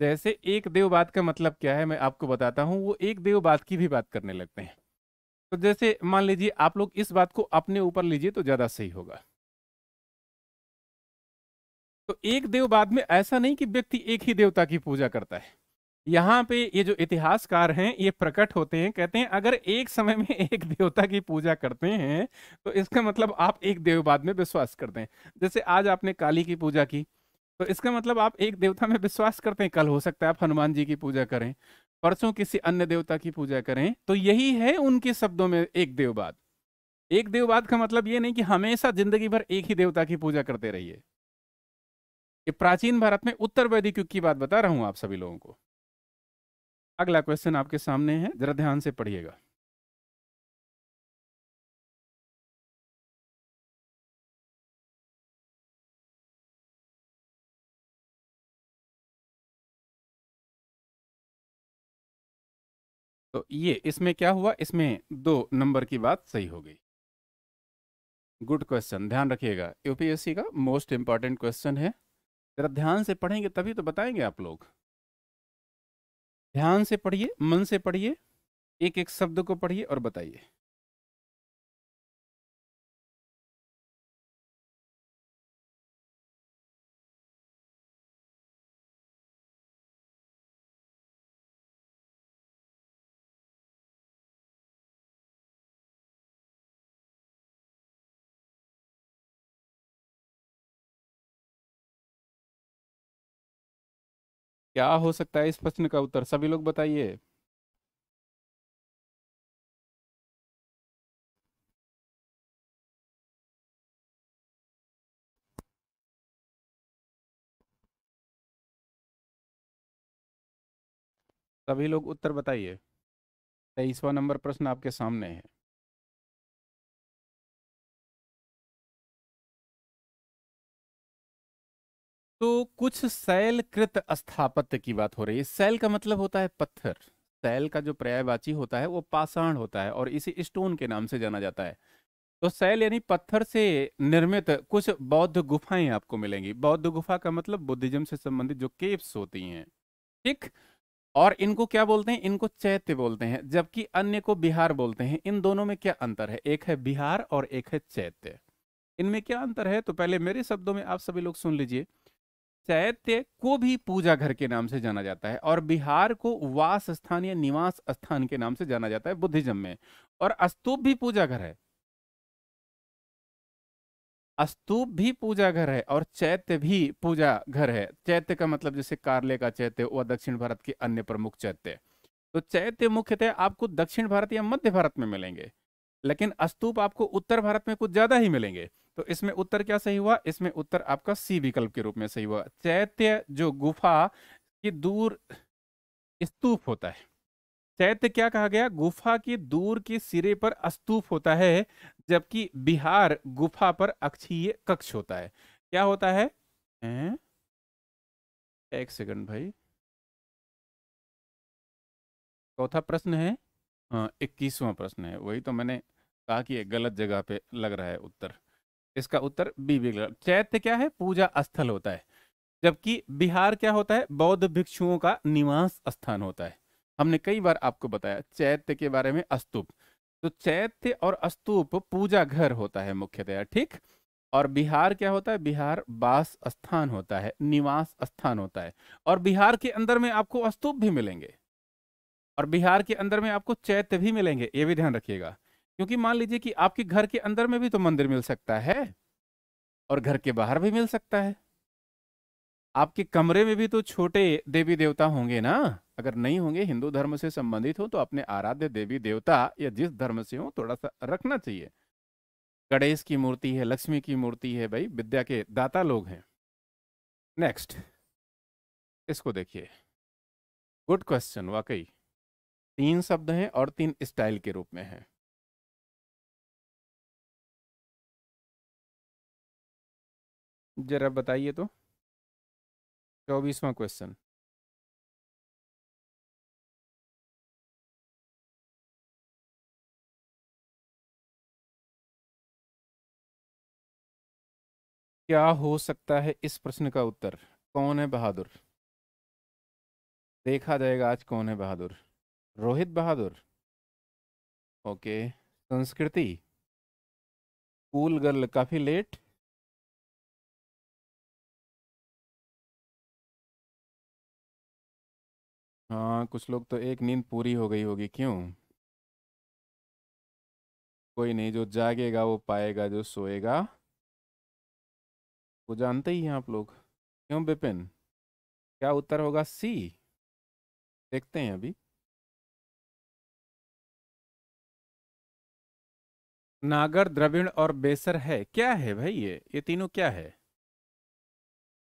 जैसे एक देववाद का मतलब क्या है मैं आपको बताता हूँ वो एक देववाद की भी बात करने लगते हैं तो जैसे मान लीजिए आप लोग इस बात को अपने ऊपर लीजिए तो ज्यादा सही होगा तो एक देववाद में ऐसा नहीं कि व्यक्ति एक ही देवता की पूजा करता है यहाँ पे ये जो इतिहासकार हैं ये प्रकट होते हैं कहते हैं अगर एक समय में एक देवता की पूजा करते हैं तो इसका मतलब आप एक देववाद में विश्वास करते हैं जैसे आज आपने काली की पूजा की तो इसका मतलब आप एक देवता में विश्वास करते हैं कल हो सकता है आप हनुमान जी की पूजा करें परसों किसी अन्य देवता की पूजा करें तो यही है उनके शब्दों में एक देववाद एक देववाद का मतलब ये नहीं कि हमेशा जिंदगी भर एक ही देवता की पूजा करते रहिए ये प्राचीन भारत में उत्तर वैदिक युग की बात बता रहा हूं आप सभी लोगों को अगला क्वेश्चन आपके सामने है जरा ध्यान से पढ़िएगा तो ये इसमें क्या हुआ इसमें दो नंबर की बात सही हो गई गुड क्वेश्चन ध्यान रखिएगा यूपीएससी का मोस्ट इंपॉर्टेंट क्वेश्चन है जरा ध्यान से पढ़ेंगे तभी तो बताएंगे आप लोग ध्यान से पढ़िए मन से पढ़िए एक एक शब्द को पढ़िए और बताइए क्या हो सकता है इस प्रश्न का उत्तर सभी लोग बताइए सभी लोग उत्तर बताइए तेईसवा नंबर प्रश्न आपके सामने है तो कुछ शैल कृत स्थापत्य की बात हो रही है शैल का मतलब होता है पत्थर शैल का जो पर्यायवाची होता है वो पाषाण होता है और इसे स्टोन के नाम से जाना जाता है तो शैल यानी पत्थर से निर्मित कुछ बौद्ध गुफाएं आपको मिलेंगी बौद्ध गुफा का मतलब बुद्धिज्म से संबंधित जो केव्स होती हैं ठीक और इनको क्या बोलते हैं इनको चैत्य बोलते हैं जबकि अन्य को बिहार बोलते हैं इन दोनों में क्या अंतर है एक है बिहार और एक है चैत्य इनमें क्या अंतर है तो पहले मेरे शब्दों में आप सभी लोग सुन लीजिए चैत्य को भी पूजा घर के नाम से जाना जाता है और बिहार को वास स्थान या निवास स्थान के नाम से जाना जाता है बुद्धिज्म में और अस्तूप भी पूजा घर है अस्तूप भी पूजा घर है और चैत्य भी पूजा घर है चैत्य का मतलब जैसे कार्ले का चैत्य व दक्षिण भारत के अन्य प्रमुख चैत्य तो चैत्य मुख्यतः आपको दक्षिण भारत या मध्य भारत में मिलेंगे लेकिन अस्तूप आपको उत्तर भारत में कुछ ज्यादा ही मिलेंगे तो इसमें उत्तर क्या सही हुआ इसमें उत्तर आपका सी विकल्प के रूप में सही हुआ चैत्य जो गुफा की दूर स्तूप होता है चैत्य क्या कहा गया गुफा की दूर के सिरे पर स्तूप होता है जबकि बिहार गुफा पर अक्षीय कक्ष होता है क्या होता है ए? एक सेकंड भाई चौथा प्रश्न है हाँ इक्कीसवा प्रश्न है वही तो मैंने कहा कि गलत जगह पे लग रहा है उत्तर इसका उत्तर बी विकल्प चैत्य क्या है पूजा स्थल होता है जबकि बिहार क्या होता है बौद्ध भिक्षुओं का निवास स्थान होता है हमने कई बार आपको बताया चैत्य के बारे में अस्तूप तो चैत्य और अस्तूप पूजा घर होता है मुख्यतया ठीक और बिहार क्या होता है बिहार वास स्थान होता है निवास स्थान होता है और बिहार के अंदर में आपको अस्तूप भी मिलेंगे और बिहार के अंदर में आपको चैत्य भी मिलेंगे ये भी ध्यान रखिएगा क्योंकि मान लीजिए कि आपके घर के अंदर में भी तो मंदिर मिल सकता है और घर के बाहर भी मिल सकता है आपके कमरे में भी तो छोटे देवी देवता होंगे ना अगर नहीं होंगे हिंदू धर्म से संबंधित हो तो अपने आराध्य देवी देवता या जिस धर्म से हो थोड़ा सा रखना चाहिए गणेश की मूर्ति है लक्ष्मी की मूर्ति है भाई विद्या के दाता लोग हैं नेक्स्ट इसको देखिए गुड क्वेश्चन वाकई तीन शब्द हैं और तीन स्टाइल के रूप में हैं जरा बताइए तो चौबीसवा क्वेश्चन क्या हो सकता है इस प्रश्न का उत्तर कौन है बहादुर देखा जाएगा आज कौन है बहादुर रोहित बहादुर ओके संस्कृति कूल गर्ल काफ़ी लेट हाँ कुछ लोग तो एक नींद पूरी हो गई होगी क्यों कोई नहीं जो जागेगा वो पाएगा जो सोएगा वो जानते ही हैं आप लोग क्यों बिपिन क्या उत्तर होगा सी देखते हैं अभी नागर द्रविण और बेसर है क्या है भाई ये ये तीनों क्या है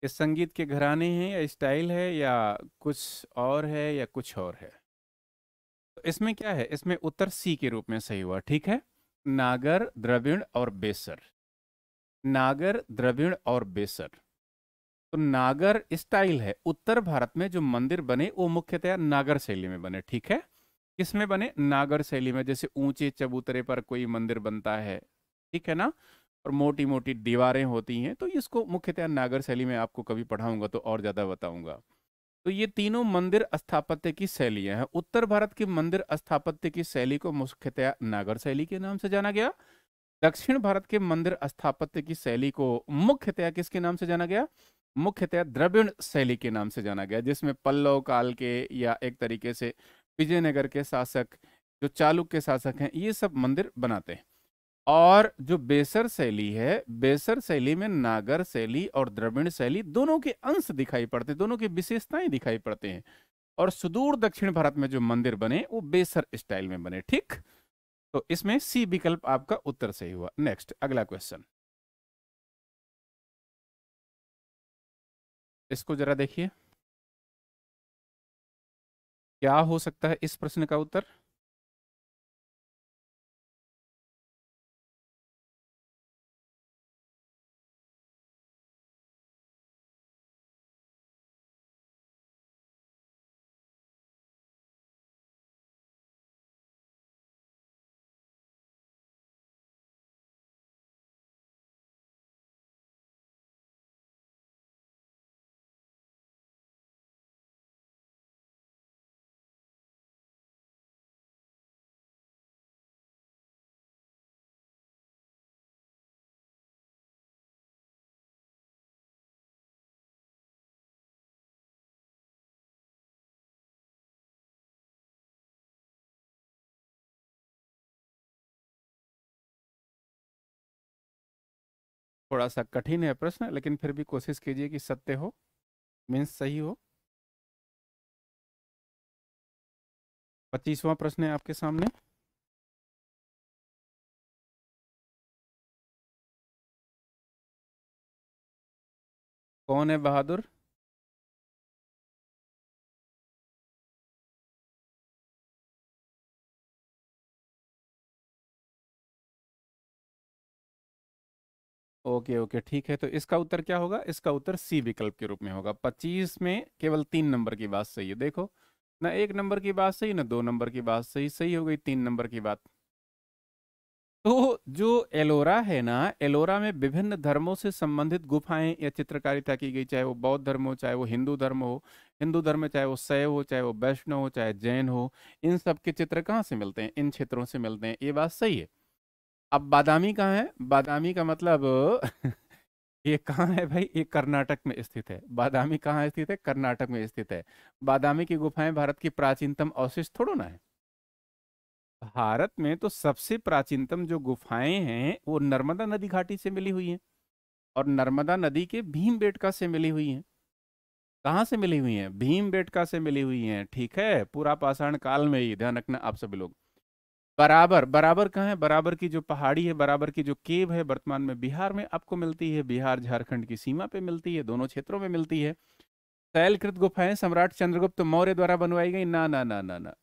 ये संगीत के घराने हैं या स्टाइल है या कुछ और है या कुछ और है तो इसमें क्या है इसमें उत्तर सी के रूप में सही हुआ ठीक है नागर द्रविड़ और बेसर नागर द्रविड़ और बेसर तो नागर स्टाइल है उत्तर भारत में जो मंदिर बने वो मुख्यतया नागर शैली में बने ठीक है किसमें बने नागर शैली में जैसे ऊंचे चबूतरे पर कोई मंदिर बनता है ठीक है ना और मोटी मोटी दीवारें होती हैं तो इसको मुख्यतः नागर शैली में आपको कभी पढ़ाऊंगा तो और ज़्यादा बताऊंगा तो ये तीनों मंदिर स्थापत्य की शैलियां हैं उत्तर भारत की मंदिर स्थापत्य की शैली को मुख्यतया नागर शैली के नाम से जाना गया दक्षिण भारत के मंदिर स्थापत्य की शैली को मुख्यतया किसके नाम से जाना गया मुख्यतया द्रविण शैली के नाम से जाना गया जिसमें पल्लव काल के या एक तरीके से विजयनगर के शासक जो चालुक्य शासक हैं ये सब मंदिर बनाते हैं और जो बेसर शैली है बेसर शैली में नागर शैली और द्रविण शैली दोनों के अंश दिखाई पड़ते हैं दोनों की विशेषताएं दिखाई पड़ते हैं और सुदूर दक्षिण भारत में जो मंदिर बने वो बेसर स्टाइल में बने ठीक तो इसमें सी विकल्प आपका उत्तर सही हुआ नेक्स्ट अगला क्वेश्चन इसको जरा देखिए क्या हो सकता है इस प्रश्न का उत्तर थोड़ा सा कठिन है प्रश्न लेकिन फिर भी कोशिश कीजिए कि सत्य हो मीन्स सही हो पच्चीसवा प्रश्न है आपके सामने कौन है बहादुर ओके ओके ठीक है तो इसका उत्तर क्या होगा इसका उत्तर सी विकल्प के रूप में होगा पच्चीस में केवल तीन नंबर की बात सही है देखो ना एक नंबर की बात सही ना दो नंबर की बात सही सही हो गई तीन नंबर की बात तो जो एलोरा है ना एलोरा में विभिन्न धर्मों से संबंधित गुफाएं या चित्रकारिता की गई चाहे वो बौद्ध धर्म हो चाहे वो हिंदू धर्म हो हिंदू धर्म में चाहे वो शैव हो चाहे वो वैष्णव हो चाहे जैन हो इन सब के चित्र कहाँ से मिलते हैं इन क्षेत्रों से मिलते हैं ये बात सही है अब बादामी कहाँ है बादामी का मतलब ये कहाँ है भाई ये कर्नाटक में स्थित है बादामी कहाँ स्थित है कर्नाटक में स्थित है बादामी की गुफाएं भारत की प्राचीनतम अवशेष थोड़ो ना है भारत में तो सबसे प्राचीनतम जो गुफाएं हैं वो नर्मदा नदी घाटी से मिली हुई हैं और नर्मदा नदी के भीम बेटका से मिली हुई हैं कहाँ से मिली हुई हैं भीम बेटका से मिली हुई हैं ठीक है पूरा पाषाण काल में ही ध्यान रखना आप सभी लोग बराबर बराबर कहाँ है बराबर की जो पहाड़ी है बराबर की जो केव है वर्तमान में बिहार में आपको मिलती है बिहार झारखंड की सीमा पे मिलती है दोनों क्षेत्रों में मिलती है शैलकृत गुफाएं सम्राट चंद्रगुप्त मौर्य द्वारा बनवाई गई ना ना ना ना ना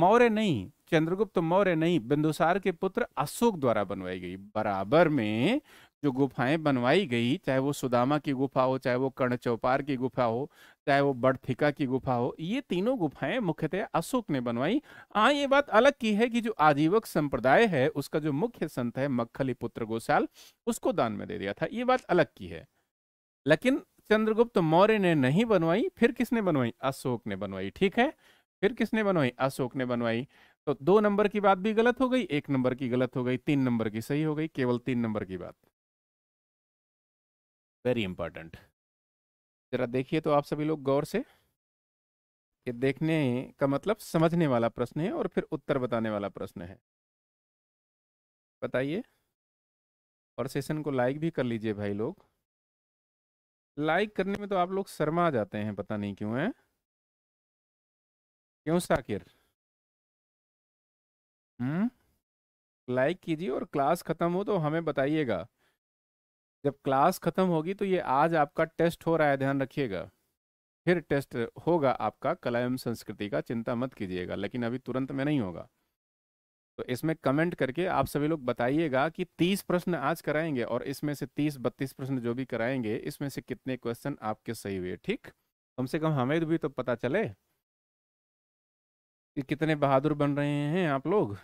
मौर्य नहीं चंद्रगुप्त मौर्य नहीं बिंदुसार के पुत्र अशोक द्वारा बनवाई गई बराबर में जो गुफाएं बनवाई गई चाहे वो सुदामा की गुफा हो चाहे वो कर्ण चौपार की गुफा हो चाहे वो बड़थिका की गुफा हो ये तीनों गुफाएं मुख्यतः अशोक ने बनवाई हाँ ये बात अलग की है कि जो आजीवक संप्रदाय है उसका जो मुख्य संत है मक्खली पुत्र गोशाल उसको दान में दे दिया था ये बात अलग की है लेकिन चंद्रगुप्त मौर्य ने नहीं बनवाई फिर किसने बनवाई अशोक ने बनवाई ठीक है फिर किसने बनवाई अशोक ने बनवाई तो दो नंबर की बात भी गलत हो गई एक नंबर की गलत हो गई तीन नंबर की सही हो गई केवल तीन नंबर की बात वेरी इंपॉर्टेंट ज़रा देखिए तो आप सभी लोग गौर से ये देखने का मतलब समझने वाला प्रश्न है और फिर उत्तर बताने वाला प्रश्न है बताइए और सेशन को लाइक भी कर लीजिए भाई लोग लाइक करने में तो आप लोग शर्मा जाते हैं पता नहीं क्यों है क्यों साकिर हम्म लाइक कीजिए और क्लास खत्म हो तो हमें बताइएगा जब क्लास ख़त्म होगी तो ये आज आपका टेस्ट हो रहा है ध्यान रखिएगा फिर टेस्ट होगा आपका कला एवं संस्कृति का चिंता मत कीजिएगा लेकिन अभी तुरंत में नहीं होगा तो इसमें कमेंट करके आप सभी लोग बताइएगा कि तीस प्रश्न आज कराएंगे और इसमें से तीस बत्तीस प्रश्न जो भी कराएंगे इसमें से कितने क्वेश्चन आपके सही हुए ठीक कम से कम हमें भी तो पता चले कि कितने बहादुर बन रहे हैं आप लोग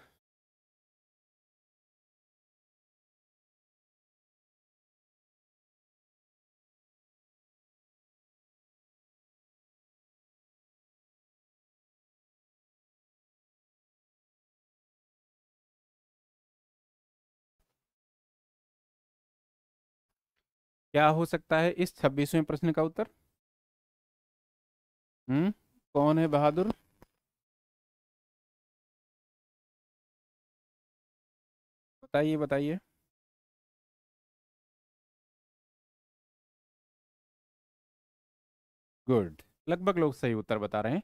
क्या हो सकता है इस छब्बीसवें प्रश्न का उत्तर हम्म कौन है बहादुर बताइए बताइए गुड लगभग लोग सही उत्तर बता रहे हैं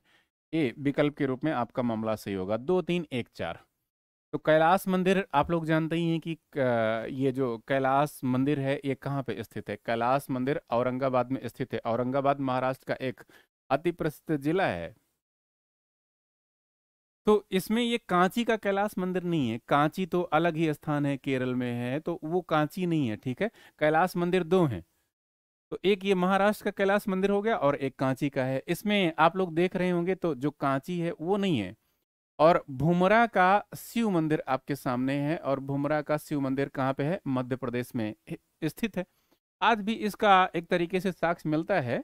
ए विकल्प के रूप में आपका मामला सही होगा दो तीन एक चार तो कैलाश मंदिर आप लोग जानते ही हैं कि ये जो कैलाश मंदिर है ये कहाँ पे स्थित है कैलाश मंदिर औरंगाबाद में स्थित है औरंगाबाद महाराष्ट्र का एक अति प्रसिद्ध जिला है तो इसमें ये कांची का कैलाश मंदिर नहीं है कांची तो अलग ही स्थान है केरल में है तो वो कांची नहीं है ठीक है कैलाश मंदिर दो हैं तो एक ये महाराष्ट्र का कैलाश मंदिर हो गया और एक कांची का है इसमें आप लोग देख रहे होंगे तो जो कांची है वो नहीं है और भूमरा का शिव मंदिर आपके सामने है और भूमरा का शिव मंदिर कहाँ पे है मध्य प्रदेश में स्थित है आज भी इसका एक तरीके से साक्ष मिलता है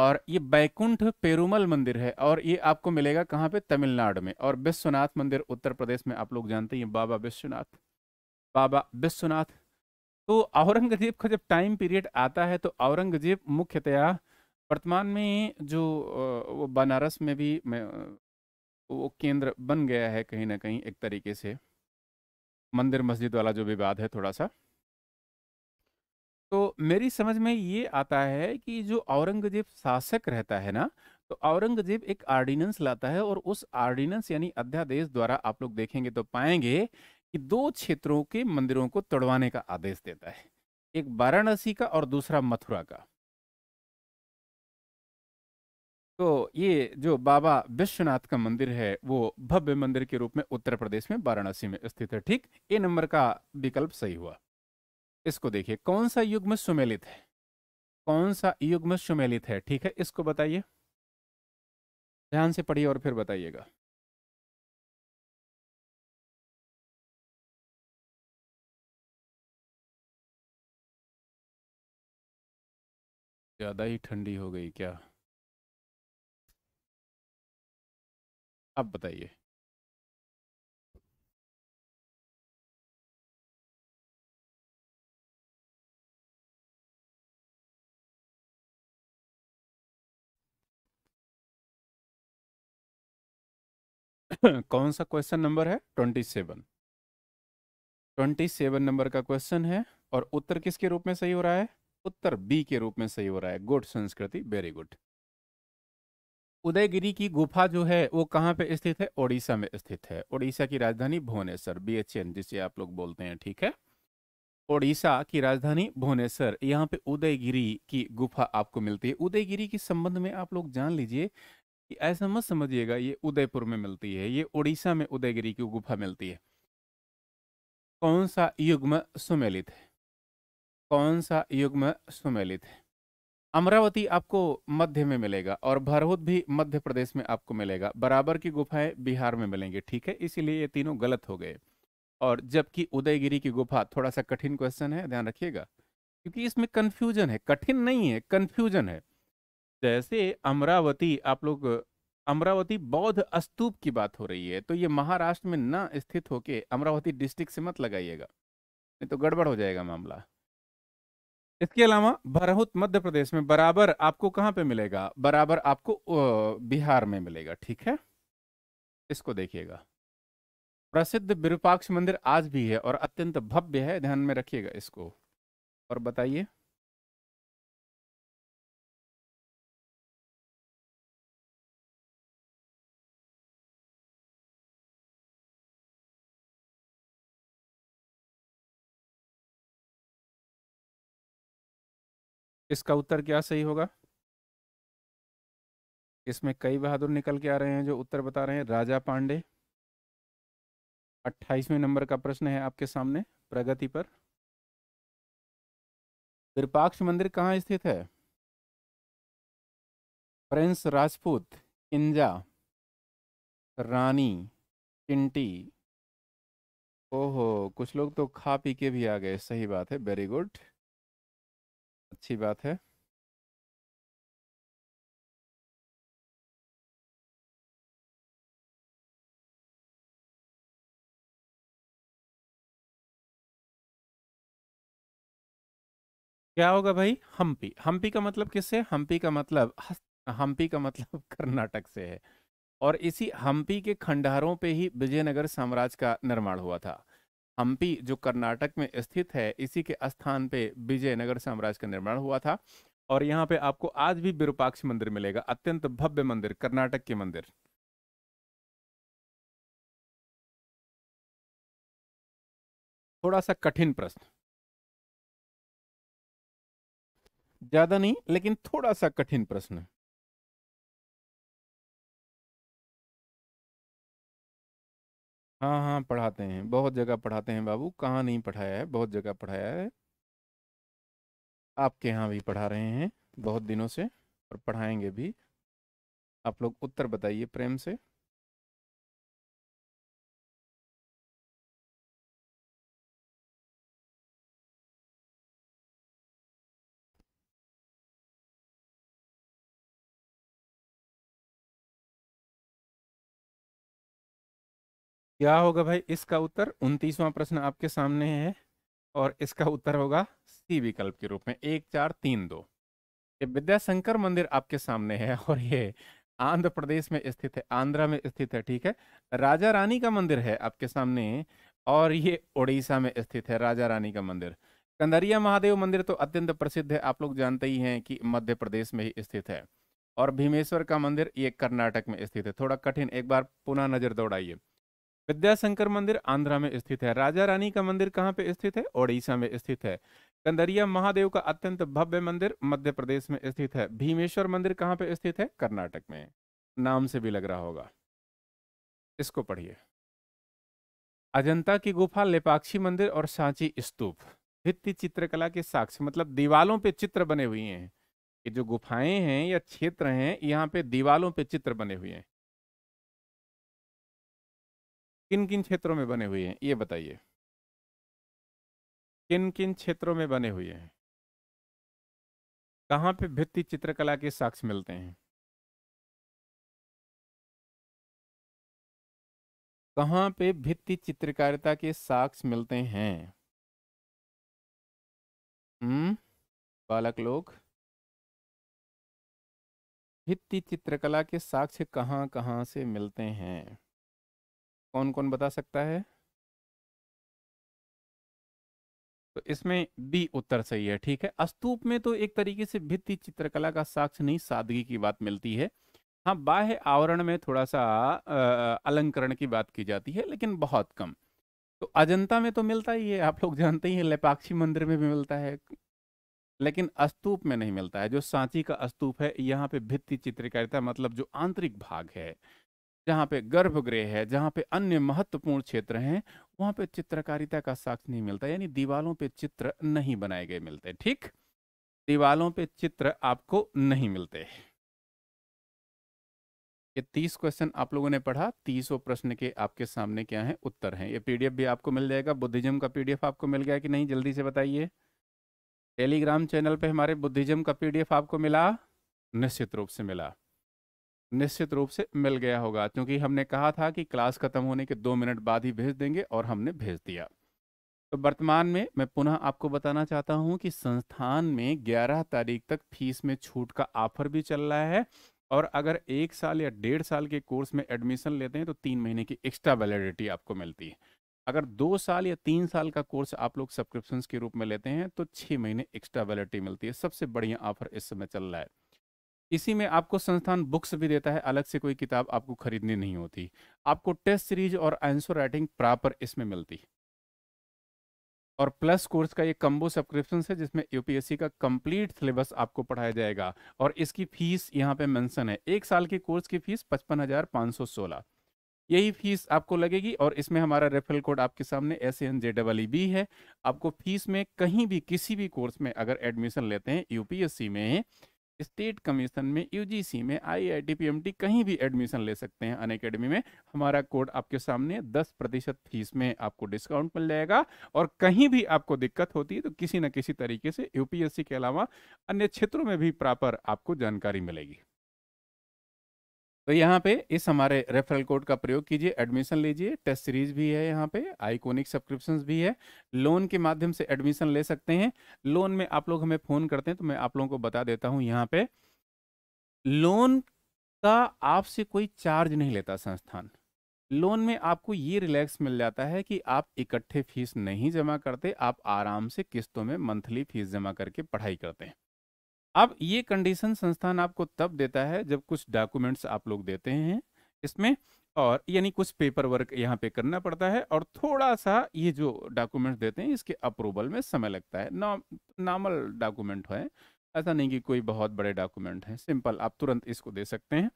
और ये बैकुंठ पेरुमल मंदिर है और ये आपको मिलेगा कहाँ पे तमिलनाडु में और विश्वनाथ मंदिर उत्तर प्रदेश में आप लोग जानते हैं बाबा विश्वनाथ बाबा विश्वनाथ तो औरंगजेब का जब टाइम पीरियड आता है तो औरंगजेब मुख्यतया वर्तमान में जो वो बनारस में भी वो केंद्र बन गया है कहीं ना कहीं एक तरीके से मंदिर मस्जिद वाला जो विवाद है थोड़ा सा तो मेरी समझ में ये आता है कि जो औरंगजेब शासक रहता है ना तो औरंगजेब एक आर्डिनेंस लाता है और उस आर्डिनेंस यानी अध्यादेश द्वारा आप लोग देखेंगे तो पाएंगे कि दो क्षेत्रों के मंदिरों को तोड़वाने का आदेश देता है एक वाराणसी का और दूसरा मथुरा का तो ये जो बाबा विश्वनाथ का मंदिर है वो भव्य मंदिर के रूप में उत्तर प्रदेश में वाराणसी में स्थित है ठीक ए नंबर का विकल्प सही हुआ इसको देखिए कौन सा युग्म सुमेलित है कौन सा युग्म सुमेलित है ठीक है इसको बताइए ध्यान से पढ़िए और फिर बताइएगा ज्यादा ही ठंडी हो गई क्या अब बताइए कौन सा क्वेश्चन नंबर है twenty seven twenty seven number का क्वेश्चन है और उत्तर किसके रूप में सही हो रहा है उत्तर बी के रूप में सही हो रहा है गुड संस्कृति वेरी गुड उदयगिरी की गुफा जो है वो कहाँ पे स्थित है ओडिशा में स्थित है ओडिशा की राजधानी भुवनेश्वर बी एच एन जिसे आप लोग बोलते हैं ठीक है ओडिशा की राजधानी भुवनेश्वर यहाँ पे उदयगिरी की गुफा आपको मिलती है उदयगिरी के संबंध में आप लोग जान लीजिए कि ऐसा मत समझिएगा ये उदयपुर में मिलती है ये ओडिशा में उदयगिरी की गुफा मिलती है कौन सा युग्म सुमेलित है कौन सा युग्म सुमेलित है अमरावती आपको मध्य में मिलेगा और भरहुत भी मध्य प्रदेश में आपको मिलेगा बराबर की गुफाएं बिहार में मिलेंगे ठीक है इसीलिए ये तीनों गलत हो गए और जबकि उदयगिरी की गुफा थोड़ा सा कठिन क्वेश्चन है ध्यान रखिएगा क्योंकि इसमें कन्फ्यूजन है कठिन नहीं है कन्फ्यूजन है जैसे अमरावती आप लोग अमरावती बौद्ध स्तूप की बात हो रही है तो ये महाराष्ट्र में ना स्थित होके अमरावती डिस्ट्रिक्ट से मत लगाइएगा नहीं तो गड़बड़ हो जाएगा मामला इसके अलावा भरहुत मध्य प्रदेश में बराबर आपको कहाँ पे मिलेगा बराबर आपको बिहार में मिलेगा ठीक है इसको देखिएगा प्रसिद्ध विरूपाक्ष मंदिर आज भी है और अत्यंत भव्य है ध्यान में रखिएगा इसको और बताइए इसका उत्तर क्या सही होगा इसमें कई बहादुर निकल के आ रहे हैं जो उत्तर बता रहे हैं राजा पांडे अट्ठाईसवें नंबर का प्रश्न है आपके सामने प्रगति पर विरपाक्ष मंदिर कहाँ स्थित है प्रिंस राजपूत इंजा रानी चिंटी ओहो कुछ लोग तो खा पी के भी आ गए सही बात है वेरी गुड अच्छी बात है क्या होगा भाई हम्पी हम्पी का मतलब किससे हम्पी का मतलब हम्पी का मतलब कर्नाटक से है और इसी हम्पी के खंडहरों पे ही विजयनगर साम्राज्य का निर्माण हुआ था हम्पी जो कर्नाटक में स्थित है इसी के स्थान पे विजयनगर साम्राज्य का निर्माण हुआ था और यहाँ पे आपको आज भी विरूपाक्ष मंदिर मिलेगा अत्यंत भव्य मंदिर कर्नाटक के मंदिर थोड़ा सा कठिन प्रश्न ज्यादा नहीं लेकिन थोड़ा सा कठिन प्रश्न हाँ, हाँ, पढ़ाते हैं, बहुत जगह पढ़ाते हैं बाबू, कहाँ नहीं पढ़ाया है, बहुत जगह पढ़ाया है। आपके यहाँ भी पढ़ा रहे हैं, बहुत दिनों से और पढ़ाएंगे भी। आप लोग उत्तर बताइए प्रेम से। क्या होगा भाई इसका उत्तर उनतीसवां प्रश्न आपके सामने है और इसका उत्तर होगा सी विकल्प के रूप में एक चार तीन दो ये विद्याशंकर मंदिर आपके सामने है और ये आंध्र प्रदेश में स्थित है आंध्रा में स्थित है ठीक है राजा रानी का मंदिर है आपके सामने और ये उड़ीसा में स्थित है राजा रानी का मंदिर कंदरिया महादेव मंदिर तो अत्यंत प्रसिद्ध है आप लोग जानते ही हैं कि मध्य प्रदेश में ही स्थित है और भीमेश्वर का मंदिर ये कर्नाटक में स्थित है थोड़ा कठिन एक बार पुनः नजर दौड़ाइए विद्याशंकर मंदिर आंध्रा में स्थित है राजा रानी का मंदिर कहाँ पे स्थित है ओडिशा में स्थित है कंदरिया महादेव का अत्यंत भव्य मंदिर मध्य प्रदेश में स्थित है भीमेश्वर मंदिर कहाँ पे स्थित है कर्नाटक में नाम से भी लग रहा होगा इसको पढ़िए अजंता की गुफा लेपाक्षी मंदिर और सांची स्तूप भित्ति चित्रकला के साक्ष्य मतलब दीवालों पे चित्र बने हुए हैं ये जो गुफाएं हैं या क्षेत्र हैं यहाँ पे दीवालों पे चित्र बने हुए हैं किन किन क्षेत्रों में बने हुए हैं ये बताइए किन किन क्षेत्रों में बने हुए हैं कहाँ पे भित्ति चित्रकला के साक्ष्य मिलते हैं कहाँ पे भित्ति चित्रकारिता के साक्ष्य मिलते हैं हम्म बालक लोग भित्ति चित्रकला के साक्ष्य कहाँ कहाँ से मिलते हैं कौन कौन बता सकता है तो इसमें बी उत्तर सही है ठीक है अस्तूप में तो एक तरीके से भित्ति चित्रकला का साक्ष्य नहीं सादगी की बात मिलती है हाँ बाह्य आवरण में थोड़ा सा अलंकरण की बात की जाती है लेकिन बहुत कम तो अजंता में तो मिलता ही है आप लोग जानते ही हैं लेपाक्षी मंदिर में भी मिलता है लेकिन अस्तूप में नहीं मिलता है जो सांची का अस्तूप है यहाँ पे भित्ति चित्रकारिता मतलब जो आंतरिक भाग है जहाँ पे गर्भगृह है जहाँ पे अन्य महत्वपूर्ण क्षेत्र हैं वहाँ पे चित्रकारिता का साक्ष्य नहीं मिलता यानी दीवालों पे चित्र नहीं बनाए गए मिलते ठीक दीवालों पे चित्र आपको नहीं मिलते ये तीस क्वेश्चन आप लोगों ने पढ़ा तीसों प्रश्न के आपके सामने क्या है उत्तर हैं ये पीडीएफ भी आपको मिल जाएगा बुद्धिज्म का पीडीएफ आपको मिल गया कि नहीं जल्दी से बताइए टेलीग्राम चैनल पे हमारे बुद्धिज्म का पीडीएफ आपको मिला निश्चित रूप से मिला निश्चित रूप से मिल गया होगा क्योंकि हमने कहा था कि क्लास खत्म होने के दो मिनट बाद ही भेज देंगे और हमने भेज दिया तो वर्तमान में मैं पुनः आपको बताना चाहता हूं कि संस्थान में 11 तारीख तक फीस में छूट का ऑफर भी चल रहा है और अगर एक साल या डेढ़ साल के कोर्स में एडमिशन लेते हैं तो तीन महीने की एक्स्ट्रा वैलिडिटी आपको मिलती है अगर दो साल या तीन साल का कोर्स आप लोग सब्सक्रिप्शन के रूप में लेते हैं तो छः महीने एक्स्ट्रा वैलिडिटी मिलती है सबसे बढ़िया ऑफर इस समय चल रहा है इसी में आपको संस्थान बुक्स भी देता है अलग से कोई किताब आपको खरीदनी नहीं होती आपको टेस्ट सीरीज और आंसर राइटिंग प्रॉपर इसमें मिलती और प्लस कोर्स का ये कम्बो सब्सक्रिप्शन है जिसमें यूपीएससी का कंप्लीट सिलेबस आपको पढ़ाया जाएगा और इसकी फीस यहाँ पे मेंशन है एक साल के कोर्स की फीस पचपन हजार पाँच सौ सोलह यही फीस आपको लगेगी और इसमें हमारा रेफरल कोड आपके सामने S N J double E B है आपको फीस में कहीं भी किसी भी कोर्स में अगर एडमिशन लेते हैं यूपीएससी में स्टेट कमीशन में यूजीसी में आई आई टी कहीं भी एडमिशन ले सकते हैं अन अकेडमी में हमारा कोड आपके सामने 10 प्रतिशत फीस में आपको डिस्काउंट मिल जाएगा और कहीं भी आपको दिक्कत होती है तो किसी न किसी तरीके से यूपीएससी के अलावा अन्य क्षेत्रों में भी प्रॉपर आपको जानकारी मिलेगी तो यहाँ पे इस हमारे रेफरल कोड का प्रयोग कीजिए एडमिशन लीजिए टेस्ट सीरीज भी है यहाँ पे आइकोनिक सब्सक्रिप्शन भी है लोन के माध्यम से एडमिशन ले सकते हैं लोन में आप लोग हमें फ़ोन करते हैं तो मैं आप लोगों को बता देता हूँ यहाँ पे लोन का आपसे कोई चार्ज नहीं लेता संस्थान लोन में आपको ये रिलैक्स मिल जाता है कि आप इकट्ठे फीस नहीं जमा करते आप आराम से किस्तों में मंथली फीस जमा करके पढ़ाई करते हैं अब ये कंडीशन संस्थान आपको तब देता है जब कुछ डॉक्यूमेंट्स आप लोग देते हैं इसमें और यानी कुछ पेपर वर्क यहाँ पे करना पड़ता है और थोड़ा सा ये जो डॉक्यूमेंट्स देते हैं इसके अप्रूवल में समय लगता है नॉर्मल डॉक्यूमेंट है ऐसा नहीं कि कोई बहुत बड़े डॉक्यूमेंट हैं सिंपल आप तुरंत इसको दे सकते हैं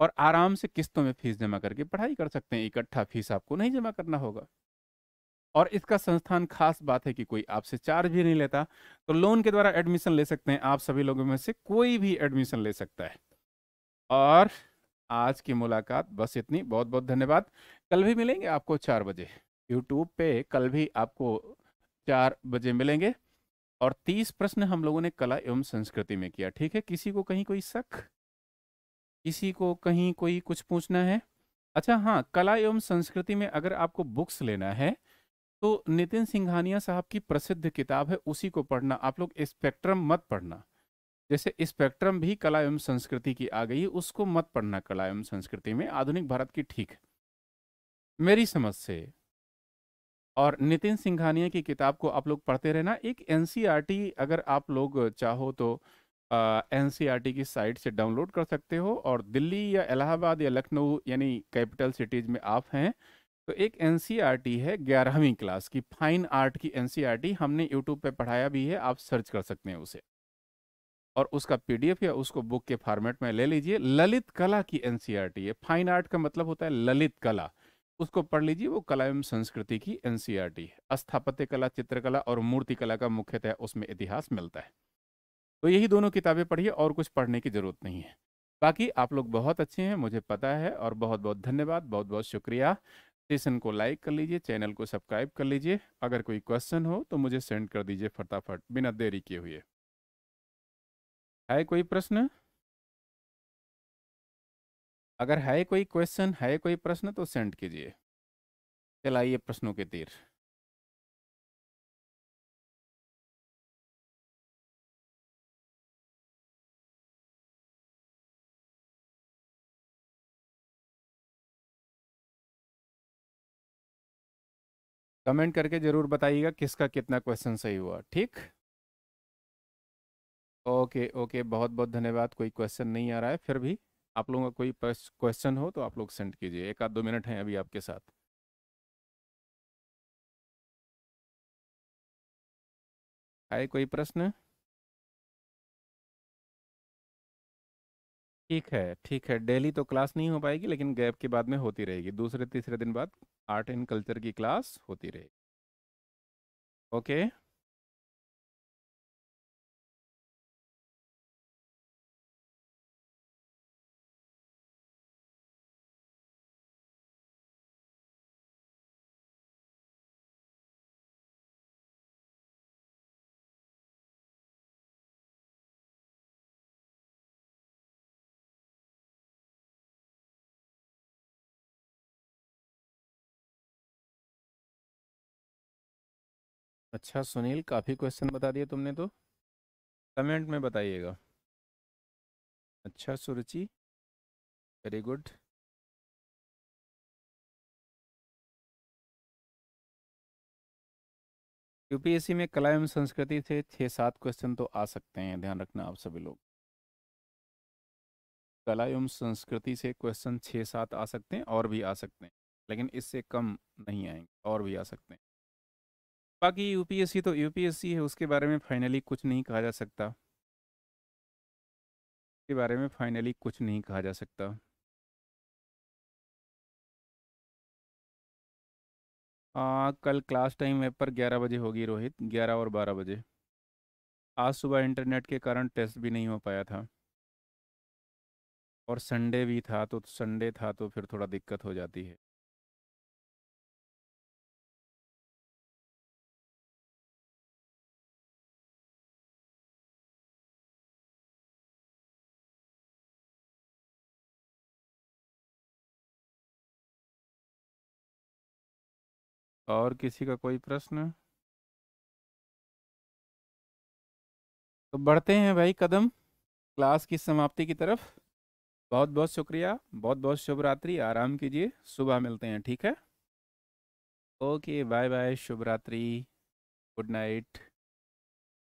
और आराम से किस्तों में फीस जमा करके पढ़ाई कर सकते हैं इकट्ठा फीस आपको नहीं जमा करना होगा और इसका संस्थान खास बात है कि कोई आपसे चार्ज भी नहीं लेता तो लोन के द्वारा एडमिशन ले सकते हैं आप सभी लोगों में से कोई भी एडमिशन ले सकता है और आज की मुलाकात बस इतनी बहुत बहुत धन्यवाद कल भी मिलेंगे आपको चार बजे यूट्यूब पे कल भी आपको चार बजे मिलेंगे और तीस प्रश्न हम लोगों ने कला एवं संस्कृति में किया ठीक है किसी को कहीं कोई शक किसी को कहीं कोई कुछ पूछना है अच्छा हाँ कला एवं संस्कृति में अगर आपको बुक्स लेना है तो नितिन सिंघानिया साहब की प्रसिद्ध किताब है उसी को पढ़ना आप लोग स्पेक्ट्रम मत पढ़ना जैसे स्पेक्ट्रम भी कला एवं संस्कृति की आ गई उसको मत पढ़ना कला एवं संस्कृति में आधुनिक भारत की ठीक है मेरी समझ से और नितिन सिंघानिया की किताब को आप लोग पढ़ते रहना एक एन e अगर आप लोग चाहो तो एन uh, e की साइट से डाउनलोड कर सकते हो और दिल्ली या इलाहाबाद या लखनऊ यानी कैपिटल सिटीज में आप हैं तो एक एन e है ग्यारहवीं क्लास की फाइन आर्ट की एन e हमने यूट्यूब पे पढ़ाया भी है आप सर्च कर सकते हैं उसे और उसका पीडीएफ या उसको बुक के फॉर्मेट में ले लीजिए ललित कला की एन e है फाइन आर्ट का मतलब होता है ललित कला उसको पढ़ लीजिए वो कला एवं संस्कृति की एन है स्थापत्य कला चित्रकला और मूर्ति कला का मुख्यतः उसमें इतिहास मिलता है तो यही दोनों किताबें पढ़िए और कुछ पढ़ने की जरूरत नहीं है बाकी आप लोग बहुत अच्छे हैं मुझे पता है और बहुत बहुत धन्यवाद बहुत बहुत शुक्रिया नोटिफिकेशन को लाइक कर लीजिए चैनल को सब्सक्राइब कर लीजिए अगर कोई क्वेश्चन हो तो मुझे सेंड कर दीजिए फटाफट बिना देरी किए हुए है कोई प्रश्न अगर है कोई क्वेश्चन है कोई प्रश्न तो सेंड कीजिए चलाइए प्रश्नों के तीर कमेंट करके ज़रूर बताइएगा किसका कितना क्वेश्चन सही हुआ ठीक ओके ओके बहुत बहुत धन्यवाद कोई क्वेश्चन नहीं आ रहा है फिर भी आप लोगों का कोई क्वेश्चन हो तो आप लोग सेंड कीजिए एक आध दो मिनट हैं अभी आपके साथ है कोई प्रश्न ठीक है ठीक है डेली तो क्लास नहीं हो पाएगी लेकिन गैप के बाद में होती रहेगी दूसरे तीसरे दिन बाद आर्ट एंड कल्चर की क्लास होती रहेगी ओके अच्छा सुनील काफ़ी क्वेश्चन बता दिए तुमने तो कमेंट में बताइएगा अच्छा सुरुचि वेरी गुड यूपीएससी में कला एवं संस्कृति से छः सात क्वेश्चन तो आ सकते हैं ध्यान रखना आप सभी लोग कला एवं संस्कृति से क्वेश्चन छः सात आ सकते हैं और भी आ सकते हैं लेकिन इससे कम नहीं आएंगे और भी आ सकते हैं बाकी यूपीएससी तो यूपीएससी है उसके बारे में फाइनली कुछ नहीं कहा जा सकता के बारे में फाइनली कुछ नहीं कहा जा सकता आ, हाँ, कल क्लास टाइम ऐप पर 11 बजे होगी रोहित 11 और 12 बजे आज सुबह इंटरनेट के कारण टेस्ट भी नहीं हो पाया था और संडे भी था तो संडे था तो फिर थोड़ा दिक्कत हो जाती है और किसी का कोई प्रश्न तो बढ़ते हैं भाई कदम क्लास की समाप्ति की तरफ बहुत बहुत शुक्रिया बहुत बहुत शुभ रात्रि आराम कीजिए सुबह मिलते हैं ठीक है ओके बाय बाय शुभ रात्रि गुड नाइट